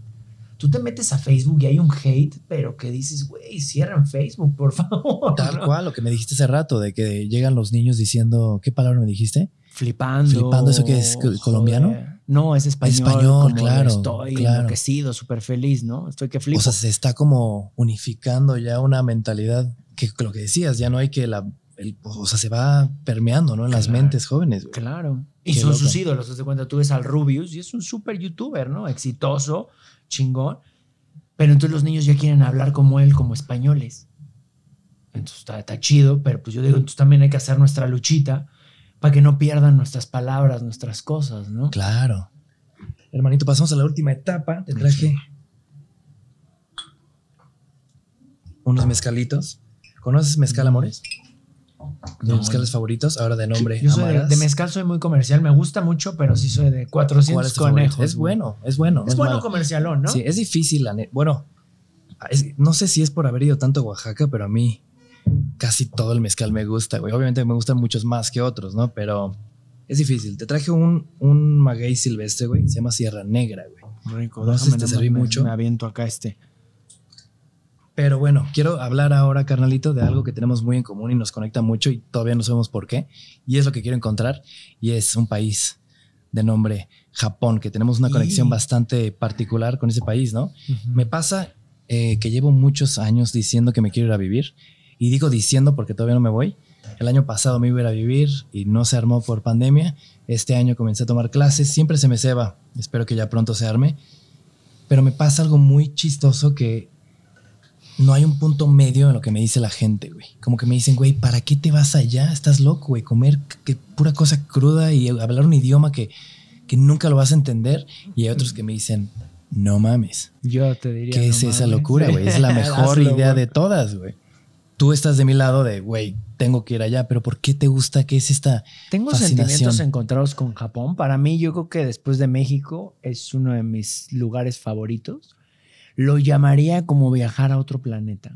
Tú te metes a Facebook y hay un hate, pero que dices, güey, cierran Facebook, por favor. Tal cual, lo que me dijiste hace rato, de que llegan los niños diciendo, ¿qué palabra me dijiste? Flipando. Flipando, ¿eso que es colombiano? No, es español. Español, claro. Estoy enloquecido, súper feliz, ¿no? Estoy que flipo. O sea, se está como unificando ya una mentalidad que lo que decías, ya no hay que la. o sea, se va permeando, ¿no? En las mentes jóvenes. Claro. Y son sus ídolos. cuenta, tú ves al Rubius y es un súper youtuber, ¿no? Exitoso, chingón. Pero entonces los niños ya quieren hablar como él, como españoles. Entonces está, está chido, pero pues yo digo, entonces también hay que hacer nuestra luchita para que no pierdan nuestras palabras, nuestras cosas, ¿no? Claro. Hermanito, pasamos a la última etapa. Te traje unos mezcalitos. ¿Conoces mezcal, amores? mezcales favoritos, ahora de nombre. Yo soy de, mezcal soy muy comercial, me gusta mucho, pero sí soy de 400 conejos. Es bueno, es bueno. Es, bueno comercialón, ¿no? Sí, es difícil, Bueno, no sé si es por haber ido tanto a Oaxaca, pero a mí casi todo el mezcal me gusta, güey. Obviamente me gustan muchos más que otros, ¿no? Pero es difícil. Te traje un, un maguey silvestre, güey. Se llama Sierra Negra, güey. Rico, no déjame, te mucho. me aviento acá este. Pero bueno, quiero hablar ahora, carnalito, de algo que tenemos muy en común y nos conecta mucho y todavía no sabemos por qué. Y es lo que quiero encontrar. Y es un país de nombre Japón, que tenemos una conexión bastante particular con ese país, ¿no? Me pasa eh, que llevo muchos años diciendo que me quiero ir a vivir y digo diciendo porque todavía no me voy. El año pasado me iba a, vivir y no se armó por pandemia. Este año comencé a tomar clases, siempre se me ceba, espero que ya pronto se arme. Pero me pasa algo muy chistoso que no hay un punto medio en lo que me dice la gente, güey. Como que me dicen, güey, ¿para qué te vas allá? Estás loco, güey. Comer que pura cosa cruda y hablar un idioma que, que nunca lo vas a entender. Y hay otros que me dicen, no mames. Yo te diría. ¿Qué es esa locura, güey? Es la mejor idea de todas, güey tú estás de mi lado de, güey, tengo que ir allá, pero ¿por qué te gusta? que es esta? Tengo sentimientos encontrados con Japón. Para mí, yo creo que después de México es uno de mis lugares favoritos. Lo llamaría como viajar a otro planeta.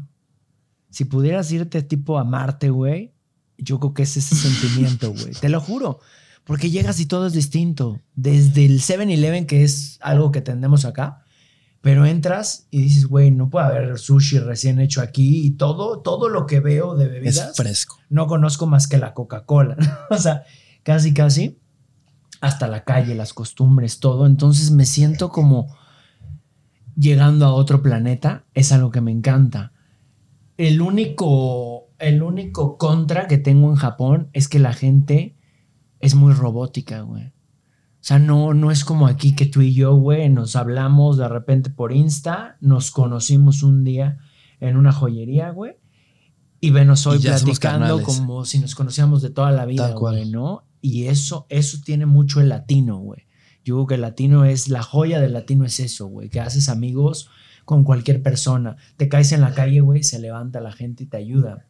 Si pudieras irte tipo a Marte, güey, yo creo que es ese sentimiento, güey. Te lo juro. Porque llegas y todo es distinto. Desde el 7-Eleven, que es algo que tenemos acá, pero entras y dices, güey, no puede haber sushi recién hecho aquí y todo, todo lo que veo de bebidas. Es fresco. No conozco más que la Coca-Cola. o sea, casi, casi. Hasta la calle, las costumbres, todo. Entonces me siento como llegando a otro planeta. Es algo que me encanta. El único, el único contra que tengo en Japón es que la gente es muy robótica, güey. O sea, no, no es como aquí que tú y yo, güey, nos hablamos de repente por Insta, nos conocimos un día en una joyería, güey, y venos hoy platicando como si nos conocíamos de toda la vida, güey, ¿no? Y eso, eso tiene mucho el latino, güey. Yo creo que el latino es, la joya del latino es eso, güey, que haces amigos con cualquier persona. Te caes en la calle, güey, se levanta la gente y te ayuda.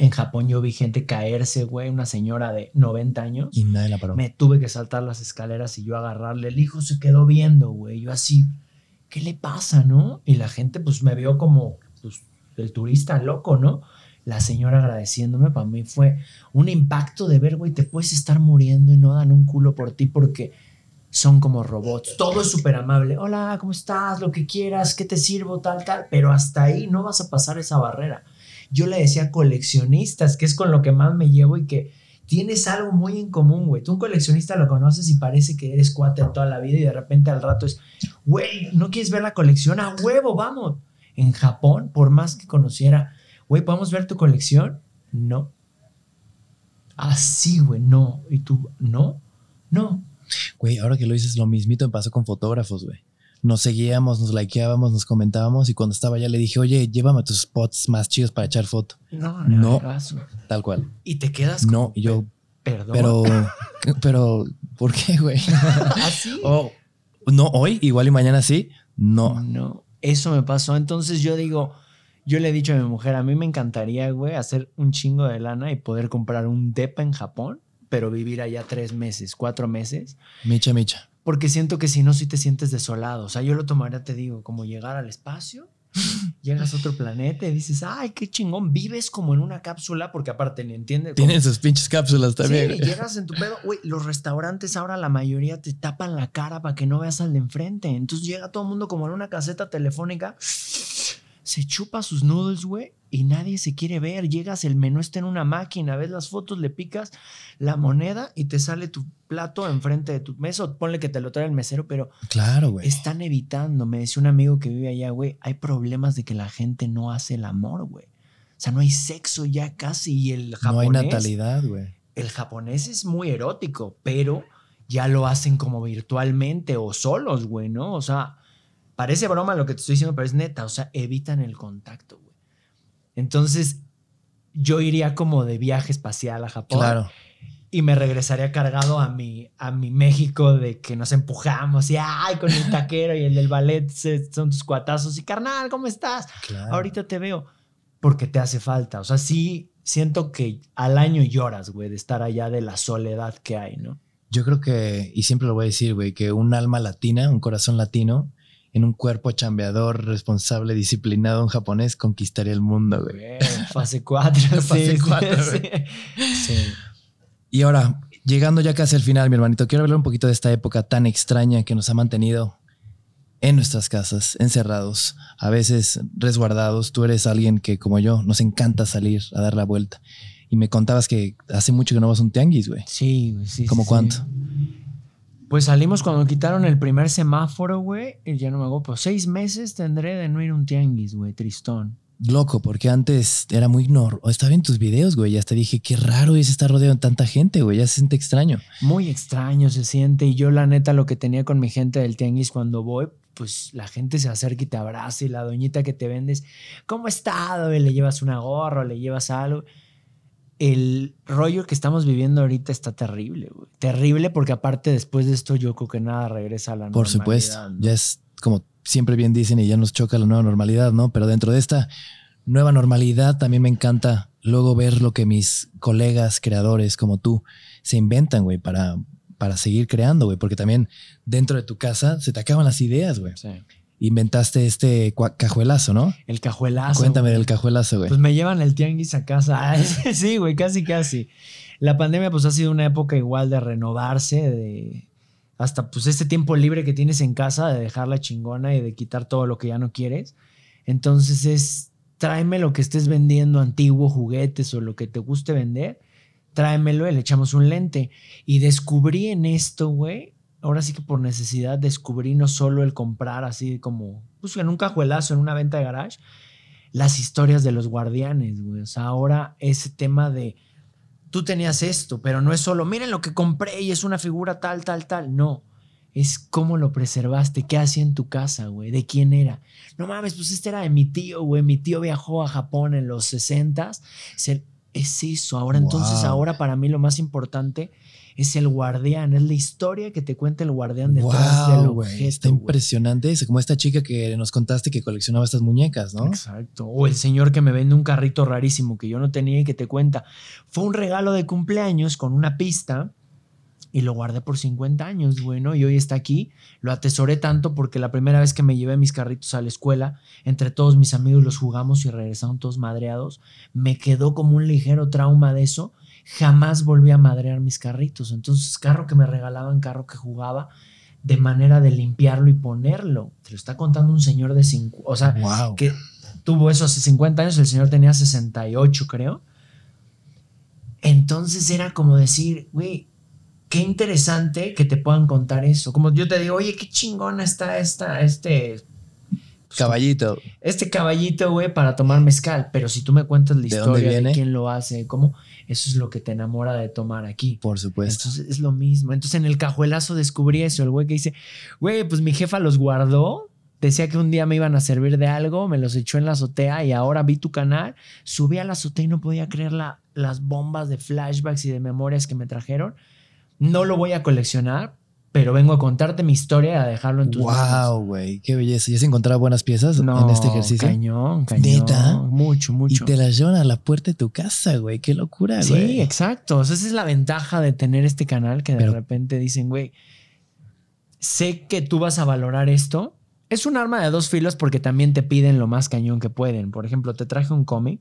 En Japón yo vi gente caerse, güey, una señora de 90 años. Y nadie la Me tuve que saltar las escaleras y yo agarrarle. El hijo se quedó viendo, güey. Yo así, ¿qué le pasa, no? Y la gente, pues, me vio como pues, el turista loco, ¿no? La señora agradeciéndome, para mí fue un impacto de ver, güey, te puedes estar muriendo y no dan un culo por ti porque son como robots. Todo es súper amable. Hola, ¿cómo estás? Lo que quieras, ¿qué te sirvo? Tal, tal. Pero hasta ahí no vas a pasar esa barrera yo le decía coleccionistas, que es con lo que más me llevo y que tienes algo muy en común, güey. Tú un coleccionista lo conoces y parece que eres cuate toda la vida y de repente al rato es, güey, ¿no quieres ver la colección? A huevo, vamos. En Japón, por más que conociera, güey, ¿podemos ver tu colección? No. Así, ah, güey, no. ¿Y tú? ¿No? No. Güey, ahora que lo dices, lo mismito me pasó con fotógrafos, güey nos seguíamos, nos likeábamos, nos comentábamos y cuando estaba ya le dije, oye, llévame a tus spots más chidos para echar foto. No, no. no tal cual. Y te quedas. No, yo. Perdón. Pero, pero, ¿por qué, güey? ¿Así? ¿Ah, oh, no, hoy, igual y mañana sí. No. No, eso me pasó. Entonces yo digo, yo le he dicho a mi mujer, a mí me encantaría, güey, hacer un chingo de lana y poder comprar un DEPA en Japón, pero vivir allá tres meses, cuatro meses. Micha, micha porque siento que si no, sí te sientes desolado. O sea, yo lo tomaría, te digo, como llegar al espacio, llegas a otro planeta y dices, ay, qué chingón, vives como en una cápsula, porque aparte ni entiendes. Tienen sus pinches cápsulas también. Sí, llegas en tu pedo, güey, los restaurantes ahora la mayoría te tapan la cara para que no veas al de enfrente. Entonces llega todo el mundo como en una caseta telefónica, se chupa sus noodles, güey, y nadie se quiere ver. Llegas, el menú está en una máquina, ves las fotos, le picas la moneda y te sale tu plato enfrente de tu mesa. Ponle que te lo trae el mesero, pero. Claro, güey. Están evitando. Me decía un amigo que vive allá, güey. Hay problemas de que la gente no hace el amor, güey. O sea, no hay sexo ya casi. Y el japonés. No hay natalidad, güey. El japonés es muy erótico, pero ya lo hacen como virtualmente o solos, güey, ¿no? O sea, parece broma lo que te estoy diciendo, pero es neta. O sea, evitan el contacto, güey. Entonces, yo iría como de viaje espacial a Japón. Y me regresaría cargado a mi, a mi México de que nos empujamos y ay, con el taquero y el del ballet son tus cuatazos y carnal, ¿cómo estás? Ahorita te veo porque te hace falta. O sea, sí siento que al año lloras, güey, de estar allá de la soledad que hay, ¿no? Yo creo que, y siempre lo voy a decir, güey, que un alma latina, un corazón latino, en un cuerpo chambeador, responsable, disciplinado, un japonés conquistaría el mundo, güey. fase 4. fase 4, sí, Y ahora, llegando ya casi al final, mi hermanito, quiero hablar un poquito de esta época tan extraña que nos ha mantenido en nuestras casas, encerrados, a veces resguardados. Tú eres alguien que, como yo, nos encanta salir a dar la vuelta. Y me contabas que hace mucho que no vas a un tianguis, güey. Sí, sí. ¿Cómo cuánto? Pues salimos cuando quitaron el primer semáforo, güey. Y ya no me hago, pues seis meses tendré de no ir un tianguis, güey, tristón. Loco, porque antes era muy o Estaba en tus videos, güey. Ya te dije, qué raro es estar rodeado de tanta gente, güey. Ya se siente extraño. Muy extraño se siente. Y yo, la neta, lo que tenía con mi gente del tianguis cuando voy, pues la gente se acerca y te abraza. Y la doñita que te vendes, ¿cómo está? Y le llevas un gorro, le llevas algo el rollo que estamos viviendo ahorita está terrible, güey. Terrible porque aparte después de esto yo creo que nada regresa a la normalidad. Por supuesto, ya es como siempre bien dicen y ya nos choca la nueva normalidad, ¿no? Pero dentro de esta nueva normalidad también me encanta luego ver lo que mis colegas creadores como tú se inventan, güey, para, para seguir creando, güey. Porque también dentro de tu casa se te acaban las ideas, güey. Sí inventaste este cajuelazo, ¿no? El cajuelazo. Cuéntame del cajuelazo, güey. Pues me llevan el tianguis a casa. sí, güey, casi, casi. La pandemia, pues ha sido una época igual de renovarse, de hasta pues este tiempo libre que tienes en casa, de dejar la chingona y de quitar todo lo que ya no quieres. Entonces es, tráeme lo que estés vendiendo, antiguo, juguetes o lo que te guste vender, tráemelo le echamos un lente. Y descubrí en esto, güey, ahora sí que por necesidad descubrí no solo el comprar así como, pues en un cajuelazo, en una venta de garage, las historias de los guardianes, güey. O sea, ahora ese tema de, tú tenías esto, pero no es solo, miren lo que compré y es una figura tal, tal, tal. No, es cómo lo preservaste, qué hacía en tu casa, güey, de quién era. No mames, pues este era de mi tío, güey. Mi tío viajó a Japón en los 60s. Es eso, ahora entonces, ahora para mí lo más importante es el guardián, es la historia que te cuenta el guardián de wow, del objeto. está impresionante es como esta chica que nos contaste que coleccionaba estas muñecas, ¿no? Exacto. O el señor que me vende un carrito rarísimo que yo no tenía y que te cuenta, fue un regalo de cumpleaños con una pista y lo guardé por 50 años, bueno Y hoy está aquí. Lo atesoré tanto porque la primera vez que me llevé mis carritos a la escuela, entre todos mis amigos los jugamos y regresaron todos madreados. Me quedó como un ligero trauma de eso jamás volví a madrear mis carritos. Entonces, carro que me regalaban, carro que jugaba, de manera de limpiarlo y ponerlo. Te lo está contando un señor de cinco, o sea, que tuvo eso hace 50 años, el señor tenía 68, creo. Entonces era como decir, güey, qué interesante que te puedan contar eso. Como yo te digo, oye, qué chingona está esta, este pues, caballito. Este caballito, güey, para tomar mezcal. Pero si tú me cuentas la historia de quién lo hace, cómo, eso es lo que te enamora de tomar aquí. Por supuesto. Entonces es lo mismo. Entonces en el cajuelazo descubrí eso. El güey que dice, güey, pues mi jefa los guardó. Decía que un día me iban a servir de algo, me los echó en la azotea y ahora vi tu canal. Subí a la azotea y no podía creer las bombas de flashbacks y de memorias que me trajeron. No lo voy a coleccionar, pero vengo a contarte mi historia, a dejarlo en tu wow, Wow, güey, qué belleza. ¿Y has encontrado buenas piezas en este ejercicio? Cañón, cañón. Neta. Mucho, mucho. Y te la llevan a la puerta de tu casa, güey. Qué locura, güey. Sí, exacto. esa es la ventaja de tener este canal que de repente dicen, güey, sé que tú vas a valorar esto. Es un arma de dos filos porque también te piden lo más cañón que pueden. Por ejemplo, te traje un cómic.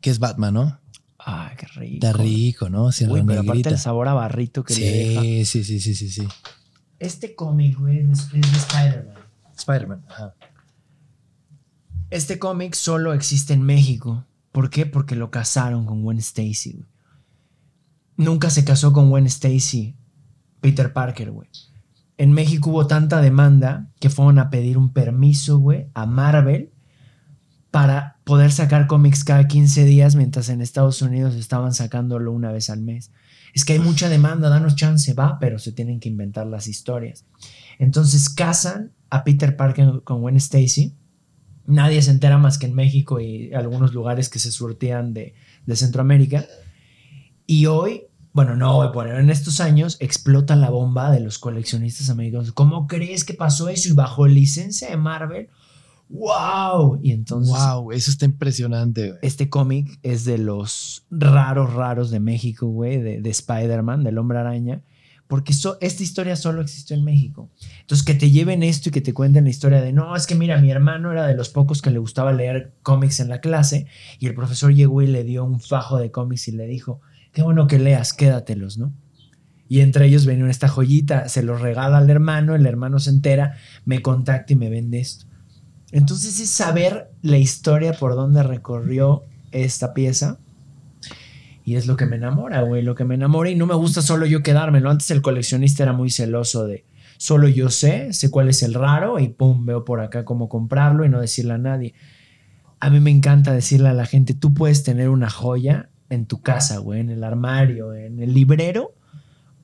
Que es Batman, ¿no? Ah, qué rico. Está rico, ¿no? Sí, Uy, pero aparte el sabor a barrito que le deja. Sí, sí, sí, sí, sí. Este cómic, güey, es, de Spider-Man. Spider-Man, ajá. Este cómic solo existe en México. ¿Por qué? Porque lo casaron con Gwen Stacy, güey. Nunca se casó con Gwen Stacy, Peter Parker, güey. En México hubo tanta demanda que fueron a pedir un permiso, güey, a Marvel para poder sacar cómics cada 15 días, mientras en Estados Unidos estaban sacándolo una vez al mes. Es que hay mucha demanda, danos chance, va, pero se tienen que inventar las historias. Entonces casan a Peter Parker con Gwen Stacy. Nadie se entera más que en México y algunos lugares que se surtían de, Centroamérica. Y hoy bueno, no, voy bueno, en estos años explota la bomba de los coleccionistas americanos. ¿Cómo crees que pasó eso? Y bajo licencia de Marvel ¡Wow! Y entonces. ¡Wow! Eso está impresionante, Este cómic es de los raros, raros de México, güey, de, Spider-Man, del Hombre Araña, porque eso, esta historia solo existió en México. Entonces, que te lleven esto y que te cuenten la historia de no, es que mira, mi hermano era de los pocos que le gustaba leer cómics en la clase y el profesor llegó y le dio un fajo de cómics y le dijo, qué bueno que leas, quédatelos, ¿no? Y entre ellos venía esta joyita, se los regala al hermano, el hermano se entera, me contacta y me vende esto. Entonces es saber la historia por dónde recorrió esta pieza. Y es lo que me enamora, güey, lo que me enamora. Y no me gusta solo yo quedármelo. Antes el coleccionista era muy celoso de solo yo sé, sé cuál es el raro y pum, veo por acá cómo comprarlo y no decirle a nadie. A mí me encanta decirle a la gente, tú puedes tener una joya en tu casa, güey, en el armario, en el librero,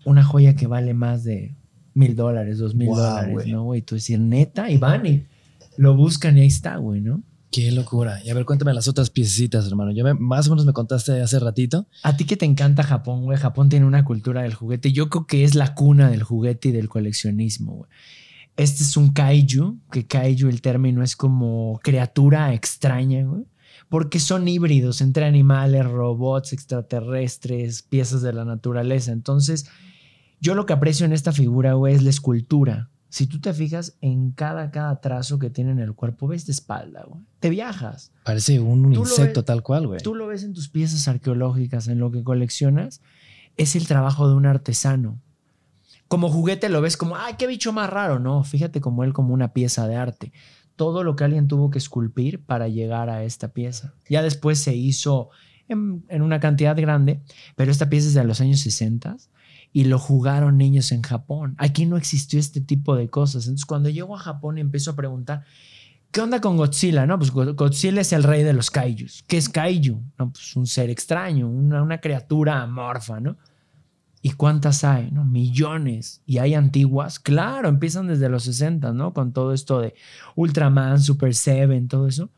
una joya que vale más de mil dólares, dos mil dólares, ¿no, güey? Tú decir, neta, y van y lo buscan y ahí está, güey, ¿no? Qué locura. Y a ver, cuéntame las otras piecitas, hermano. Yo más o menos me contaste hace ratito. A ti que te encanta Japón, güey. Japón tiene una cultura del juguete. Yo creo que es la cuna del juguete y del coleccionismo, güey. Este es un kaiju, que kaiju el término es como criatura extraña, güey. Porque son híbridos entre animales, robots, extraterrestres, piezas de la naturaleza. Entonces, yo lo que aprecio en esta figura, güey, es la escultura si tú te fijas en cada, cada trazo que tiene en el cuerpo, ves de espalda, güey. Te viajas. Parece un, insecto tal cual, güey. Tú lo ves en tus piezas arqueológicas, en lo que coleccionas. Es el trabajo de un artesano. Como juguete lo ves como, ay, qué bicho más raro, ¿no? Fíjate como él como una pieza de arte. Todo lo que alguien tuvo que esculpir para llegar a esta pieza. Ya después se hizo en, en una cantidad grande, pero esta pieza es de los años 60 y lo jugaron niños en Japón. Aquí no existió este tipo de cosas. Entonces, cuando llego a Japón y empiezo a preguntar, ¿qué onda con Godzilla? No, pues Godzilla es el rey de los kaijus. ¿Qué es kaiju? No, pues un ser extraño, una, criatura amorfa, ¿no? ¿Y cuántas hay? ¿No? Millones. ¿Y hay antiguas? Claro, empiezan desde los 60, ¿no? Con todo esto de Ultraman, Super Seven, todo eso.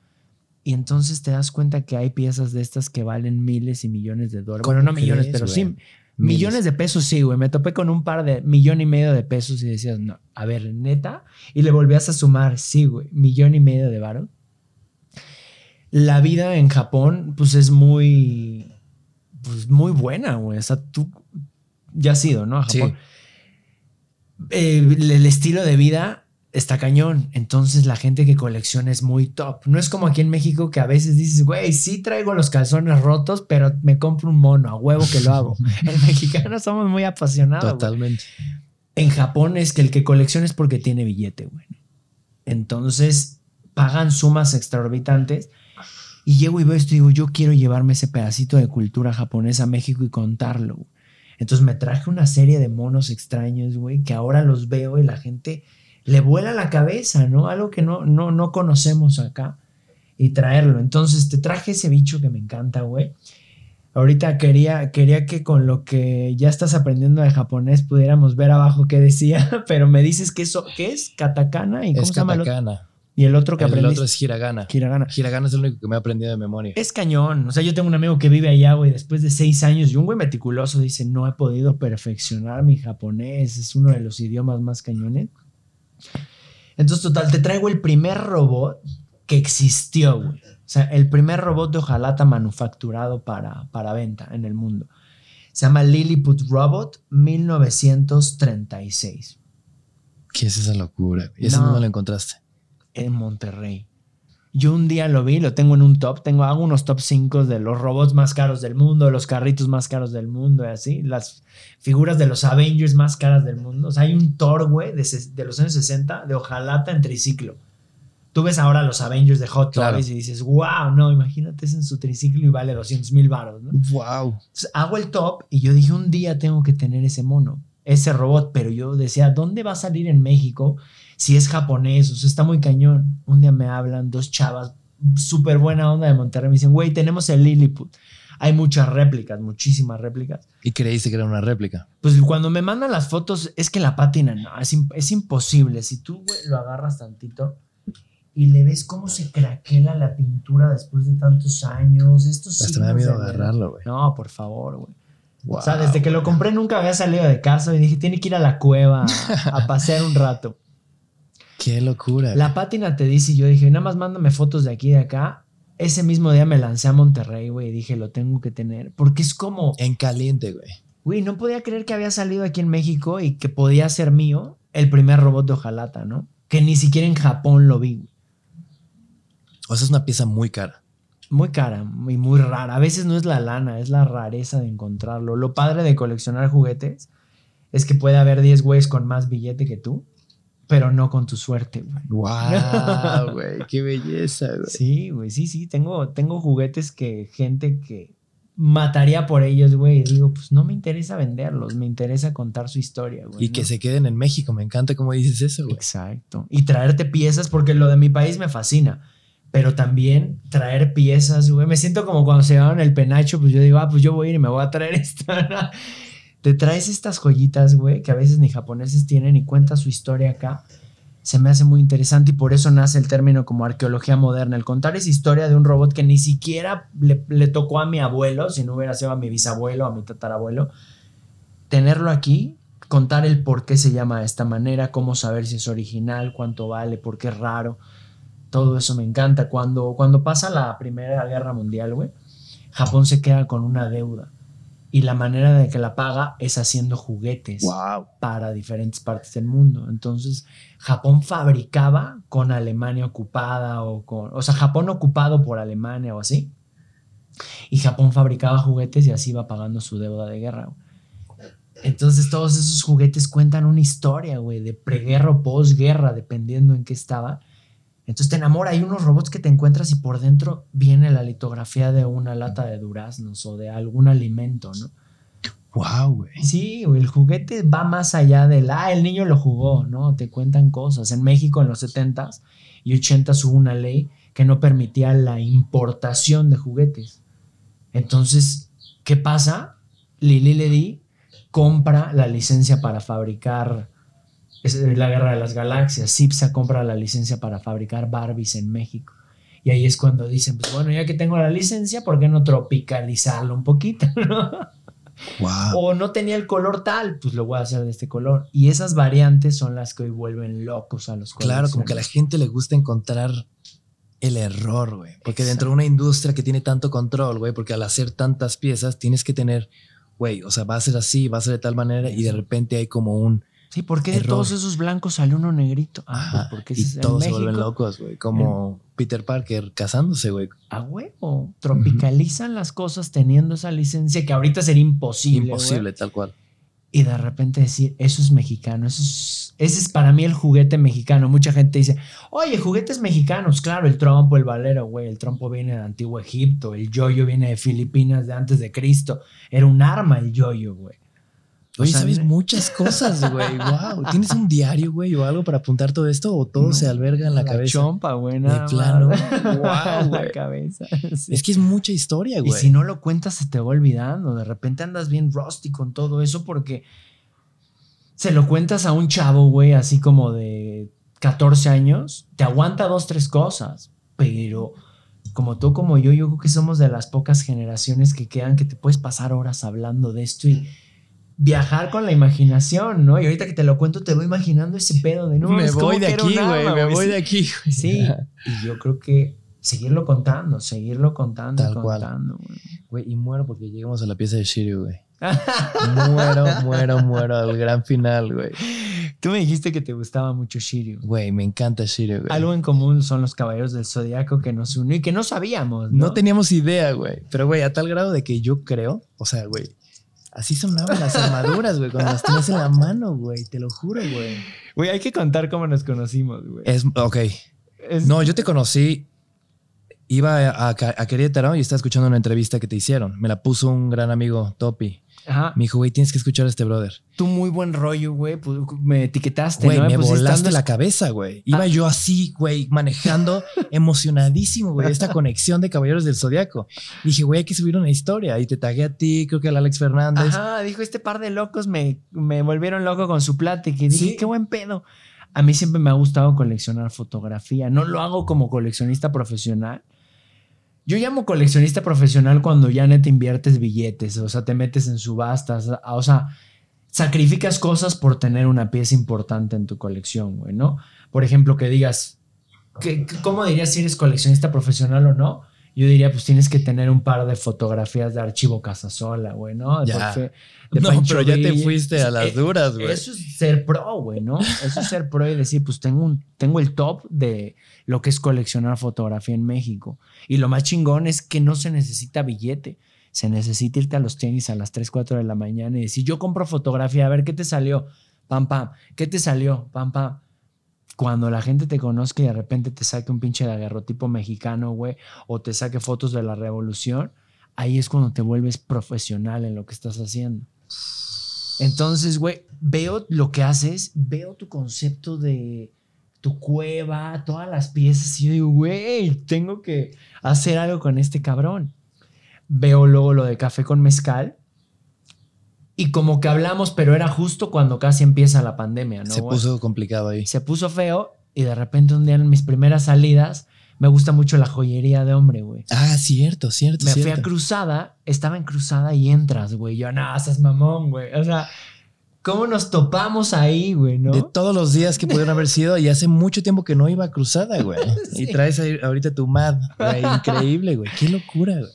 Y entonces te das cuenta que hay piezas de estas que valen miles y millones de dólares. Bueno, no millones, pero sí Millones de pesos, sí, güey. Me topé con un par de millón y medio de pesos y decías, no, a ver, neta. Y le volvías a sumar, sí, güey, millón y medio de varón La vida en Japón, pues es muy, pues muy buena, güey. O sea, tú ya has ido, ¿no? Eh, el estilo de vida está cañón. Entonces la gente que colecciona es muy top. No es como aquí en México que a veces dices, güey, sí traigo los calzones rotos, pero me compro un mono, a huevo que lo hago. En mexicano somos muy apasionados. Totalmente. En Japón es que el que colecciona es porque tiene billete, güey. Entonces pagan sumas extraorbitantes. Y llego y veo esto y digo, yo quiero llevarme ese pedacito de cultura japonesa a México y contarlo. Entonces me traje una serie de monos extraños, güey, que ahora los veo y la gente le vuela la cabeza, ¿no? Algo que no, no, no conocemos acá y traerlo. Entonces te traje ese bicho que me encanta, güey. Ahorita quería, quería que con lo que ya estás aprendiendo de japonés pudiéramos ver abajo qué decía, pero me dices que eso, ¿qué es? Katakana y cómo es katakana. Y el otro que aprendí. El otro es hiragana. Hiragana. Hiragana es el único que me he aprendido de memoria. Es cañón. O sea, yo tengo un amigo que vive allá, güey, después de seis años y un güey meticuloso dice, no he podido perfeccionar mi japonés. Es uno de los idiomas más cañones. Entonces, total, te traigo el primer robot que existió, güey. O sea, el primer robot de hojalata manufacturado para, para venta en el mundo. Se llama Lilliput Robot 1936. ¿Qué es esa locura? ¿Y no, no la encontraste? En Monterrey. Yo un día lo vi, lo tengo en un top, tengo hago unos top 5 de los robots más caros del mundo, los carritos más caros del mundo y así, las figuras de los Avengers más caras del mundo. O sea, hay un Thor, güey, de, los años 60 de ojalata en triciclo. Tú ves ahora los Avengers de Hot Toys y dices, wow, no, imagínate es en su triciclo y vale 200 mil baros, ¿no? Wow. hago el top y yo dije, un día tengo que tener ese mono, ese robot, pero yo decía, ¿dónde va a salir en México? si es japonés, o sea, está muy cañón. Un día me hablan dos chavas, súper buena onda de Monterrey, me dicen, güey, tenemos el Lilliput. Hay muchas réplicas, muchísimas réplicas. ¿Y creíste que era una réplica? Pues cuando me mandan las fotos, es que la pátina, no, es, imposible. Si tú güey, lo agarras tantito, y le ves cómo se craquela la pintura después de tantos años. Esto pues me da miedo agarrarlo, güey. No, por favor, güey. o sea, desde que lo compré nunca había salido de casa y dije, tiene que ir a la cueva a pasear un rato. Qué locura. La pátina te dice, y yo dije, nada más mándame fotos de aquí y de acá. Ese mismo día me lancé a Monterrey, güey, y dije, lo tengo que tener, porque es como... En caliente, güey. Güey, no podía creer que había salido aquí en México y que podía ser mío el primer robot de hojalata, ¿no? Que ni siquiera en Japón lo vi. O sea, es una pieza muy cara. Muy cara y muy rara. A veces no es la lana, es la rareza de encontrarlo. Lo padre de coleccionar juguetes es que puede haber 10 güeyes con más billete que tú pero no con tu suerte, güey. ¡Wow, güey! ¡Qué belleza, güey! Sí, güey, sí, sí. Tengo, tengo juguetes que gente que mataría por ellos, güey. digo, pues no me interesa venderlos, me interesa contar su historia, güey. Y que se queden en México, me encanta cómo dices eso, güey. Exacto. Y traerte piezas, porque lo de mi país me fascina. Pero también traer piezas, güey. Me siento como cuando se llevaron el penacho, pues yo digo, ah, pues yo voy a ir y me voy a traer esta te traes estas joyitas, güey, que a veces ni japoneses tienen y cuenta su historia acá. Se me hace muy interesante y por eso nace el término como arqueología moderna. El contar esa historia de un robot que ni siquiera le, tocó a mi abuelo, si no hubiera sido a mi bisabuelo, a mi tatarabuelo. Tenerlo aquí, contar el por qué se llama de esta manera, cómo saber si es original, cuánto vale, por qué es raro. Todo eso me encanta. Cuando, cuando pasa la Primera Guerra Mundial, güey, Japón se queda con una deuda y la manera de que la paga es haciendo juguetes para diferentes partes del mundo. Entonces, Japón fabricaba con Alemania ocupada o con, o sea, Japón ocupado por Alemania o así. Y Japón fabricaba juguetes y así iba pagando su deuda de guerra. Entonces todos esos juguetes cuentan una historia, güey, de preguerra o posguerra, dependiendo en qué estaba. Entonces te enamora, hay unos robots que te encuentras y por dentro viene la litografía de una lata de duraznos o de algún alimento, ¿no? Wow, güey. Sí, el juguete va más allá del, ah, el niño lo jugó, ¿no? Te cuentan cosas. En México en los 70s y 80s hubo una ley que no permitía la importación de juguetes. Entonces, ¿qué pasa? Lili Ledi compra la licencia para fabricar es la guerra de las galaxias. Cipsa compra la licencia para fabricar Barbies en México. Y ahí es cuando dicen, pues bueno, ya que tengo la licencia, ¿por qué no tropicalizarlo un poquito? O no tenía el color tal, pues lo voy a hacer de este color. Y esas variantes son las que hoy vuelven locos a los Claro, como que a la gente le gusta encontrar el error, güey. Porque dentro de una industria que tiene tanto control, güey, porque al hacer tantas piezas tienes que tener, güey, o sea, va a ser así, va a ser de tal manera y de repente hay como un Sí, ¿por qué de todos esos blancos sale uno negrito? Ah, pues, porque y todos se vuelven locos, güey. Como Peter Parker casándose, güey. A huevo. Tropicalizan las cosas teniendo esa licencia que ahorita sería imposible. Imposible, tal cual. Y de repente decir, eso es mexicano, eso es, ese es para mí el juguete mexicano. Mucha gente dice, oye, juguetes mexicanos, claro, el trompo, el valero, güey, el trompo viene de antiguo Egipto, el yoyo viene de Filipinas de antes de Cristo, era un arma el yoyo, güey. Oye, sabes muchas cosas, güey. wow. ¿Tienes un diario, güey, o algo para apuntar todo esto? ¿O todo se alberga en la, cabeza? Chompa, buena. De plano. wow, La cabeza. Es que es mucha historia, güey. Y si no lo cuentas, se te va olvidando. De repente andas bien rusty con todo eso porque se lo cuentas a un chavo, güey, así como de 14 años. Te aguanta dos, tres cosas. Pero como tú, como yo, yo creo que somos de las pocas generaciones que quedan que te puedes pasar horas hablando de esto y viajar con la imaginación, ¿no? Y ahorita que te lo cuento, te voy imaginando ese pedo de no. Me voy de aquí, güey, me voy de aquí. Sí, y yo creo que seguirlo contando, seguirlo contando, Tal contando, güey. Y muero porque llegamos a la pieza de Shiryu, güey. muero, muero, muero al gran final, güey. Tú me dijiste que te gustaba mucho Shiryu. Güey, me encanta Shiryu, güey. Algo en común son los caballeros del zodiaco que nos unió y que no sabíamos. No, no teníamos idea, güey. Pero, güey, a tal grado de que yo creo, o sea, güey, Así sonaban las armaduras, güey, cuando las tenías en la mano, güey. Te lo juro, güey. Güey, hay que contar cómo nos conocimos, güey. Es, ok. No, yo te conocí. Iba a, querer a, Querétaro y estaba escuchando una entrevista que te hicieron. Me la puso un gran amigo, Topi. Ajá. Me dijo, güey, tienes que escuchar a este brother. Tú muy buen rollo, güey. me etiquetaste. Güey, me pues, volaste la cabeza, güey. Iba ah. yo así, güey, manejando, emocionadísimo, güey, esta conexión de Caballeros del Zodiaco. Dije, güey, hay que subir una historia. Y te tagué a ti, creo que al Alex Fernández. Ajá, dijo, este par de locos me, me volvieron loco con su plática. Y dije, qué buen pedo. A mí siempre me ha gustado coleccionar fotografía. No lo hago como coleccionista profesional, yo llamo coleccionista profesional cuando ya neta inviertes billetes, o sea, te metes en subastas, o sea, sacrificas cosas por tener una pieza importante en tu colección, güey, ¿no? Por ejemplo, que digas, ¿cómo dirías si eres coleccionista profesional o no? Yo diría, pues tienes que tener un par de fotografías de archivo Casasola, güey, ¿no? ya. no, pero ya te fuiste a las eh, duras, güey. Eso es ser pro, güey, ¿no? Eso es ser pro y decir, pues tengo, un, tengo el top de lo que es coleccionar fotografía en México. Y lo más chingón es que no se necesita billete. Se necesita irte a los tenis a las 3, 4 de la mañana y decir, yo compro fotografía, a ver qué te salió, pam, pam, qué te salió, pam, pam. Cuando la gente te conozca y de repente te saque un pinche daguerrotipo mexicano, güey, o te saque fotos de la revolución, ahí es cuando te vuelves profesional en lo que estás haciendo. Entonces, güey, veo lo que haces, veo tu concepto de, tu cueva, todas las piezas. Y yo digo, güey, tengo que hacer algo con este cabrón. Veo luego lo de café con mezcal. Y como que hablamos, pero era justo cuando casi empieza la pandemia, ¿no? Se puso complicado ahí. Se puso feo y de repente un día en mis primeras salidas me gusta mucho la joyería de hombre, güey. Ah, cierto, cierto. Me fui a Cruzada, estaba en Cruzada y entras, güey. Yo, no, haces mamón, güey. O sea, ¿Cómo nos topamos ahí, güey? De todos los días que pudieron haber sido y hace mucho tiempo que no iba a cruzada, güey. Y traes ahorita tu mad, Increíble, güey. Qué locura, güey.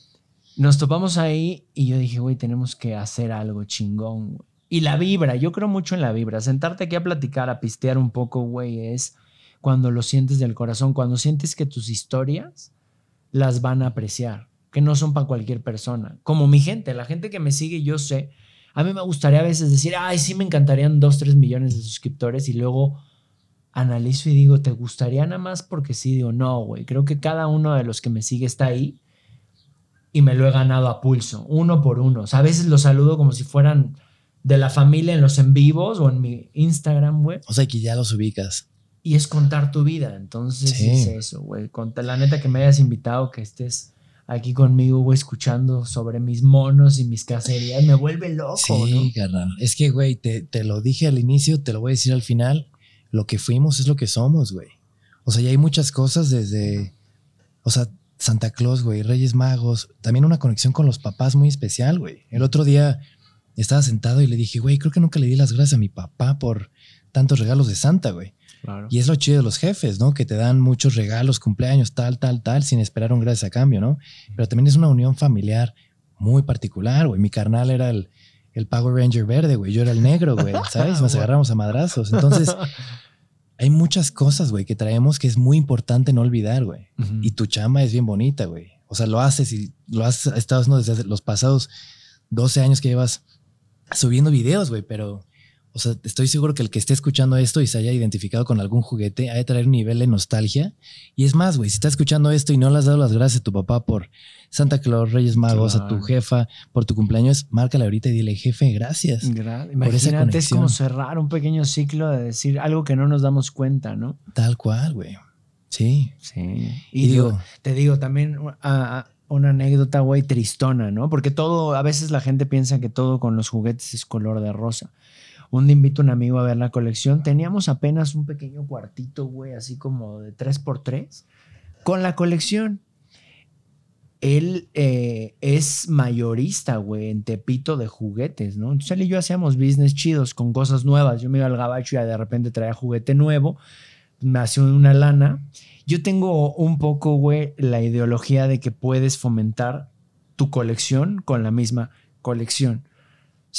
Nos topamos ahí y yo dije, güey, tenemos que hacer algo chingón, Y la vibra, yo creo mucho en la vibra. Sentarte aquí a platicar, a pistear un poco, güey, es cuando lo sientes del corazón, cuando sientes que tus historias las van a apreciar, que no son para cualquier persona. Como mi gente, la gente que me sigue, yo sé a mí me gustaría a veces decir, ay, sí me encantarían dos, tres millones de suscriptores y luego analizo y digo, ¿te gustaría nada más porque sí? Digo, no, güey, creo que cada uno de los que me sigue está ahí y me lo he ganado a pulso, uno por uno. O sea, a veces los saludo como si fueran de la familia en los en vivos o en mi Instagram, güey. O sea, que ya los ubicas. Y es contar tu vida, entonces es eso, güey. La neta que me hayas invitado, que estés aquí conmigo, güey, escuchando sobre mis monos y mis cacerías, me vuelve loco. Sí, Es que, güey, te, te lo dije al inicio, te lo voy a decir al final. Lo que fuimos es lo que somos, güey. O sea, ya hay muchas cosas desde. O sea, Santa Claus, güey, Reyes Magos. También una conexión con los papás muy especial, güey. El otro día estaba sentado y le dije, güey, creo que nunca le di las gracias a mi papá por tantos regalos de Santa, güey. Y es lo chido de los jefes, ¿no? Que te dan muchos regalos, cumpleaños, tal, tal, tal, sin esperar un gracias a cambio, ¿no? Pero también es una unión familiar muy particular, güey. Mi carnal era el, el Power Ranger verde, güey. Yo era el negro, güey, ¿sabes? Ah, Nos agarramos a madrazos. Entonces, hay muchas cosas, güey, que traemos que es muy importante no olvidar, güey. Y tu chama es bien bonita, güey. O sea, lo haces y lo has estado haciendo desde los pasados 12 años que llevas subiendo videos, güey, pero o sea, estoy seguro que el que esté escuchando esto y se haya identificado con algún juguete ha de traer un nivel de nostalgia. Y es más, güey, si está escuchando esto y no le has dado las gracias a tu papá por Santa Claus, Reyes Magos, a tu jefa, por tu cumpleaños, márcale ahorita y dile, jefe, gracias. Imagínate, por esa es como cerrar un pequeño ciclo de decir algo que no nos damos cuenta, ¿no? Tal cual, güey. Sí. Sí. Y, digo, te digo también ah, ah, una anécdota, güey, tristona, ¿no? Porque todo, a veces la gente piensa que todo con los juguetes es color de rosa. Un día invito a un amigo a ver la colección. Teníamos apenas un pequeño cuartito, güey, así como de 3x3, con la colección. Él eh, es mayorista, güey, en Tepito de juguetes, ¿no? Entonces él y yo hacíamos business chidos con cosas nuevas. Yo me iba al gabacho y de repente traía juguete nuevo, me hacía una lana. Yo tengo un poco, güey, la ideología de que puedes fomentar tu colección con la misma colección.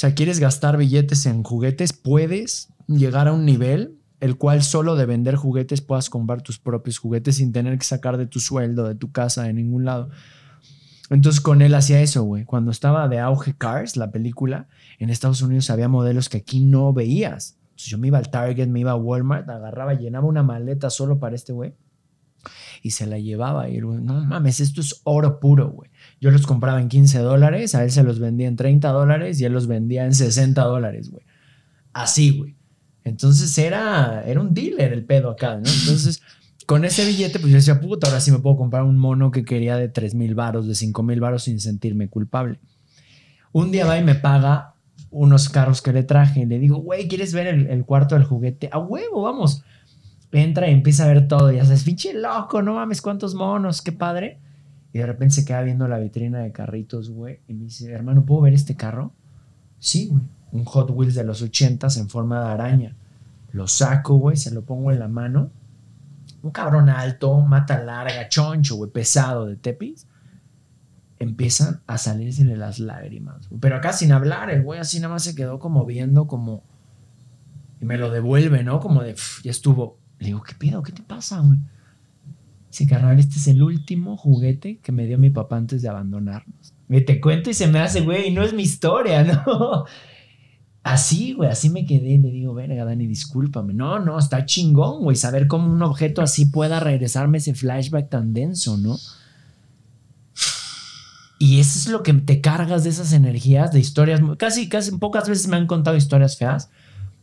O sea, quieres gastar billetes en juguetes, puedes llegar a un nivel el cual solo de vender juguetes puedas comprar tus propios juguetes sin tener que sacar de tu sueldo, de tu casa, de ningún lado. Entonces con él hacía eso, güey. Cuando estaba de auge Cars, la película, en Estados Unidos había modelos que aquí no veías. yo me iba al Target, me iba a Walmart, agarraba, llenaba una maleta solo para este güey y se la llevaba. Y no mames, esto es oro puro, güey. Yo los compraba en 15 dólares, a él se los vendía en 30 dólares y él los vendía en 60 dólares, güey. Así, güey. Entonces era, era un dealer el pedo acá, ¿no? Entonces, con ese billete, pues yo decía, puta, ahora sí me puedo comprar un mono que quería de 3 mil varos, de 5 mil varos sin sentirme culpable. Un día va y me paga unos carros que le traje y le digo, güey, ¿quieres ver el, cuarto del juguete? A huevo, vamos entra y empieza a ver todo. Ya sabes, pinche loco, no mames, cuántos monos, qué padre. Y de repente se queda viendo la vitrina de carritos, güey. Y me dice, hermano, ¿puedo ver este carro? Sí, güey. Un Hot Wheels de los 80 en forma de araña. Lo saco, güey, se lo pongo en la mano. Un cabrón alto, mata larga, choncho, güey, pesado de tepis. Empiezan a de las lágrimas. Pero acá sin hablar, el güey así nada más se quedó como viendo, como. Y me lo devuelve, ¿no? Como de, ya estuvo. Le digo, ¿qué pedo? ¿Qué te pasa, güey? Sí, carnal, este es el último juguete que me dio mi papá antes de abandonarnos. Me te cuento y se me hace, güey, no es mi historia, ¿no? Así, güey, así me quedé. Le digo, verga, Dani, discúlpame. No, no, está chingón, güey, saber cómo un objeto así pueda regresarme ese flashback tan denso, ¿no? Y eso es lo que te cargas de esas energías, de historias. Casi, casi pocas veces me han contado historias feas,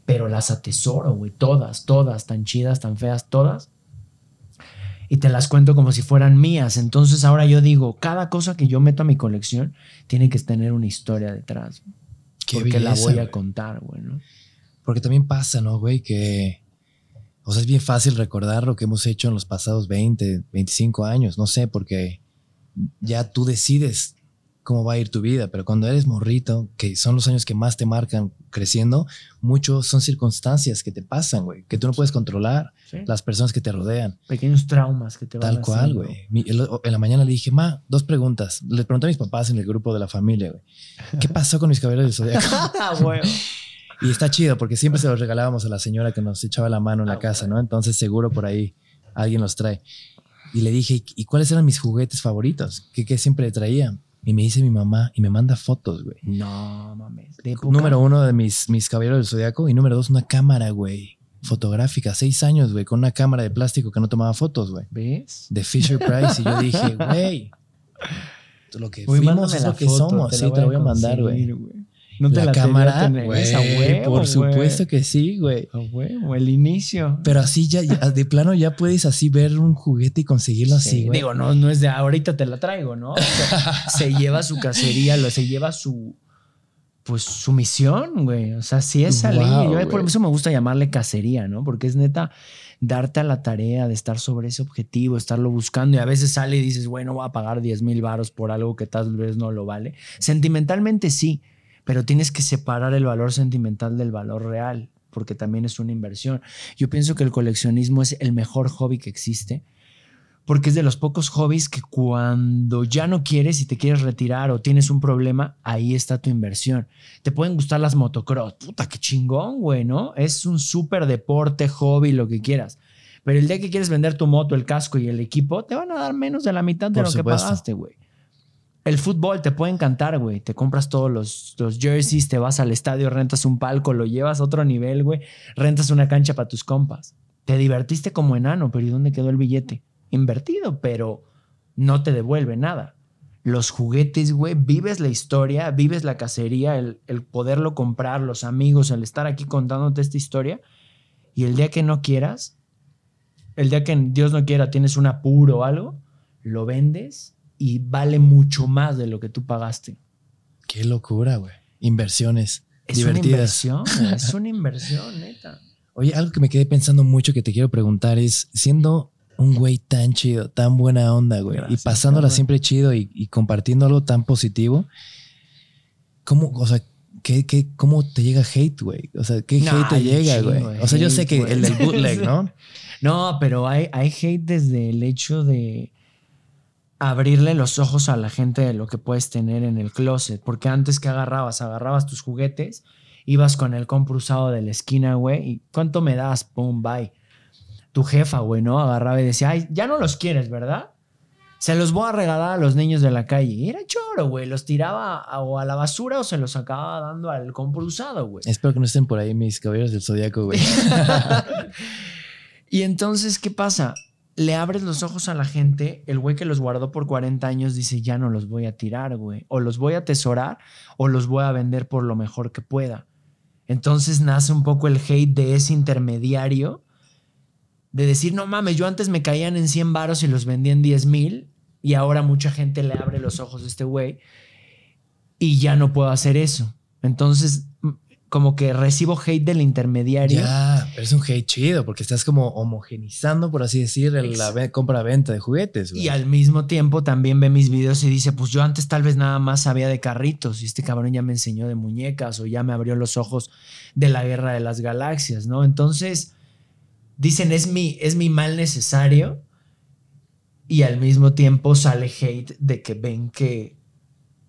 pero las atesoro, güey, todas, todas, tan chidas, tan feas, todas y te las cuento como si fueran mías. Entonces ahora yo digo, cada cosa que yo meto a mi colección tiene que tener una historia detrás. porque la voy a contar, güey, ¿no? Porque también pasa, ¿no, güey? Que, o sea, es bien fácil recordar lo que hemos hecho en los pasados 20, 25 años, no sé, porque ya tú decides cómo va a ir tu vida, pero cuando eres morrito, que son los años que más te marcan creciendo, muchos son circunstancias que te pasan, güey, que tú no puedes controlar, las personas que te rodean. Pequeños traumas que te van Tal cual, güey. En la mañana le dije, ma, dos preguntas. Le pregunté a mis papás en el grupo de la familia, güey, ¿qué pasó con mis cabellos del zodiaco? Ah, y está chido porque siempre se los regalábamos a la señora que nos echaba la mano en la ah, casa, ¿no? Entonces seguro por ahí alguien los trae. Y le dije, ¿y cuáles eran mis juguetes favoritos? ¿Qué, siempre le traía? Y me dice mi mamá y me manda fotos, güey. No mames. Número uno de mis, mis caballeros del zodiaco y número dos, una cámara, güey. Fotográfica, seis años, güey, con una cámara de plástico que no tomaba fotos, güey. ¿Ves? De Fisher Price. y yo dije, güey, lo que fuimos lo que somos. Te sí, te la voy a mandar, güey. ¿No te la, güey, por supuesto que sí, güey. el inicio. Pero así ya, de plano ya puedes así ver un juguete y conseguirlo así, güey. Digo, no, no es de ahorita te la traigo, ¿no? se lleva su cacería, lo, se lleva su pues su misión, güey. O sea, sí es salir. por eso me gusta llamarle cacería, ¿no? Porque es neta darte a la tarea de estar sobre ese objetivo, estarlo buscando y a veces sale y dices, bueno, voy a pagar 10 mil varos por algo que tal vez no lo vale. Sentimentalmente sí, pero tienes que separar el valor sentimental del valor real, porque también es una inversión. Yo pienso que el coleccionismo es el mejor hobby que existe, porque es de los pocos hobbies que cuando ya no quieres y te quieres retirar o tienes un problema, ahí está tu inversión. Te pueden gustar las motocross, puta, qué chingón, güey, ¿no? Es un súper deporte, hobby, lo que quieras. Pero el día que quieres vender tu moto, el casco y el equipo, te van a dar menos de la mitad de lo que pagaste, güey. El fútbol te puede encantar, güey. Te compras todos los, jerseys, te vas al estadio, rentas un palco, lo llevas a otro nivel, güey. Rentas una cancha para tus compas. Te divertiste como enano, pero ¿y dónde quedó el billete? Invertido, pero no te devuelve nada. Los juguetes, güey, vives la historia, vives la cacería, el, el poderlo comprar, los amigos, el estar aquí contándote esta historia. Y el día que no quieras, el día que Dios no quiera, tienes un apuro o algo, lo vendes y vale mucho más de lo que tú pagaste. Qué locura, güey. Inversiones. Es una inversión, es una inversión, neta. Oye, algo que me quedé pensando mucho que te quiero preguntar es, siendo un güey tan chido, tan buena onda, güey, y pasándola siempre chido y, y, compartiendo algo tan positivo, ¿cómo, o sea, cómo te llega hate, güey? O sea, ¿qué hate te llega, güey? O sea, yo sé que el del bootleg, ¿no? No, pero hay, hay hate desde el hecho de abrirle los ojos a la gente de lo que puedes tener en el closet. Porque antes que agarrabas, agarrabas tus juguetes, ibas con el compro de la esquina, güey, y ¿cuánto me das? Pum, bye. Tu jefa, güey, ¿no? Agarraba y decía, ay, ya no los quieres, ¿verdad? Se los voy a regalar a los niños de la calle. era choro, güey. Los tiraba o a la basura o se los acababa dando al compro usado, güey. Espero que no estén por ahí mis caballeros del zodiaco, güey. y entonces, ¿qué pasa? le abres los ojos a la gente, el güey que los guardó por 40 años dice, ya no los voy a tirar, güey, o los voy a atesorar o los voy a vender por lo mejor que pueda. Entonces nace un poco el hate de ese intermediario, de decir, no mames, yo antes me caían en 100 varos y los vendía en 10 mil, y ahora mucha gente le abre los ojos a este güey, y ya no puedo hacer eso. Entonces como que recibo hate del intermediario. Ya, pero es un hate chido porque estás como homogenizando, por así decir, la compra-venta de juguetes. Y al mismo tiempo también ve mis videos y dice, pues yo antes tal vez nada más sabía de carritos y este cabrón ya me enseñó de muñecas o ya me abrió los ojos de la guerra de las galaxias, ¿no? Entonces, dicen, es mi, es mi mal necesario y al mismo tiempo sale hate de que ven que,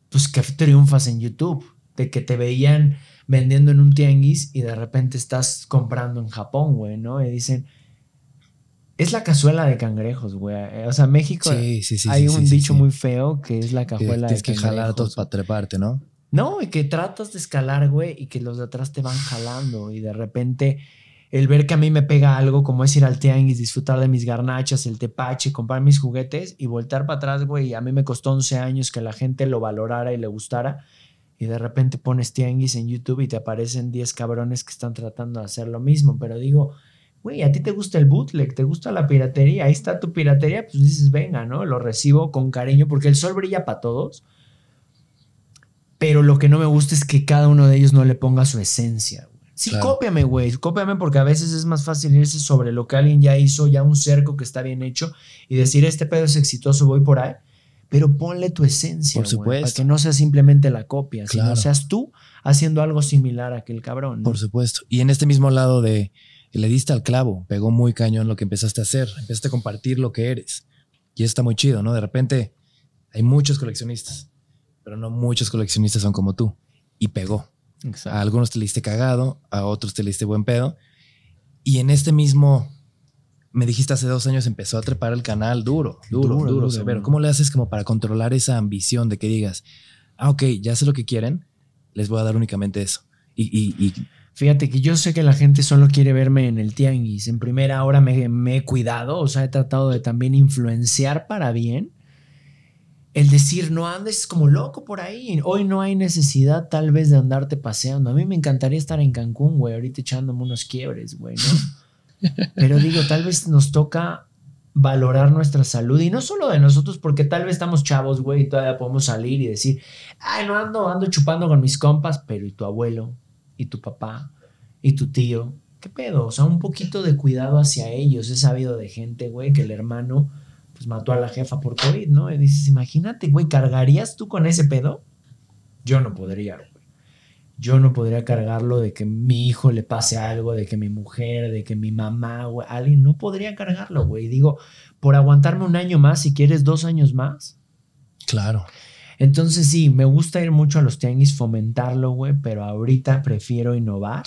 pues que triunfas en YouTube, de que te veían vendiendo en un tianguis y de repente estás comprando en Japón, güey, ¿no? Y dicen, es la cazuela de cangrejos, güey. Eh, o sea, México hay un dicho muy feo que es la cazuela de cangrejos. Tienes que jalar a todos para treparte, ¿no? No, y que tratas de escalar, güey, y que los de atrás te van jalando. Y de repente, el ver que a mí me pega algo, como es ir al tianguis, disfrutar de mis garnachas, el tepache, comprar mis juguetes y voltar para atrás, güey. Y a mí me costó 11 años que la gente lo valorara y le gustara y de repente pones tianguis en YouTube y te aparecen 10 cabrones que están tratando de hacer lo mismo, pero digo, güey, a ti te gusta el bootleg, te gusta la piratería, ahí está tu piratería, pues dices, venga, ¿no? Lo recibo con cariño porque el sol brilla para todos. Pero lo que no me gusta es que cada uno de ellos no le ponga su esencia. Sí, cópiame, güey, cópiame porque a veces es más fácil irse sobre lo que alguien ya hizo, ya un cerco que está bien hecho y decir, este pedo es exitoso, voy por ahí pero ponle tu esencia, Por supuesto. para que no sea simplemente la copia, sino seas tú haciendo algo similar a aquel cabrón. Por supuesto. Y en este mismo lado de le diste al clavo, pegó muy cañón lo que empezaste a hacer, empezaste a compartir lo que eres. Y está muy chido, ¿no? De repente hay muchos coleccionistas, pero no muchos coleccionistas son como tú. Y pegó. A algunos te le diste cagado, a otros te le diste buen pedo. Y en este mismo me dijiste hace dos años empezó a trepar el canal duro, duro, duro, duro severo. ¿Cómo le haces como para controlar esa ambición de que digas, ah, ok, ya sé lo que quieren, les voy a dar únicamente eso? Y, y, fíjate que yo sé que la gente solo quiere verme en el tianguis. En primera hora me, me he cuidado, o sea, he tratado de también influenciar para bien. El decir, no andes como loco por ahí. Hoy no hay necesidad tal vez de andarte paseando. A mí me encantaría estar en Cancún, güey, ahorita echándome unos quiebres, güey, ¿no? Pero digo, tal vez nos toca valorar nuestra salud y no solo de nosotros, porque tal vez estamos chavos, güey, y todavía podemos salir y decir, ay, no ando, ando chupando con mis compas, pero ¿y tu abuelo? ¿Y tu papá? ¿Y tu tío? ¿Qué pedo? O sea, un poquito de cuidado hacia ellos. He sabido de gente, güey, que el hermano pues mató a la jefa por COVID, ¿no? Y dices, imagínate, güey, ¿cargarías tú con ese pedo? Yo no podría, güey yo no podría cargarlo de que mi hijo le pase algo, de que mi mujer, de que mi mamá, güey, alguien, no podría cargarlo, güey. Digo, por aguantarme un año más, si quieres dos años más. Claro. Entonces sí, me gusta ir mucho a los tianguis, fomentarlo, güey, pero ahorita prefiero innovar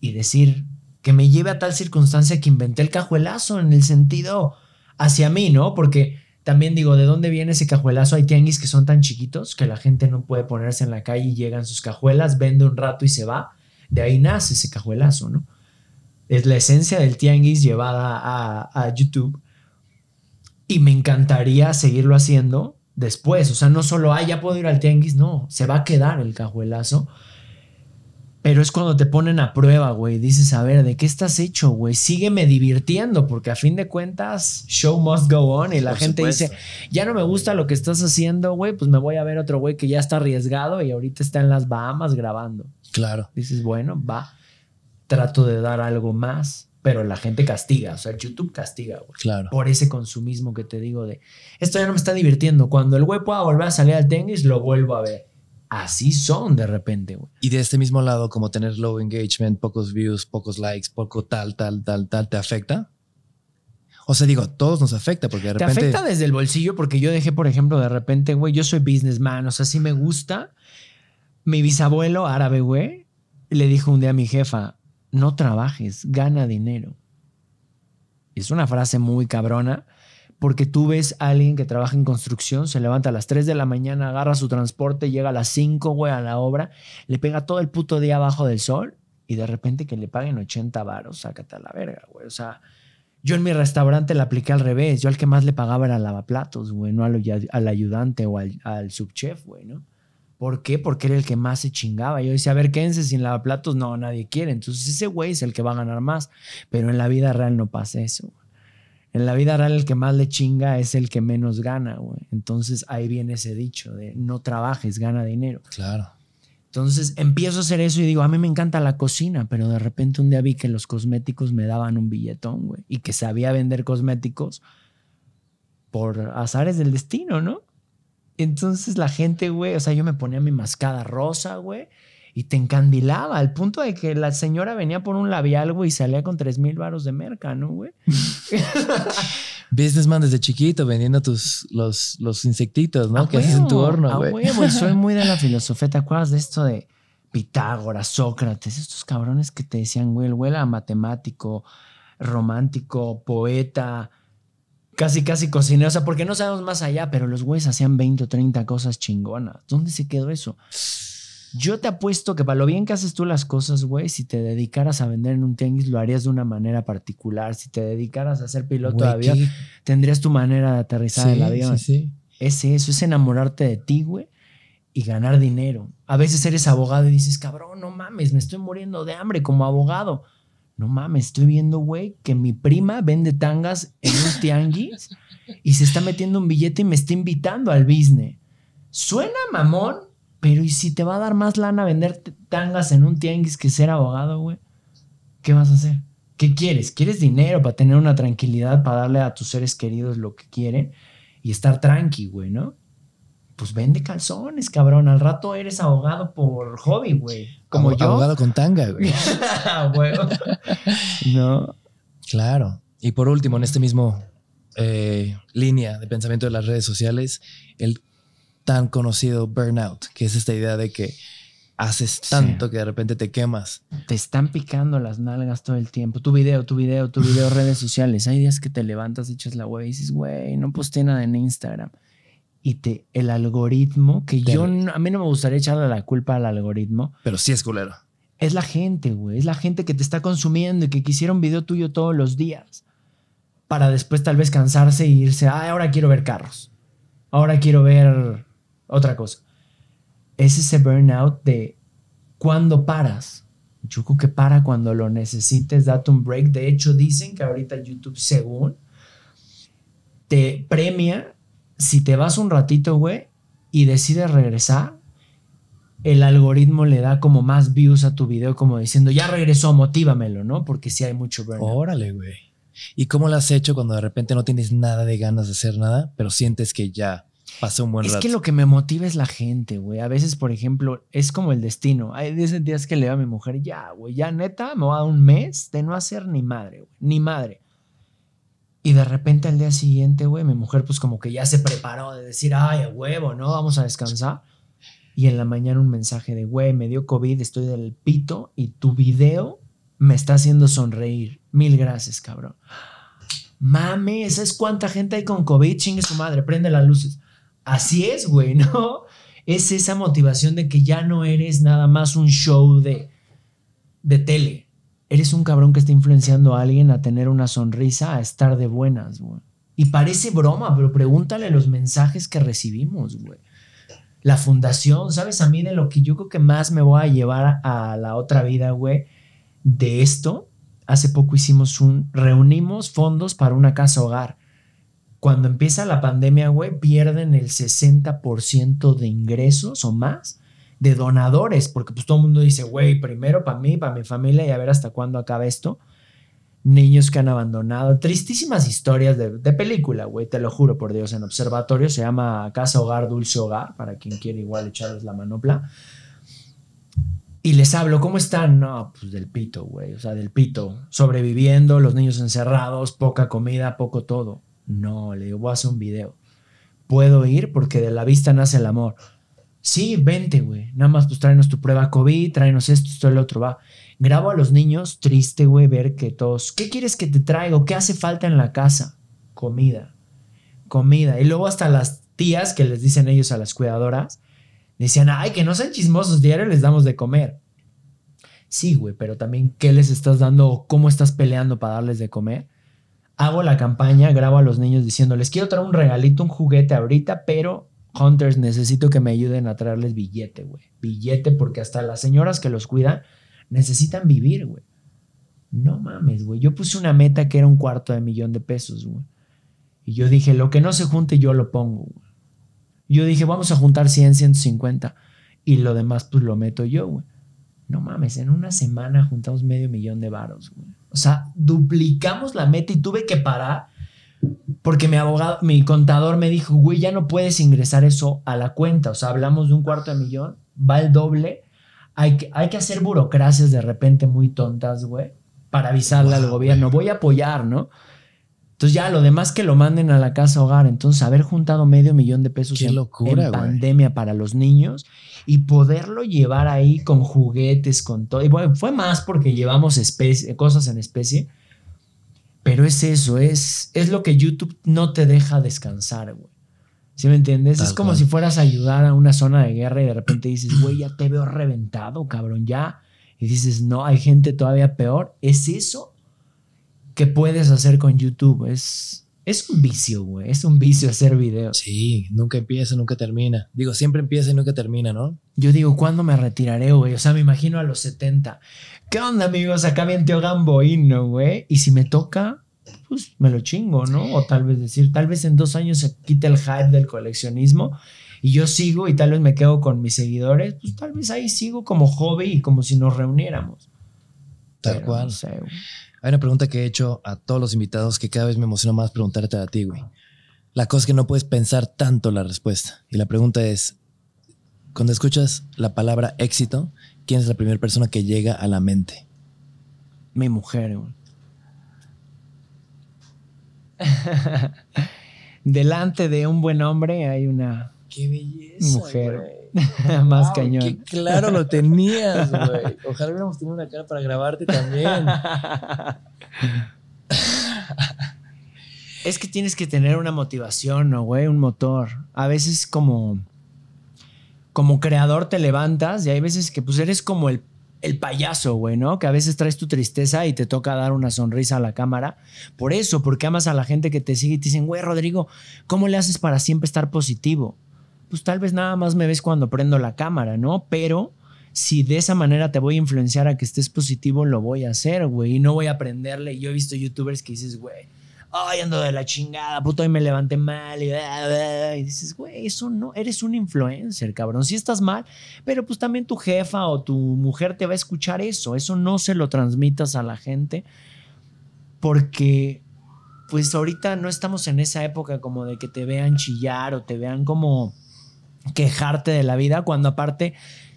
y decir que me lleve a tal circunstancia que inventé el cajuelazo en el sentido hacia mí, ¿no? Porque también digo, ¿de dónde viene ese cajuelazo? Hay tianguis que son tan chiquitos que la gente no puede ponerse en la calle y llegan sus cajuelas, vende un rato y se va. De ahí nace ese cajuelazo, ¿no? Es la esencia del tianguis llevada a, YouTube. Y me encantaría seguirlo haciendo después. O sea, no solo, ah, ya puedo ir al tianguis, no, se va a quedar el cajuelazo pero es cuando te ponen a prueba, güey. Dices, a ver, ¿de qué estás hecho, güey? Sígueme divirtiendo, porque a fin de cuentas, show must go on. Y la gente dice, ya no me gusta lo que estás haciendo, güey, pues me voy a ver otro güey que ya está arriesgado y ahorita está en las Bahamas grabando. Claro. Dices, bueno, va, trato de dar algo más, pero la gente castiga, o sea, YouTube castiga, güey. Claro. Por ese consumismo que te digo de, esto ya no me está divirtiendo. Cuando el güey pueda volver a salir al tenis, lo vuelvo a ver así son de repente. güey. Y de este mismo lado, como tener low engagement, pocos views, pocos likes, poco tal, tal, tal, tal, ¿te afecta? O sea, digo, todos nos afecta porque de repente. Te afecta desde el bolsillo porque yo dejé, por ejemplo, de repente, güey, yo soy businessman, o sea, sí me gusta. Mi bisabuelo árabe, güey, le dijo un día a mi jefa: no trabajes, gana dinero. Es una frase muy cabrona porque tú ves a alguien que trabaja en construcción, se levanta a las 3 de la mañana, agarra su transporte, llega a las 5, güey, a la obra, le pega todo el puto día abajo del sol y de repente que le paguen 80 varos, sácate a la verga, güey. O sea, yo en mi restaurante la apliqué al revés. Yo al que más le pagaba era lavaplatos, güey, no al, ayudante o al, al subchef, güey, ¿no? ¿Por qué? Porque era el que más se chingaba. Yo decía, a ver, quédense sin lavaplatos. No, nadie quiere. Entonces ese güey es el que va a ganar más. Pero en la vida real no pasa eso, güey en la vida real el que más le chinga es el que menos gana, güey. Entonces ahí viene ese dicho de no trabajes, gana dinero. Claro. Entonces empiezo a hacer eso y digo, a mí me encanta la cocina, pero de repente un día vi que los cosméticos me daban un billetón, güey, y que sabía vender cosméticos por azares del destino, ¿no? Entonces la gente, güey, o sea, yo me ponía mi mascada rosa, güey, y te encandilaba al punto de que la señora venía por un labial, güey, y salía con tres mil varos de merca, ¿no, güey? Businessman desde chiquito vendiendo tus, los, los insectitos, ¿no? que haces en tu horno, güey. soy muy de la filosofía. ¿Te acuerdas de esto de Pitágoras, Sócrates? Estos cabrones que te decían, güey, el güey era matemático, romántico, poeta, casi, casi cocinero. O sea, porque no sabemos más allá, pero los güeyes hacían 20 o 30 cosas chingonas. ¿Dónde se quedó eso? Yo te apuesto que para lo bien que haces tú las cosas, güey, si te dedicaras a vender en un tianguis, lo harías de una manera particular. Si te dedicaras a ser piloto de avión, tendrías tu manera de aterrizar el avión. Sí, sí. Es eso, es enamorarte de ti, güey, y ganar dinero. A veces eres abogado y dices, cabrón, no mames, me estoy muriendo de hambre como abogado. No mames, estoy viendo, güey, que mi prima vende tangas en un tianguis y se está metiendo un billete y me está invitando al business. Suena mamón, pero ¿y si te va a dar más lana vender tangas en un tianguis que ser abogado, güey? ¿Qué vas a hacer? ¿Qué quieres? ¿Quieres dinero para tener una tranquilidad, para darle a tus seres queridos lo que quieren y estar tranqui, güey, ¿no? Pues vende calzones, cabrón. Al rato eres abogado por hobby, güey. Como yo. Abogado con tanga, güey. Ah, no. Claro. Y por último, en este mismo eh, línea de pensamiento de las redes sociales, el tan conocido burnout, que es esta idea de que haces tanto que de repente te quemas. Te están picando las nalgas todo el tiempo. Tu video, tu video, tu video, redes sociales. Hay días que te levantas, echas la web y dices, güey, no posté nada en Instagram. Y te, el algoritmo, que yo, a mí no me gustaría echarle la culpa al algoritmo. Pero sí es culero. Es la gente, güey. Es la gente que te está consumiendo y que quisiera un video tuyo todos los días. Para después tal vez cansarse e irse, ah, ahora quiero ver carros. Ahora quiero ver otra cosa. Es ese burnout de cuando paras. Yo que para cuando lo necesites, date un break. De hecho, dicen que ahorita YouTube, según, te premia si te vas un ratito, güey, y decides regresar. El algoritmo le da como más views a tu video, como diciendo, ya regresó, motívamelo, ¿no? Porque si hay mucho burnout. Órale, güey. ¿Y cómo lo has hecho cuando de repente no tienes nada de ganas de hacer nada, pero sientes que ya Pasó un buen es que lo que me motiva es la gente, güey. A veces, por ejemplo, es como el destino. Hay 10 días que le veo a mi mujer, ya, güey, ya neta, me va a un mes de no hacer ni madre, güey, ni madre. Y de repente al día siguiente, güey, mi mujer pues como que ya se preparó de decir, ay, a huevo, ¿no? Vamos a descansar. Y en la mañana un mensaje de, güey, me dio COVID, estoy del pito y tu video me está haciendo sonreír. Mil gracias, cabrón. esa ¿sabes cuánta gente hay con COVID? Chingue su madre, prende las luces así es, güey, ¿no? Es esa motivación de que ya no eres nada más un show de, de tele. Eres un cabrón que está influenciando a alguien a tener una sonrisa, a estar de buenas, güey. Y parece broma, pero pregúntale los mensajes que recibimos, güey. La fundación, ¿sabes? A mí de lo que yo creo que más me voy a llevar a, la otra vida, güey, de esto. Hace poco hicimos un, reunimos fondos para una casa hogar cuando empieza la pandemia, güey, pierden el 60% de ingresos o más de donadores, porque pues todo el mundo dice, güey, primero para mí, para mi familia y a ver hasta cuándo acaba esto. Niños que han abandonado, tristísimas historias de, de película, güey, te lo juro por Dios, en Observatorio se llama Casa Hogar, Dulce Hogar, para quien quiere igual echarles la manopla. Y les hablo, ¿cómo están? No, pues del pito, güey, o sea, del pito, sobreviviendo, los niños encerrados, poca comida, poco todo. No, le digo, voy a hacer un video. Puedo ir porque de la vista nace el amor. Sí, vente, güey. Nada más, pues tráenos tu prueba COVID, tráenos esto, esto, el otro, va. Grabo a los niños, triste, güey, ver que todos. ¿Qué quieres que te traigo? ¿Qué hace falta en la casa? Comida. Comida. Y luego hasta las tías que les dicen ellos a las cuidadoras, decían, ay, que no sean chismosos, diario les damos de comer. Sí, güey, pero también, ¿qué les estás dando o cómo estás peleando para darles de comer? hago la campaña, grabo a los niños diciéndoles, quiero traer un regalito, un juguete ahorita, pero Hunters, necesito que me ayuden a traerles billete, güey. Billete porque hasta las señoras que los cuidan necesitan vivir, güey. No mames, güey. Yo puse una meta que era un cuarto de millón de pesos, güey. Y yo dije, lo que no se junte, yo lo pongo, güey. Yo dije, vamos a juntar 100, 150. Y lo demás, pues lo meto yo, güey. No mames, en una semana juntamos medio millón de varos, güey. O sea, duplicamos la meta y tuve que parar porque mi abogado, mi contador me dijo, güey, ya no puedes ingresar eso a la cuenta. O sea, hablamos de un cuarto de millón, va el doble. Hay que, hay que hacer burocracias de repente muy tontas, güey, para avisarle al gobierno. Voy a apoyar, ¿no? Entonces ya lo demás que lo manden a la casa hogar. Entonces haber juntado medio millón de pesos en, locura, pandemia para los niños y poderlo llevar ahí con juguetes, con todo. Y bueno, fue más porque llevamos especie, cosas en especie. Pero es eso, es, es lo que YouTube no te deja descansar, güey. ¿Sí me entiendes? es como si fueras a ayudar a una zona de guerra y de repente dices, güey, ya te veo reventado, cabrón, ya. Y dices, no, hay gente todavía peor. Es eso ¿Qué puedes hacer con YouTube. Es, es un vicio, güey. Es un vicio hacer videos. Sí, nunca empieza, nunca termina. Digo, siempre empieza y nunca termina, ¿no? Yo digo, ¿cuándo me retiraré, güey? O sea, me imagino a los 70. ¿Qué onda, amigos? Acá viene Teo Gamboino, güey. Y si me toca, pues me lo chingo, ¿no? O tal vez decir, tal vez en dos años se quite el hype del coleccionismo y yo sigo y tal vez me quedo con mis seguidores. Pues tal vez ahí sigo como hobby y como si nos reuniéramos. Tal cual. No güey. Hay una pregunta que he hecho a todos los invitados que cada vez me emociona más preguntarte a ti, güey. La cosa es que no puedes pensar tanto la respuesta. Y la pregunta es, cuando escuchas la palabra éxito, ¿quién es la primera persona que llega a la mente? Mi mujer, güey. Delante de un buen hombre hay una Qué belleza, mujer. Güey Más cañón. claro lo tenías, güey. Ojalá hubiéramos tenido una cara para grabarte también. es que tienes que tener una motivación, ¿no, güey? Un motor. A veces como... Como creador te levantas y hay veces que pues eres como el el payaso, güey, ¿no? Que a veces traes tu tristeza y te toca dar una sonrisa a la cámara. Por eso, porque amas a la gente que te sigue y te dicen, güey, Rodrigo, ¿cómo le haces para siempre estar positivo? pues tal vez nada más me ves cuando prendo la cámara, ¿no? Pero si de esa manera te voy a influenciar a que estés positivo, lo voy a hacer, güey. Y no voy a aprenderle. Yo he visto youtubers que dices, güey, ay, ando de la chingada, puto, y me levanté mal. Y, dices, güey, eso no, eres un influencer, cabrón. Si estás mal, pero pues también tu jefa o tu mujer te va a escuchar eso. Eso no se lo transmitas a la gente porque pues ahorita no estamos en esa época como de que te vean chillar o te vean como quejarte de la vida cuando aparte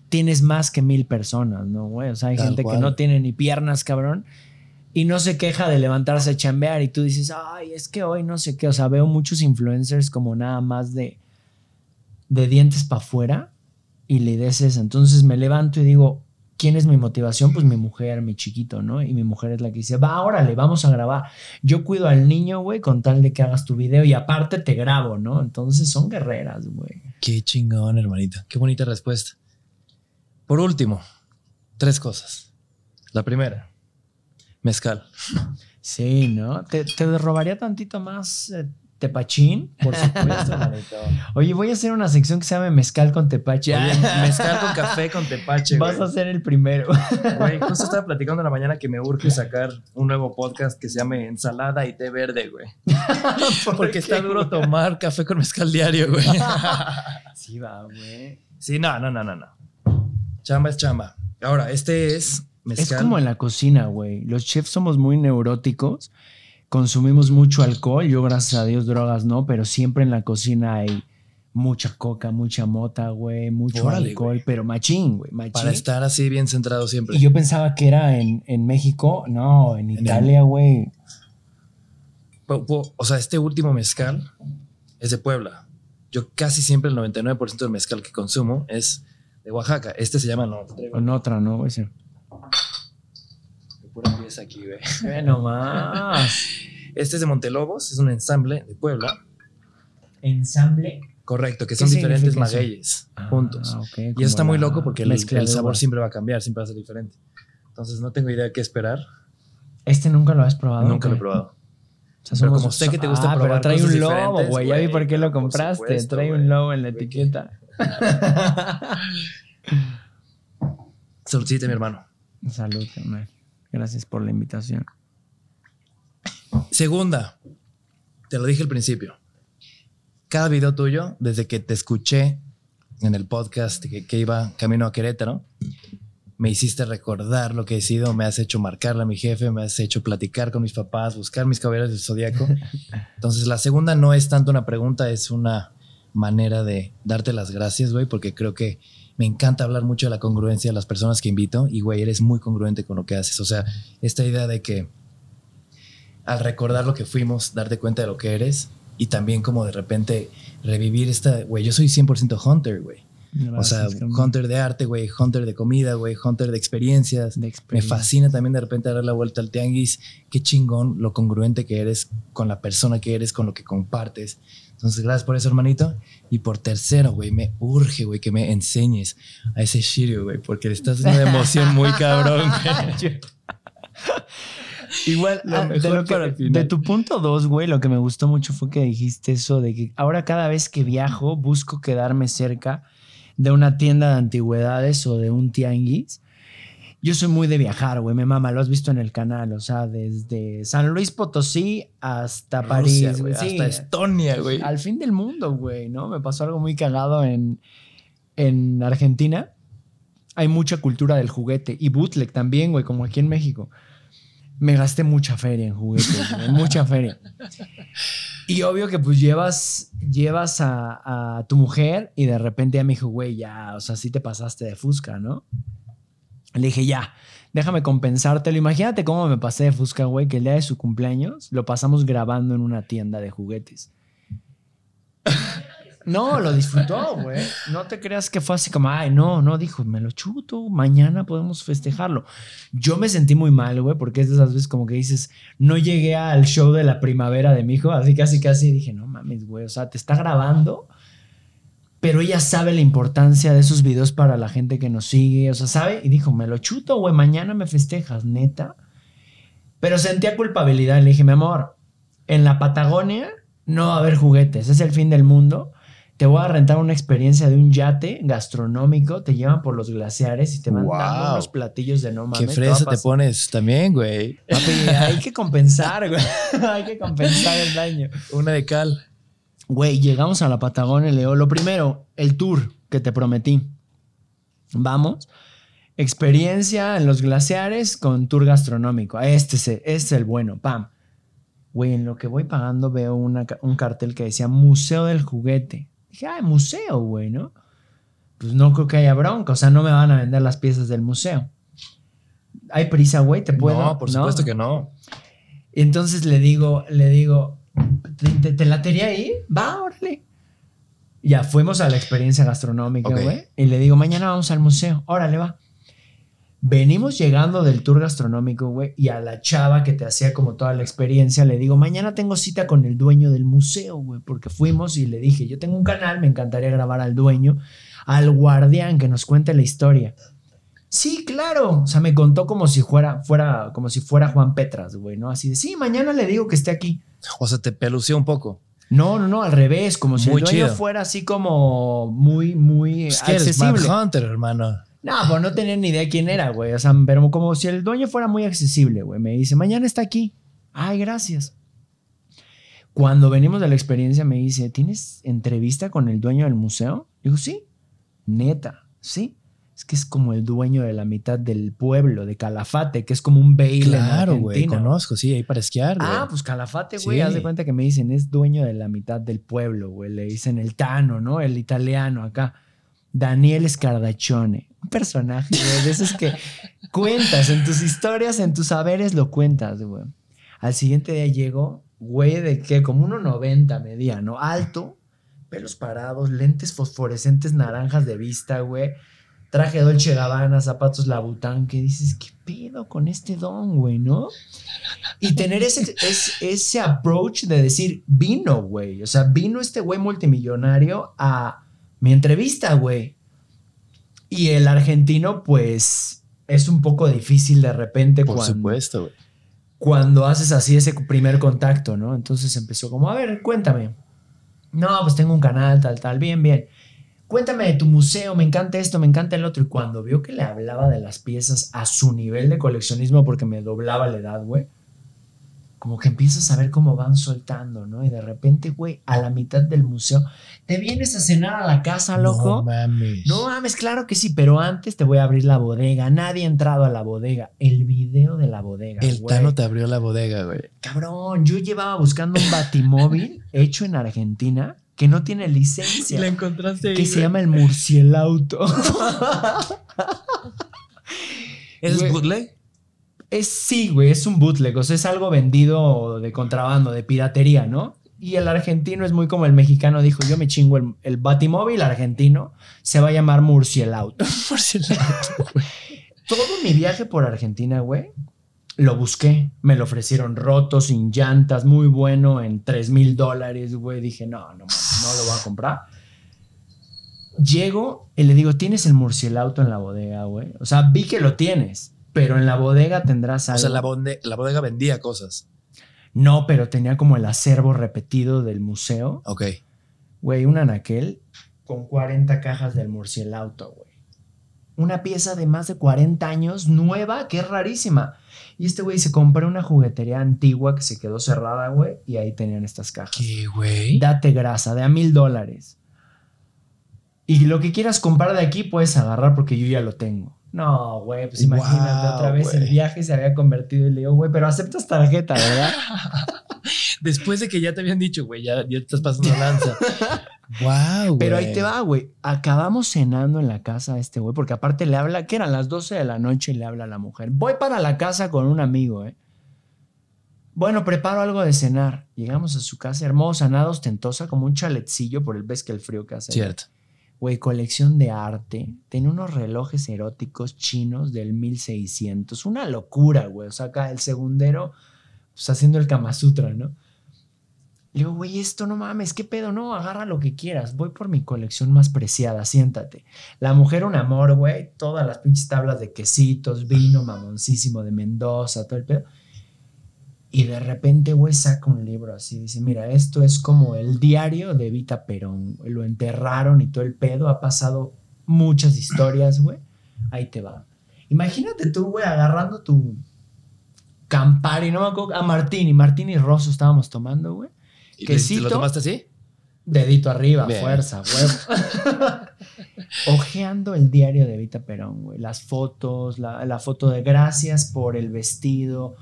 tienes más que mil personas, ¿no, güey? O sea, hay gente que no tiene ni piernas, cabrón, y no se queja de levantarse a chambear y tú dices, ay, es que hoy no sé qué, o sea, veo muchos influencers como nada más de, de dientes para afuera y le dices, entonces me levanto y digo, ¿quién es mi motivación? Pues mi mujer, mi chiquito, ¿no? Y mi mujer es la que dice, va, órale, vamos a grabar. Yo cuido al niño, güey, con tal de que hagas tu video y aparte te grabo, ¿no? Entonces son guerreras, güey. Qué chingón, hermanita. Qué bonita respuesta. Por último, tres cosas. La primera, mezcal. Sí, ¿no? Te, te robaría tantito más eh, Tepachín, por supuesto, Oye, voy a hacer una sección que se llame Mezcal con Tepache. mezcal con café con Tepache. Vas a ser el primero. Güey, justo estaba platicando en la mañana que me urge sacar un nuevo podcast que se llame Ensalada y Té Verde, güey. Porque está duro tomar café con mezcal diario, güey. sí, va, güey. Sí, no, no, no, no, no. Chamba es chamba. Ahora, este es Mezcal. Es como en la cocina, güey. Los chefs somos muy neuróticos consumimos mucho alcohol, yo gracias a Dios drogas no, pero siempre en la cocina hay mucha coca, mucha mota, güey, mucho alcohol, pero machín, güey, machín. Para estar así bien centrado siempre. Y yo pensaba que era en, México, no, en, Italia, güey. O sea, este último mezcal es de Puebla. Yo casi siempre el 99% del mezcal que consumo es de Oaxaca. Este se llama no. otra, ¿no? Güey? pura pieza aquí, güey. Bueno, más. Este es de Montelobos, es un ensamble de Puebla. ¿Ensamble? Correcto, que son diferentes magueyes juntos. Ah, y eso está muy loco porque el, sabor siempre va a cambiar, siempre va a ser diferente. Entonces no tengo idea de qué esperar. ¿Este nunca lo has probado? Nunca lo he probado. pero como sé que te gusta ah, probar trae un lobo, güey. Ya vi por qué lo compraste. trae un lobo en la etiqueta. Saludcita, mi hermano. Salud, hermano. Gracias por la invitación. Segunda, te lo dije al principio. Cada video tuyo, desde que te escuché en el podcast que, iba camino a Querétaro, me hiciste recordar lo que he sido, me has hecho marcarla a mi jefe, me has hecho platicar con mis papás, buscar mis caballeros del zodiaco. Entonces, la segunda no es tanto una pregunta, es una manera de darte las gracias, güey, porque creo que me encanta hablar mucho de la congruencia de las personas que invito y, güey, eres muy congruente con lo que haces. O sea, esta idea de que al recordar lo que fuimos, darte cuenta de lo que eres y también como de repente revivir esta, güey, yo soy 100% hunter, güey. o sea, hunter de arte, güey, hunter de comida, güey, hunter de experiencias. Me fascina también de repente dar la vuelta al tianguis. Qué chingón lo congruente que eres con la persona que eres, con lo que compartes. Entonces, gracias por eso, hermanito. Y por tercero, güey, me urge, güey, que me enseñes a ese Shiryu, güey, porque le estás haciendo una emoción muy cabrón, Igual, de, tu punto dos, güey, lo que me gustó mucho fue que dijiste eso de que ahora cada vez que viajo busco quedarme cerca de una tienda de antigüedades o de un tianguis yo soy muy de viajar, güey, mi mama, lo has visto en el canal, o sea, desde San Luis Potosí hasta París, hasta Estonia, güey. Al fin del mundo, güey, ¿no? Me pasó algo muy cagado en, en Argentina. Hay mucha cultura del juguete y bootleg también, güey, como aquí en México. Me gasté mucha feria en juguetes, güey, mucha feria. Y obvio que pues llevas, llevas a, tu mujer y de repente a mi dijo, güey, ya, o sea, sí te pasaste de fusca, ¿no? Le dije, ya, déjame compensártelo. Imagínate cómo me pasé de Fusca, güey, que el día de su cumpleaños lo pasamos grabando en una tienda de juguetes. No, lo disfrutó, güey. No te creas que fue así como, ay, no, no, dijo, me lo chuto, mañana podemos festejarlo. Yo me sentí muy mal, güey, porque es de esas veces como que dices, no llegué al show de la primavera de mi hijo, así casi, casi dije, no mames, güey, o sea, te está grabando pero ella sabe la importancia de esos videos para la gente que nos sigue, o sea, sabe, y dijo, me lo chuto, güey, mañana me festejas, neta. Pero sentía culpabilidad, le dije, mi amor, en la Patagonia no va a haber juguetes, es el fin del mundo. Te voy a rentar una experiencia de un yate gastronómico, te llevan por los glaciares y te van unos platillos de no mames. Qué fresa te pones también, güey. hay que compensar, güey. hay que compensar el daño. Una de cal. Güey, llegamos a la Patagonia y le lo primero, el tour que te prometí. Vamos. Experiencia en los glaciares con tour gastronómico. Este es el, este es el bueno, pam. Güey, en lo que voy pagando veo un cartel que decía Museo del Juguete. Dije, ah, museo, güey, ¿no? Pues no creo que haya bronca, o sea, no me van a vender las piezas del museo. Hay prisa, güey, te puedo. No, por supuesto que no. Entonces le digo, le digo, ¿Te, la latería ahí? Va, órale. Ya fuimos a la experiencia gastronómica, güey. Y le digo, mañana vamos al museo. Órale, va. Venimos llegando del tour gastronómico, güey, y a la chava que te hacía como toda la experiencia, le digo, mañana tengo cita con el dueño del museo, güey, porque fuimos y le dije, yo tengo un canal, me encantaría grabar al dueño, al guardián que nos cuente la historia. Sí, claro, o sea, me contó como si fuera, fuera, como si fuera Juan Petras, güey, ¿no? Así de, sí, mañana le digo que esté aquí. O sea, te pelució un poco. No, no, no, al revés, como si el dueño fuera así como muy, muy pues accesible. Hunter, hermano. No, pues no tenía ni idea quién era, güey. O sea, pero como si el dueño fuera muy accesible, güey. Me dice, mañana está aquí. Ay, gracias. Cuando venimos de la experiencia, me dice, ¿tienes entrevista con el dueño del museo? Digo, sí, neta, sí es que es como el dueño de la mitad del pueblo, de Calafate, que es como un baile. Claro, conozco, sí, ahí para esquiar. Wey. Ah, pues Calafate, güey, haz de cuenta que me dicen, es dueño de la mitad del pueblo, güey, le dicen el Tano, ¿no? El italiano acá. Daniel Escardachone, un personaje, güey, de esos que cuentas en tus historias, en tus saberes, lo cuentas, güey. Al siguiente día llegó, güey, de que como 1,90 medía, ¿no? Alto, pelos parados, lentes fosforescentes naranjas de vista, güey traje Dolce Gabbana, zapatos Labután, que dices, ¿qué pedo con este don, güey, no? Y tener ese, ese approach de decir, vino, güey, o sea, vino este güey multimillonario a mi entrevista, güey. Y el argentino, pues, es un poco difícil de repente. Por supuesto, güey. Cuando haces así ese primer contacto, ¿no? Entonces empezó como, a ver, cuéntame. No, pues tengo un canal, tal, tal, bien, bien cuéntame de tu museo, me encanta esto, me encanta el otro. Y cuando vio que le hablaba de las piezas a su nivel de coleccionismo, porque me doblaba la edad, güey, como que empiezas a ver cómo van soltando, ¿no? Y de repente, güey, a la mitad del museo, te vienes a cenar a la casa, loco. No mames. No mames, claro que sí, pero antes te voy a abrir la bodega. Nadie ha entrado a la bodega. El video de la bodega. El Tano te abrió la bodega, güey. Cabrón, yo llevaba buscando un batimóvil hecho en Argentina que no tiene licencia. La encontraste Que se llama el murcielauto. ¿Es es bootleg? Es, sí, güey, es un bootleg. O sea, es algo vendido de contrabando, de piratería, ¿no? Y el argentino es muy como el mexicano dijo, yo me chingo el, el batimóvil argentino, se va a llamar murcielauto. murcielauto, güey. Todo mi viaje por Argentina, güey, lo busqué, me lo ofrecieron roto, sin llantas, muy bueno, en 3 mil dólares, güey. Dije, no, no, no lo voy a comprar. Llego y le digo, ¿tienes el murciélago en la bodega, güey? O sea, vi que lo tienes, pero en la bodega tendrás algo. O sea, la, bodega vendía cosas. No, pero tenía como el acervo repetido del museo. Ok. Güey, un anaquel con 40 cajas del murciélago, güey. Una pieza de más de 40 años, nueva, que es rarísima. Y este güey se compró una juguetería antigua que se quedó cerrada, güey, y ahí tenían estas cajas. ¿Qué, güey? Date grasa, de a mil dólares. Y lo que quieras comprar de aquí puedes agarrar porque yo ya lo tengo. No, güey, pues imagínate, otra vez el viaje se había convertido y le digo, güey, pero aceptas tarjeta, ¿verdad? Después de que ya te habían dicho, güey, ya, estás pasando lanza. wow, Pero ahí te va, güey. Acabamos cenando en la casa este güey, porque aparte le habla, que eran las 12 de la noche, y le habla a la mujer. Voy para la casa con un amigo, ¿eh? Bueno, preparo algo de cenar. Llegamos a su casa hermosa, nada ostentosa, como un chaletcillo por el ves que el frío que hace. Cierto. Güey, colección de arte. Tiene unos relojes eróticos chinos del 1600. Una locura, güey. O sea, acá el segundero, pues haciendo el Kama Sutra, ¿no? Le digo, güey, esto no mames, qué pedo, no, agarra lo que quieras, voy por mi colección más preciada, siéntate. La mujer, un amor, güey, todas las pinches tablas de quesitos, vino mamoncísimo de Mendoza, todo el pedo. Y de repente, güey, saca un libro así, dice, mira, esto es como el diario de Vita Perón, lo enterraron y todo el pedo, ha pasado muchas historias, güey, ahí te va. Imagínate tú, güey, agarrando tu Campari, no me acuerdo, a Martini, Martini Rosso estábamos tomando, güey ¿Y ¿Lo tomaste así? Dedito arriba, fuerza, huevo. Ojeando el diario de Evita Perón, güey. Las fotos, la, foto de gracias por el vestido,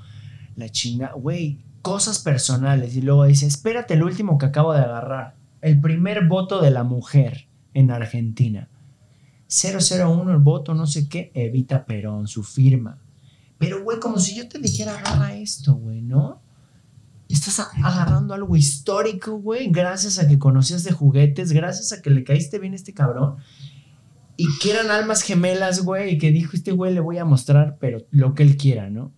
la china, güey, cosas personales. Y luego dice, espérate el último que acabo de agarrar. El primer voto de la mujer en Argentina. 001 el voto, no sé qué, Evita Perón, su firma. Pero, güey, como si yo te dijera, agarra esto, güey, ¿no? estás agarrando algo histórico, güey, gracias a que conocías de juguetes, gracias a que le caíste bien a este cabrón. Y que eran almas gemelas, güey, y que dijo, este güey le voy a mostrar, pero lo que él quiera, ¿no?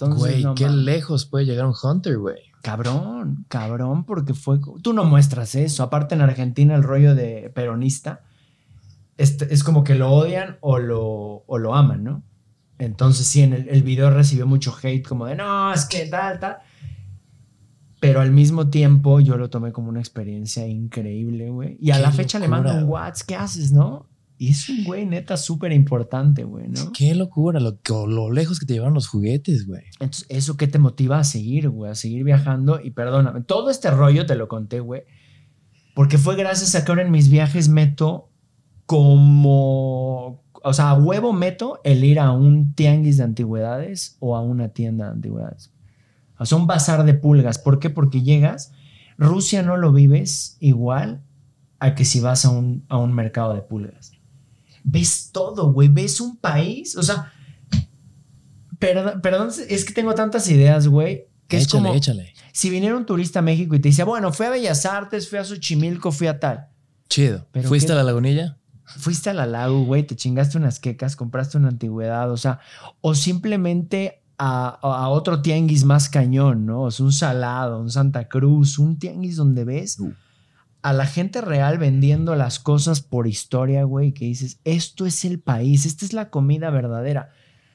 güey, qué lejos puede llegar un Hunter, güey. Cabrón, cabrón, porque fue... Tú no muestras eso. Aparte en Argentina el rollo de peronista este, es, como que lo odian o lo, o lo aman, ¿no? Entonces sí, en el, el video recibió mucho hate como de, no, es que tal, tal pero al mismo tiempo yo lo tomé como una experiencia increíble, güey. Y a la fecha le mando un whats, ¿qué haces, no? Y es un güey neta súper importante, güey, ¿no? Qué locura, lo, lo lejos que te llevaron los juguetes, güey. Entonces, ¿eso qué te motiva a seguir, güey? A seguir viajando. Y perdóname, todo este rollo te lo conté, güey. Porque fue gracias a que ahora en mis viajes meto como... O sea, a huevo meto el ir a un tianguis de antigüedades o a una tienda de antigüedades son bazar de pulgas. ¿Por qué? Porque llegas, Rusia no lo vives igual a que si vas a un, a un mercado de pulgas. Ves todo, güey, ves un país, o sea, perdón, es que tengo tantas ideas, güey, que échale, es como... Échale. Si viniera un turista a México y te dice, bueno, fui a Bellas Artes, fui a Xochimilco, fui a tal. Chido. ¿Fuiste a la lagunilla? Fuiste a la lago, güey, te chingaste unas quecas, compraste una antigüedad, o sea, o simplemente a, otro tianguis más cañón, ¿no? Es un salado, un Santa Cruz, un tianguis donde ves uh. a la gente real vendiendo las cosas por historia, güey, que dices, esto es el país, esta es la comida verdadera.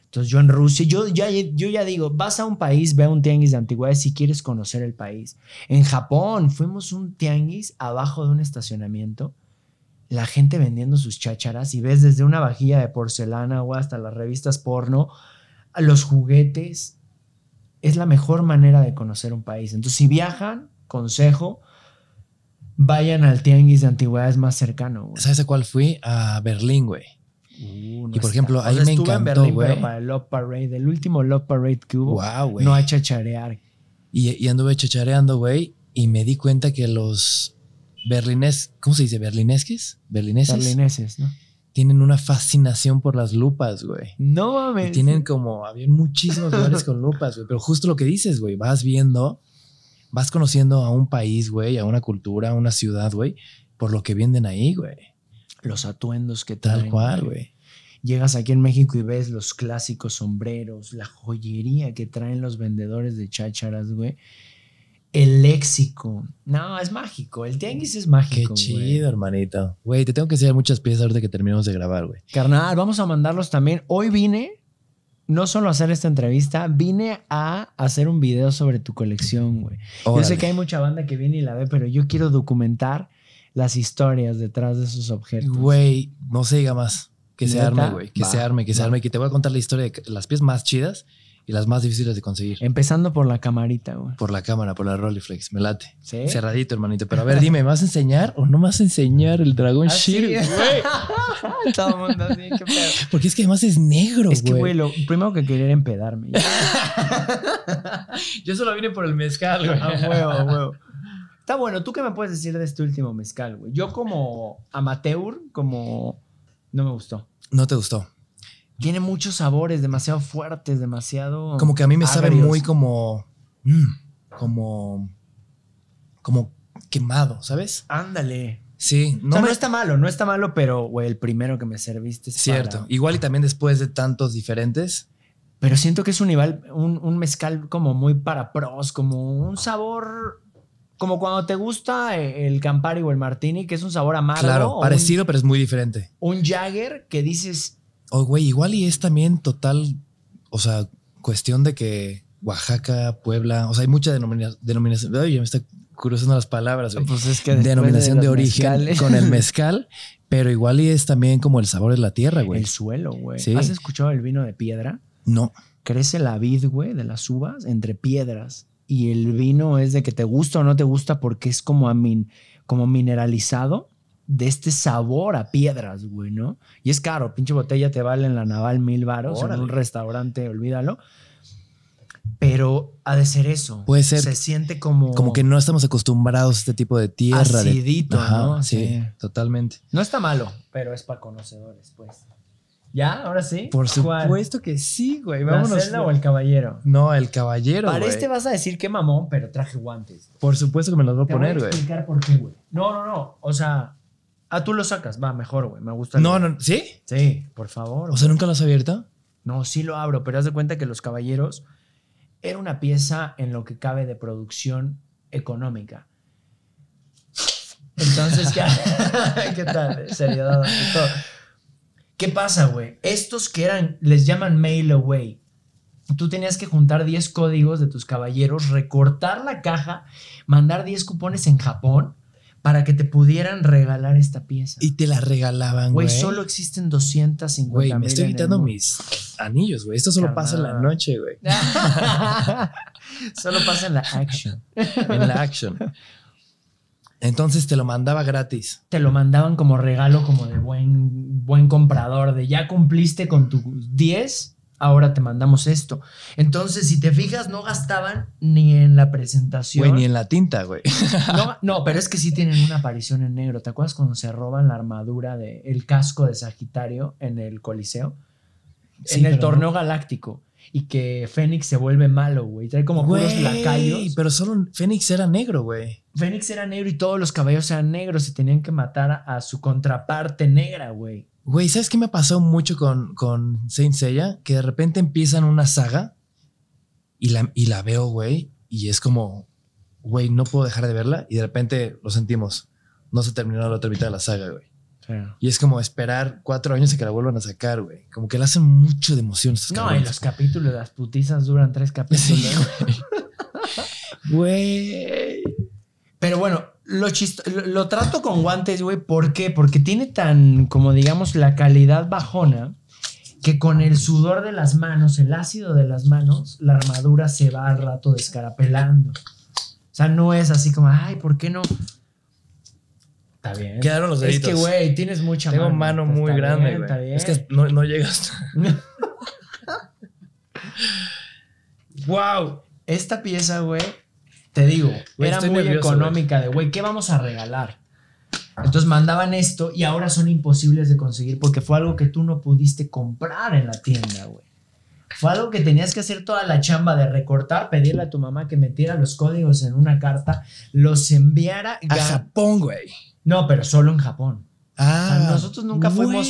Entonces yo en Rusia, yo ya, yo ya digo, vas a un país, ve a un tianguis de antigüedades si quieres conocer el país. En Japón fuimos un tianguis abajo de un estacionamiento, la gente vendiendo sus chácharas y ves desde una vajilla de porcelana o hasta las revistas porno a los juguetes, es la mejor manera de conocer un país. Entonces, si viajan, consejo, vayan al tianguis de antigüedades más cercano. ¿Sabes a cuál fui? A Berlín, güey. Uh, y por ejemplo, ahí me encantó, güey. el Love Parade, el último Love Parade que hubo, wow, güey. no a chacharear. Y, anduve chachareando, güey, y me di cuenta que los berlines, ¿cómo se dice? ¿Berlinesques? Berlineses. Berlineses, ¿no? tienen una fascinación por las lupas, güey. No mames. tienen como, había muchísimos lugares con lupas, güey. Pero justo lo que dices, güey, vas viendo, vas conociendo a un país, güey, a una cultura, a una ciudad, güey, por lo que venden ahí, güey. Los atuendos que traen, Tal cual, güey. Llegas aquí en México y ves los clásicos sombreros, la joyería que traen los vendedores de chácharas, güey el léxico. No, es mágico. El tianguis es mágico. Qué chido, hermanito. Güey, te tengo que enseñar muchas piezas ahorita que terminemos de grabar, güey. Carnal, vamos a mandarlos también. Hoy vine no solo a hacer esta entrevista, vine a hacer un video sobre tu colección, güey. Yo sé que hay mucha banda que viene y la ve, pero yo quiero documentar las historias detrás de esos objetos. Güey, no se diga más. Que se arme, güey. Que se arme, que se arme. Que te voy a contar la historia de las piezas más chidas y las más difíciles de conseguir. Empezando por la camarita, güey. Por la cámara, por la Rolleiflex, me late. Cerradito, hermanito. Pero a ver, dime, ¿me vas a enseñar o no me vas a enseñar el dragón ah, Shield, güey? así, qué Porque es que además es negro, güey. Es que, güey, lo primero que quería era empedarme. Yo solo vine por el mezcal, güey. A huevo, huevo. Está bueno, ¿tú qué me puedes decir de este último mezcal, güey? Yo como amateur, como... No me gustó. No te gustó. Tiene muchos sabores, demasiado fuertes, demasiado. Como que a mí me sabe muy como. Mm, como. Como quemado, ¿sabes? Ándale. Sí, no, no está malo, no está malo, pero güey, el primero que me serviste. Cierto, igual y también después de tantos diferentes. Pero siento que es un un, mezcal como muy para pros, como un sabor como cuando te gusta eh, el Campari o el Martini, que es un sabor amargo. Claro, parecido, pero es muy diferente. Un Jagger que dices, o oh, güey, igual y es también total, o sea, cuestión de que Oaxaca, Puebla, o sea, hay mucha denominación denominación. Ay, me está cruzando las palabras, güey. Pues es que denominación de, origen con el mezcal, pero igual y es también como el sabor de la tierra, güey. El suelo, güey. ¿Has escuchado el vino de piedra? No. Crece la vid, güey, de las uvas entre piedras y el vino es de que te gusta o no te gusta porque es como a min como mineralizado de este sabor a piedras, güey, ¿no? Y es caro, pinche botella te vale en la naval mil varos, en un restaurante, olvídalo. Pero ha de ser eso. Puede ser. Se siente como. Como que no estamos acostumbrados a este tipo de tierra. Acidito, ¿no? Sí, totalmente. No está malo, pero es para conocedores, pues. ¿Ya? ¿Ahora sí? Por supuesto que sí, güey. Vámonos. ¿La celda o el caballero? No, el caballero. Para este vas a decir ¿qué mamón, pero traje guantes. Por supuesto que me los voy a Te poner, voy a explicar por qué, güey. No, no, no. O sea, Ah, tú lo sacas. Va, mejor, güey. Me gusta. No, no, ¿sí? Sí, por favor. O sea, ¿nunca lo has abierto? No, sí lo abro, pero haz de cuenta que Los Caballeros era una pieza en lo que cabe de producción económica. Entonces, ¿qué, ¿qué tal? ¿Qué pasa, güey? Estos que eran, les llaman mail away. Tú tenías que juntar 10 códigos de tus caballeros, recortar la caja, mandar 10 cupones en Japón para que te pudieran regalar esta pieza. Y te la regalaban, güey. Güey, solo existen 250 Güey, me estoy quitando mis anillos, güey. Esto solo pasa en la noche, güey. solo pasa en la action. en la action. Entonces te lo mandaba gratis. Te lo mandaban como regalo, como de buen, buen comprador, de ya cumpliste con tus 10 ahora te mandamos esto. Entonces, si te fijas, no gastaban ni en la presentación. Güey, ni en la tinta, güey. no, pero es que sí tienen una aparición en negro. ¿Te acuerdas cuando se roban la armadura de el casco de Sagitario en el Coliseo? en el torneo galáctico. Y que Fénix se vuelve malo, güey. Trae como puros lacayos. Pero solo Fénix era negro, güey. Fénix era negro y todos los caballos eran negros y tenían que matar a su contraparte negra, güey. Güey, ¿sabes qué me ha pasado mucho con, con Saint Seiya? Que de repente empiezan una saga y la, y la veo, güey, y es como, güey, no puedo dejar de verla y de repente lo sentimos. No se terminó la otra mitad de la saga, güey. Y es como esperar cuatro años a que la vuelvan a sacar, güey. Como que le hacen mucho de emoción. no, los capítulos, las putizas duran tres capítulos. Sí, güey. Pero bueno, lo, lo, trato con guantes, güey. ¿Por qué? Porque tiene tan, como digamos, la calidad bajona que con el sudor de las manos, el ácido de las manos, la armadura se va al rato descarapelando. O sea, no es así como, ay, ¿por qué no? Está bien. Quedaron los Es que, güey, tienes mucha Tengo mano. muy grande, güey. Es que no, no llegas. wow. Esta pieza, güey, te digo, era muy económica de, güey, ¿qué vamos a regalar? Entonces mandaban esto y ahora son imposibles de conseguir porque fue algo que tú no pudiste comprar en la tienda, güey. Fue algo que tenías que hacer toda la chamba de recortar, pedirle a tu mamá que metiera los códigos en una carta, los enviara a Japón, güey. No, pero solo en Japón. Ah, nosotros nunca fuimos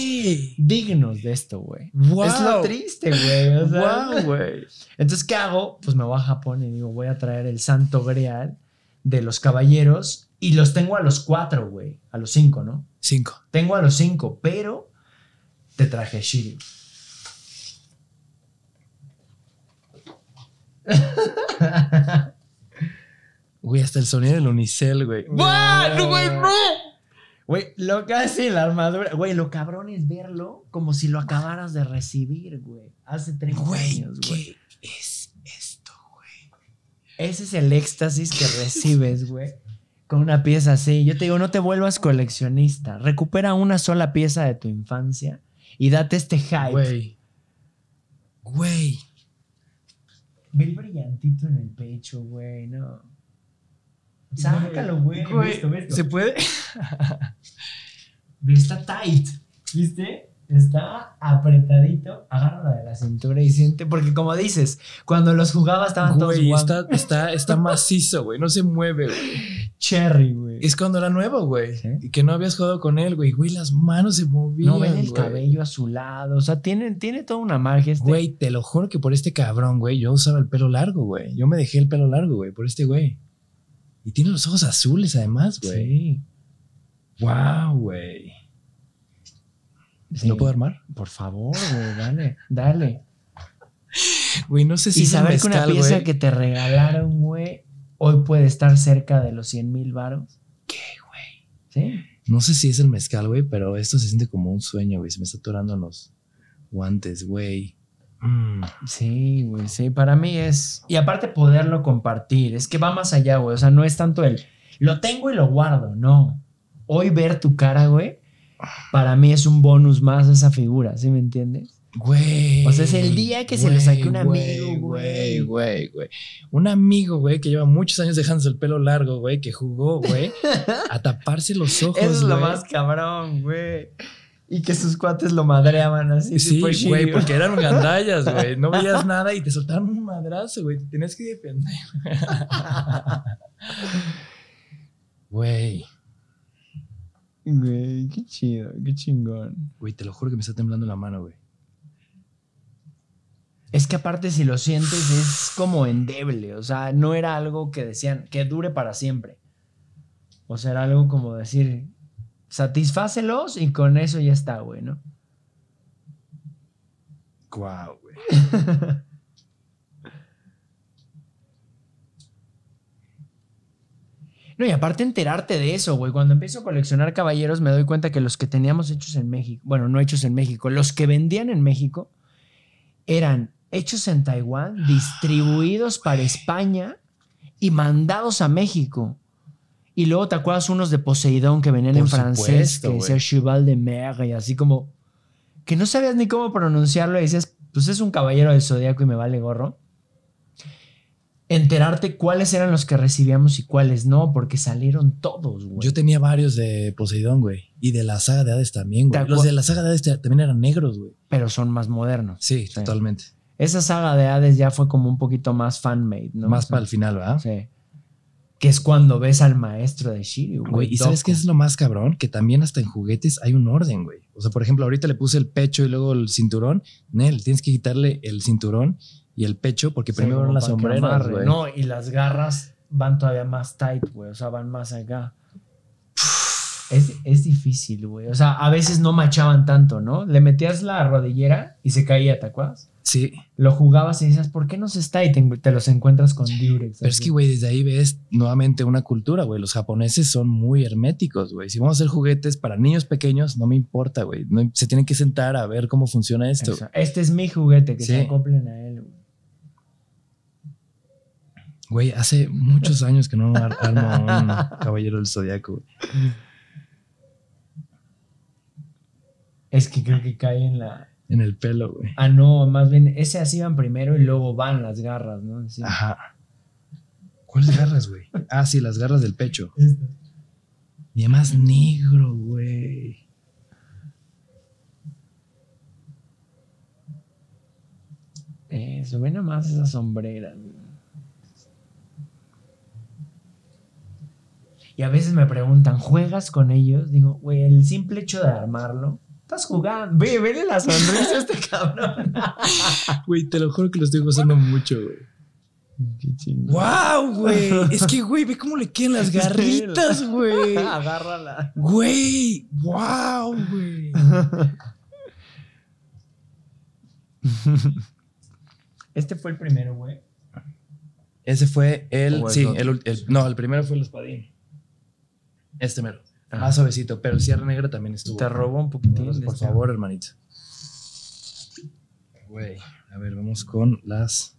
dignos de esto, güey. Es lo triste, güey. Entonces, ¿qué hago? Pues me voy a Japón y digo, voy a traer el santo grial de los caballeros y los tengo a los cuatro, güey. A los cinco, ¿no? Cinco. Tengo a los cinco, pero te traje Shiryu. Güey, hasta el sonido del unicel, güey. ¡Buah! ¡No, güey, no! Güey, lo que la armadura. Güey, lo cabrón es verlo como si lo acabaras de recibir, güey. Hace 30 años, güey. ¿Qué es esto, güey? Ese es el éxtasis que recibes, güey. Con una pieza así. Yo te digo, no te vuelvas coleccionista. Recupera una sola pieza de tu infancia y date este hype. Güey. Güey. Ve el brillantito en el pecho, güey, no. Ah, Sácalo, güey. ¿Se puede? está tight. ¿Viste? Está apretadito. la de la cintura y siente. Porque, como dices, cuando los jugaba estaban todos. Güey, está, está, está macizo, güey. No se mueve, güey. Cherry, güey. Es cuando era nuevo, güey. Y que no habías jugado con él, güey. Güey, las manos se movían. No ven el cabello azulado. O sea, tiene, tiene toda una magia. Este. Güey, te lo juro que por este cabrón, güey, yo usaba el pelo largo, güey. Yo me dejé el pelo largo, güey, por este güey. Y tiene los ojos azules además, güey. Sí. Wow, güey. ¿No puedo armar? Por favor, güey, dale, dale. Güey, no sé si... Y saber que una pieza que te regalaron, güey, hoy puede estar cerca de los 100 mil varos. ¿Qué, güey? Sí. No sé si es el mezcal, güey, pero esto se siente como un sueño, güey. Se me está atorando los guantes, güey. Mm. Sí, güey, sí, para mí es... Y aparte poderlo compartir, es que va más allá, güey, o sea, no es tanto el, lo tengo y lo guardo, no. Hoy ver tu cara, güey, para mí es un bonus más esa figura, ¿sí me entiendes? Güey. O sea, es el día que se le saque un amigo, güey. Güey, güey, Un amigo, güey, que lleva muchos años dejándose el pelo largo, güey, que jugó, güey, a taparse los ojos. Eso es lo más cabrón, güey. Y que sus cuates lo madreaban así. Sí, güey, porque eran gandallas, güey. No veías nada y te soltaron un madrazo, güey. Te tenías que defender. Güey. Güey, qué chido, qué chingón. Güey, te lo juro que me está temblando la mano, güey. Es que aparte si lo sientes es como endeble, o sea, no era algo que decían que dure para siempre. O sea, era algo como decir, satisfácelos y con eso ya está, güey, ¿no? Guau, güey. no, y aparte enterarte de eso, güey. Cuando empiezo a coleccionar caballeros me doy cuenta que los que teníamos hechos en México, bueno, no hechos en México, los que vendían en México eran hechos en Taiwán, distribuidos para España y mandados a México. Y luego te acuerdas unos de Poseidón que venían en francés, que decía Cheval de Mer y así como que no sabías ni cómo pronunciarlo y decías, pues es un caballero del zodiaco y me vale gorro. Enterarte cuáles eran los que recibíamos y cuáles no, porque salieron todos, güey. Yo tenía varios de Poseidón, güey. Y de la saga de Hades también, güey. Los de la saga de Hades también eran negros, güey. Pero son más modernos. Sí, totalmente. Esa saga de Hades ya fue como un poquito más fan-made, ¿no? Más para el final, ¿verdad? Sí que es cuando ves al maestro de Shiryu, güey. ¿Y sabes qué es lo más cabrón? Que también hasta en juguetes hay un orden, güey. O sea, por ejemplo, ahorita le puse el pecho y luego el cinturón. Nel, tienes que quitarle el cinturón y el pecho porque primero van las sombreras, güey. No, y las garras van todavía más tight, güey. O sea, van más acá. Es, es difícil, güey. O sea, a veces no machaban tanto, ¿no? Le metías la rodillera y se caía, ¿te acuerdas? Sí. Lo jugabas y dices, ¿por qué no se está? Y te, los encuentras con Durex. Pero es que, güey, desde ahí ves nuevamente una cultura, güey. Los japoneses son muy herméticos, güey. Si vamos a hacer juguetes para niños pequeños, no me importa, güey. No, se tienen que sentar a ver cómo funciona esto. Este es mi juguete, que se acoplen a él, güey. hace muchos años que no armo un caballero del zodiaco. Es que creo que cae en la, en el pelo, güey. Ah, no, más bien, ese así van primero y luego van las garras, ¿no? Ajá. ¿Cuáles garras, güey? Ah, sí, las garras del pecho. Y además negro, güey. Eh, Suena más esas sombreras. Y a veces me preguntan, ¿juegas con ellos? Digo, güey, el simple hecho de armarlo Estás jugando. Ve, vele la sonrisa a este cabrón. Güey, te lo juro que lo estoy gozando mucho, güey. Qué chingón. ¡Wow, güey! Es que, güey, ve cómo le quedan las garritas, güey. Agárrala. Güey, wow, güey. Este fue el primero, güey. Ese fue el. Sí, el, último. No, el primero fue el espadín. Este mero. Ajá. más suavecito, pero el cierre negro también estuvo. Te robó un poquitín. Por, favor, hermanito. Güey, a ver, vamos con las.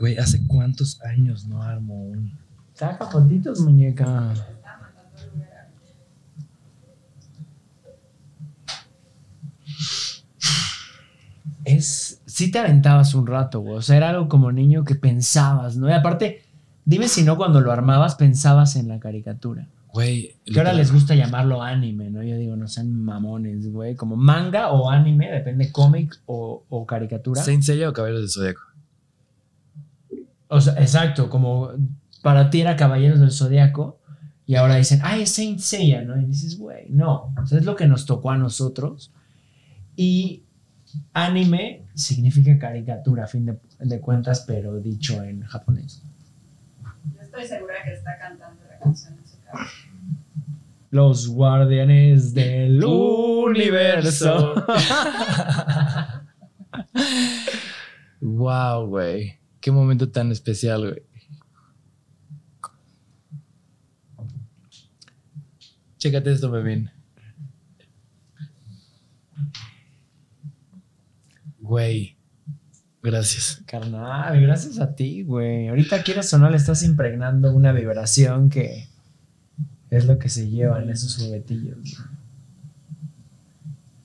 Güey, ¿hace cuántos años no armo un. Saca potitos, muñeca. Es sí te aventabas un rato, güey. O sea, era algo como niño que pensabas, ¿no? Y aparte, dime si no cuando lo armabas pensabas en la caricatura. Güey. Que ahora les gusta llamarlo anime, ¿no? Yo digo, no sean mamones, güey. Como manga o anime, depende cómic o, caricatura. ¿Saint Seiya o Caballeros del Zodíaco? O sea, exacto, como para ti era Caballeros del Zodíaco y ahora dicen, ay, es Saint Seiya, ¿no? Y dices, güey, no. O sea, es lo que nos tocó a nosotros. Y anime, significa caricatura a fin de, cuentas, pero dicho en japonés. Yo estoy segura que está cantando la canción en su casa. Los guardianes del universo. wow, güey. Qué momento tan especial, güey. Chécate esto, Bebín. güey. Gracias. Carnal, gracias a ti, güey. Ahorita quieras o no, le estás impregnando una vibración que es lo que se lleva en esos juguetillos.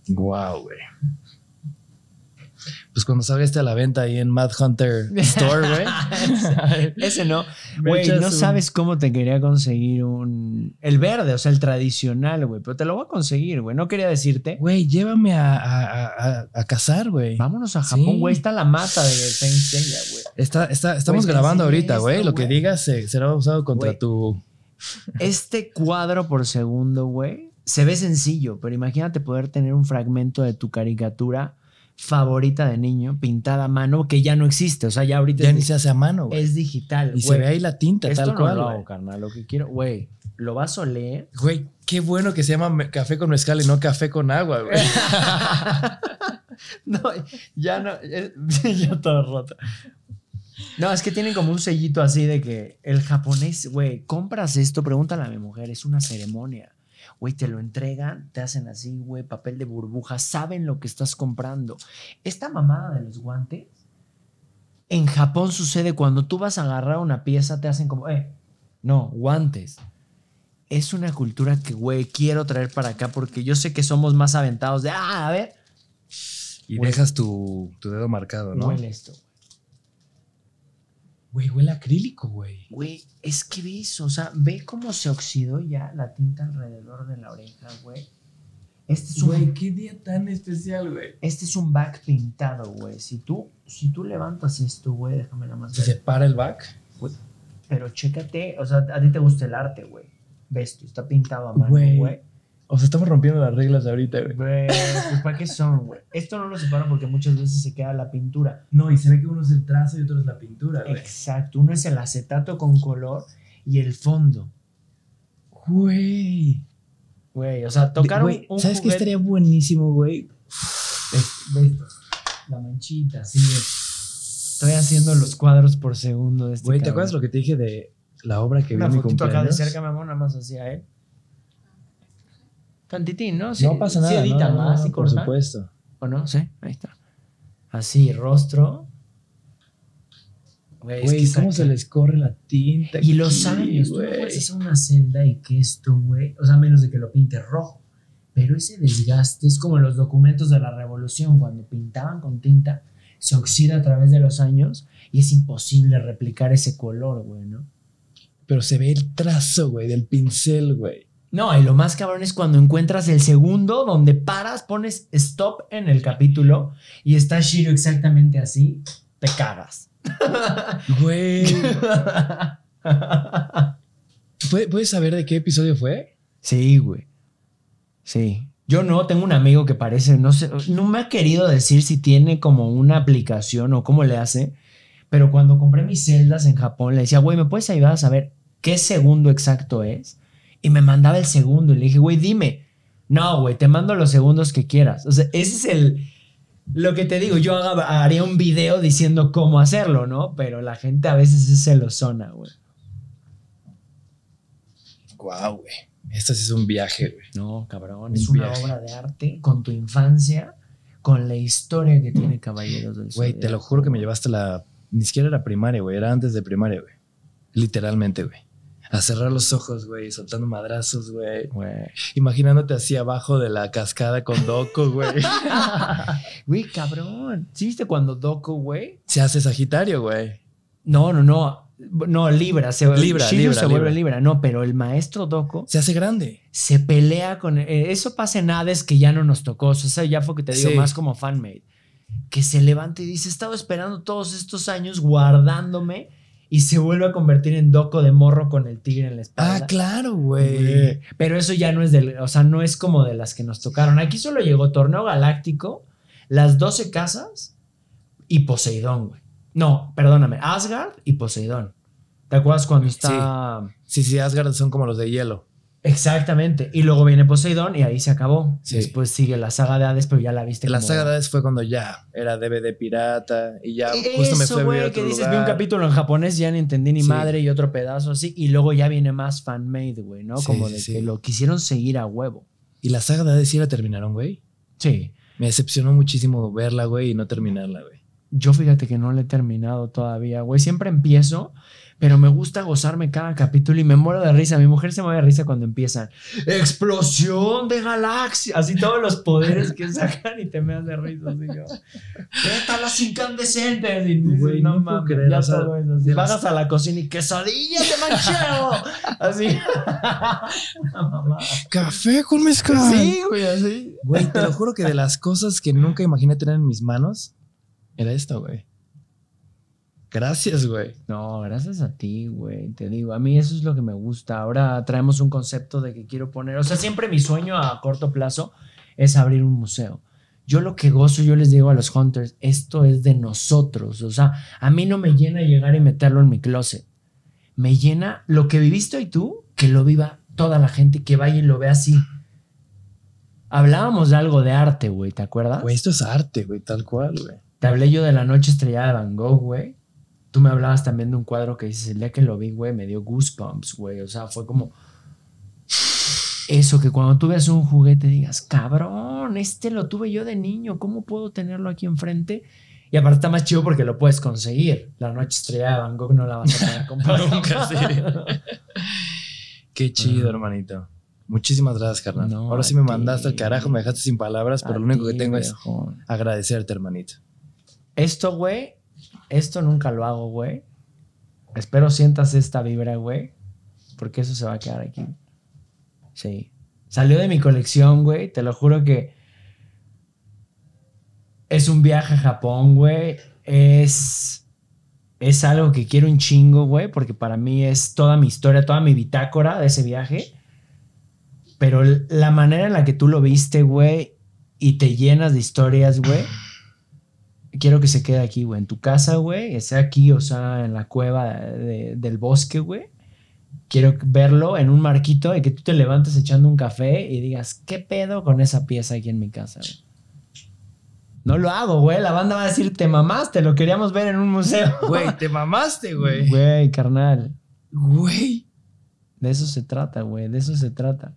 Wow, güey pues cuando salga este a la venta ahí en Mad Hunter Store, güey. Ese no. Güey, no sabes cómo te quería conseguir un. El verde, o sea, el tradicional, güey. Pero te lo voy a conseguir, güey. No quería decirte. Güey, llévame a, a, a, a cazar, güey. Vámonos a Japón, güey. Está la mata de Saint Seiya, güey. estamos grabando ahorita, güey. Lo que digas será usado contra tu. Este cuadro por segundo, güey. Se ve sencillo, pero imagínate poder tener un fragmento de tu caricatura favorita de niño, pintada a mano, que ya no existe. O sea, ya ahorita. Ya ni se hace a mano, Es digital. Y se ve ahí la tinta, tal cual. Lo carnal, lo que quiero, güey. Lo vas a leer Güey, qué bueno que se llama café con mezcal y no café con agua, güey. no, ya no. Eh, ya todo roto. No, es que tienen como un sellito así de que el japonés, güey, compras esto, pregúntale a mi mujer, es una ceremonia güey, te lo entregan, te hacen así, güey, papel de burbuja, saben lo que estás comprando. Esta mamada de los guantes, en Japón sucede cuando tú vas a agarrar una pieza, te hacen como, eh, no, guantes. Es una cultura que, güey, quiero traer para acá porque yo sé que somos más aventados de, ah, a ver. Y dejas tu, dedo marcado, ¿no? en esto, Güey, huele acrílico, güey. Güey, es que ves, o sea, ve cómo se oxidó ya la tinta alrededor de la oreja, güey. Este es un, güey, qué día tan especial, güey. Este es un back pintado, güey. Si tú, si tú levantas esto, güey, déjame la más. ¿Se para el back? Güey, pero chécate, o sea, a ti te gusta el arte, güey. Ves, tú está pintado a mano, güey. O sea, estamos rompiendo las reglas ahorita, güey. güey pues, ¿para qué son, güey? Esto no lo separan porque muchas veces se queda la pintura. No, y se ve que uno es el trazo y otro es la pintura, güey. Exacto. Uno es el acetato con color y el fondo. Güey. Güey, o sea, tocar güey, un ¿Sabes qué estaría buenísimo, güey? la manchita, sí. Estoy haciendo los cuadros por segundo de este Güey, ¿te acuerdas lo que te dije de la obra que vi en mi cumpleaños? acá de cerca, mi amor, nada más hacía, ¿eh? Tantitín, ¿no? no pasa nada. más y Por supuesto. ¿O no? Sí, ahí está. Así, rostro. Güey, cómo se les corre la tinta. Y los años, güey. Es una celda y que esto, güey. O sea, menos de que lo pinte rojo. Pero ese desgaste es como los documentos de la revolución, cuando pintaban con tinta, se oxida a través de los años y es imposible replicar ese color, güey, ¿no? Pero se ve el trazo, güey, del pincel, güey. No, y lo más cabrón es cuando encuentras el segundo donde paras, pones stop en el capítulo y está Shiro exactamente así, te cagas. Güey. ¿Puedes saber de qué episodio fue? Sí, güey. Sí. Yo no, tengo un amigo que parece, no sé, no me ha querido decir si tiene como una aplicación o cómo le hace, pero cuando compré mis celdas en Japón le decía, güey, ¿me puedes ayudar a saber qué segundo exacto es? y me mandaba el segundo. Y le dije, güey, dime. No, güey, te mando los segundos que quieras. O sea, ese es el... Lo que te digo, yo haría un video diciendo cómo hacerlo, ¿no? Pero la gente a veces se lo zona, güey. Guau, güey. Esto sí es un viaje, güey. No, cabrón. Es, una obra de arte con tu infancia, con la historia que tiene Caballeros del Güey, te lo juro que me llevaste la. Ni siquiera era primaria, güey. Era antes de primaria, güey. Literalmente, güey a cerrar los ojos, güey, soltando madrazos, güey. Imaginándote así abajo de la cascada con Doco, güey. Güey, cabrón. ¿Sí viste cuando Doco, güey? Se hace Sagitario, güey. No, no, no. No, Libra. Se, libra, Shiryu se vuelve Libra. No, pero el maestro Doco. Se hace grande. Se pelea con. E-, eh, eso pasa en Hades que ya no nos tocó. O sea, ya fue que te digo, más como fanmate. Que se levanta y dice: He estado esperando todos estos años guardándome y se vuelve a convertir en doco de morro con el tigre en la ah, espalda. Ah, claro, güey. Pero eso ya no es del, o sea, no es como de las que nos tocaron. Aquí solo llegó Torneo Galáctico, las 12 casas y Poseidón, güey. No, perdóname, Asgard y Poseidón. ¿Te acuerdas cuando está sí, sí Asgard son como los de hielo. Exactamente. Y luego viene Poseidón y ahí se acabó. Sí. Después sigue la saga de Hades, pero ya la viste. La saga de Hades fue cuando ya era DVD pirata y ya e-, justo me fue wey, a que dices, vi un capítulo en japonés, ya no entendí ni madre y otro pedazo así. Y luego ya viene más fan-made, güey, ¿no? como de que lo quisieron seguir a huevo. ¿Y la saga de Hades sí la terminaron, güey? Sí. Me decepcionó muchísimo verla, güey, y no terminarla, güey. Yo fíjate que no la he terminado todavía, güey. Siempre empiezo pero me gusta gozarme cada capítulo y me muero de risa. Mi mujer se muere de risa cuando empiezan. Explosión de galaxia. Así todos los poderes que sacan y te me dan de risa. Así Pétalas incandescentes. no, mames. vas... a la cocina y quesadilla de manchego. así. Café con mezcal. Sí, güey, así. Güey, te lo juro que de las cosas que nunca imaginé tener en mis manos era esto, güey. Gracias, güey. No, gracias a ti, güey. Te digo, a mí eso es lo que me gusta. Ahora traemos un concepto de que quiero poner. O sea, siempre mi sueño a corto plazo es abrir un museo. Yo lo que gozo, yo les digo a los hunters, esto es de nosotros. O sea, a mí no me llena llegar y meterlo en mi closet. Me llena lo que viviste hoy tú, que lo viva toda la gente, que vaya y lo vea así. Hablábamos de algo de arte, güey, ¿te acuerdas? Güey, esto es arte, güey, tal cual, güey. Te hablé yo de la noche estrellada de Van Gogh, güey me hablabas también de un cuadro que dices, el día que lo vi, güey, me dio goosebumps, güey. O sea, fue como... Eso, que cuando tú ves un juguete digas, cabrón, este lo tuve yo de niño, ¿cómo puedo tenerlo aquí enfrente? Y aparte está más chido porque lo puedes conseguir. La noche estrellada de Van Gogh no la vas a tener comprar. Nunca, sí. Qué chido, hermanito. Muchísimas gracias, carnal. Ahora sí me mandaste el carajo, me dejaste sin palabras, pero lo único que tengo es agradecerte, hermanito. Esto, güey, esto nunca lo hago, güey. Espero sientas esta vibra, güey. Porque eso se va a quedar aquí. Sí. Salió de mi colección, güey. Te lo juro que es un viaje a Japón, güey. Es es algo que quiero un chingo, güey, porque para mí es toda mi historia, toda mi bitácora de ese viaje. Pero la manera en la que tú lo viste, güey, y te llenas de historias, güey, quiero que se quede aquí, güey, en tu casa, güey, sea aquí, o sea, en la cueva del bosque, güey. Quiero verlo en un marquito y que tú te levantes echando un café y digas, ¿qué pedo con esa pieza aquí en mi casa, No lo hago, güey. La banda va a decir, te mamaste, lo queríamos ver en un museo. Güey, te mamaste, güey. Güey, carnal. Güey. De eso se trata, güey, de eso se trata.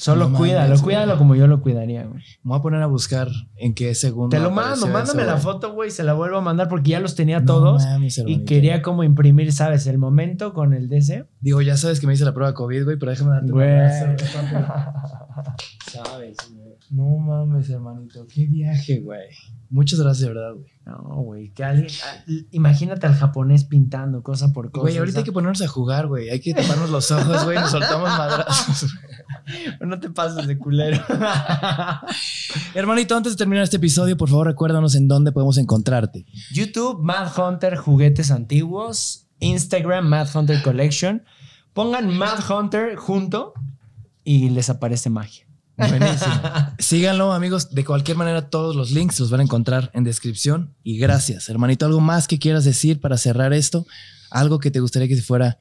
Solo cuídalo, cuídalo como yo lo cuidaría, güey. Me voy a poner a buscar en qué segundo. Te lo mando, mándame la foto, güey, se la vuelvo a mandar porque ya los tenía todos y quería como imprimir, ¿sabes? El momento con el DC. Digo, ya sabes que me hice la prueba COVID, güey, pero déjame darte un abrazo. sabes, güey. No mames, hermanito, qué viaje, güey. Muchas gracias, de verdad, güey. No, güey, que alguien. Ah, imagínate al japonés pintando cosa por cosa. Güey, ahorita hay que ponernos a jugar, güey. Hay que taparnos los ojos, güey, nos soltamos madrazos, güey. no te pases de culero. Hermanito, antes de terminar este episodio, por favor, recuérdanos en dónde podemos encontrarte. YouTube, Mad Hunter Juguetes Antiguos. Instagram, Mad Hunter Collection. Pongan Mad Hunter junto y les aparece magia. Buenísimo. Síganlo, amigos. De cualquier manera, todos los links los van a encontrar en descripción. Y gracias, hermanito. ¿Algo más que quieras decir para cerrar esto? Algo que te gustaría que se fuera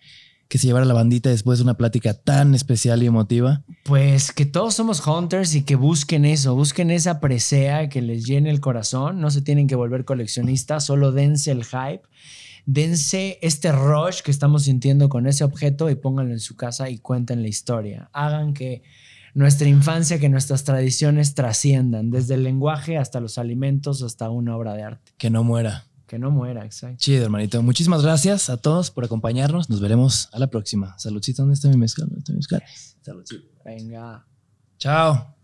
que se llevara la bandita después de una plática tan especial y emotiva? Pues que todos somos hunters y que busquen eso, busquen esa presea que les llene el corazón, no se tienen que volver coleccionistas, solo dense el hype, dense este rush que estamos sintiendo con ese objeto y pónganlo en su casa y cuenten la historia. Hagan que nuestra infancia, que nuestras tradiciones trasciendan, desde el lenguaje hasta los alimentos, hasta una obra de arte. Que no muera. Que no muera, exacto. Chido, hermanito. Muchísimas gracias a todos por acompañarnos. Nos veremos a la próxima. Saludcito. ¿dónde está mi mezcal? ¿Dónde está mi mezcal? Saludcito. Venga. Chao.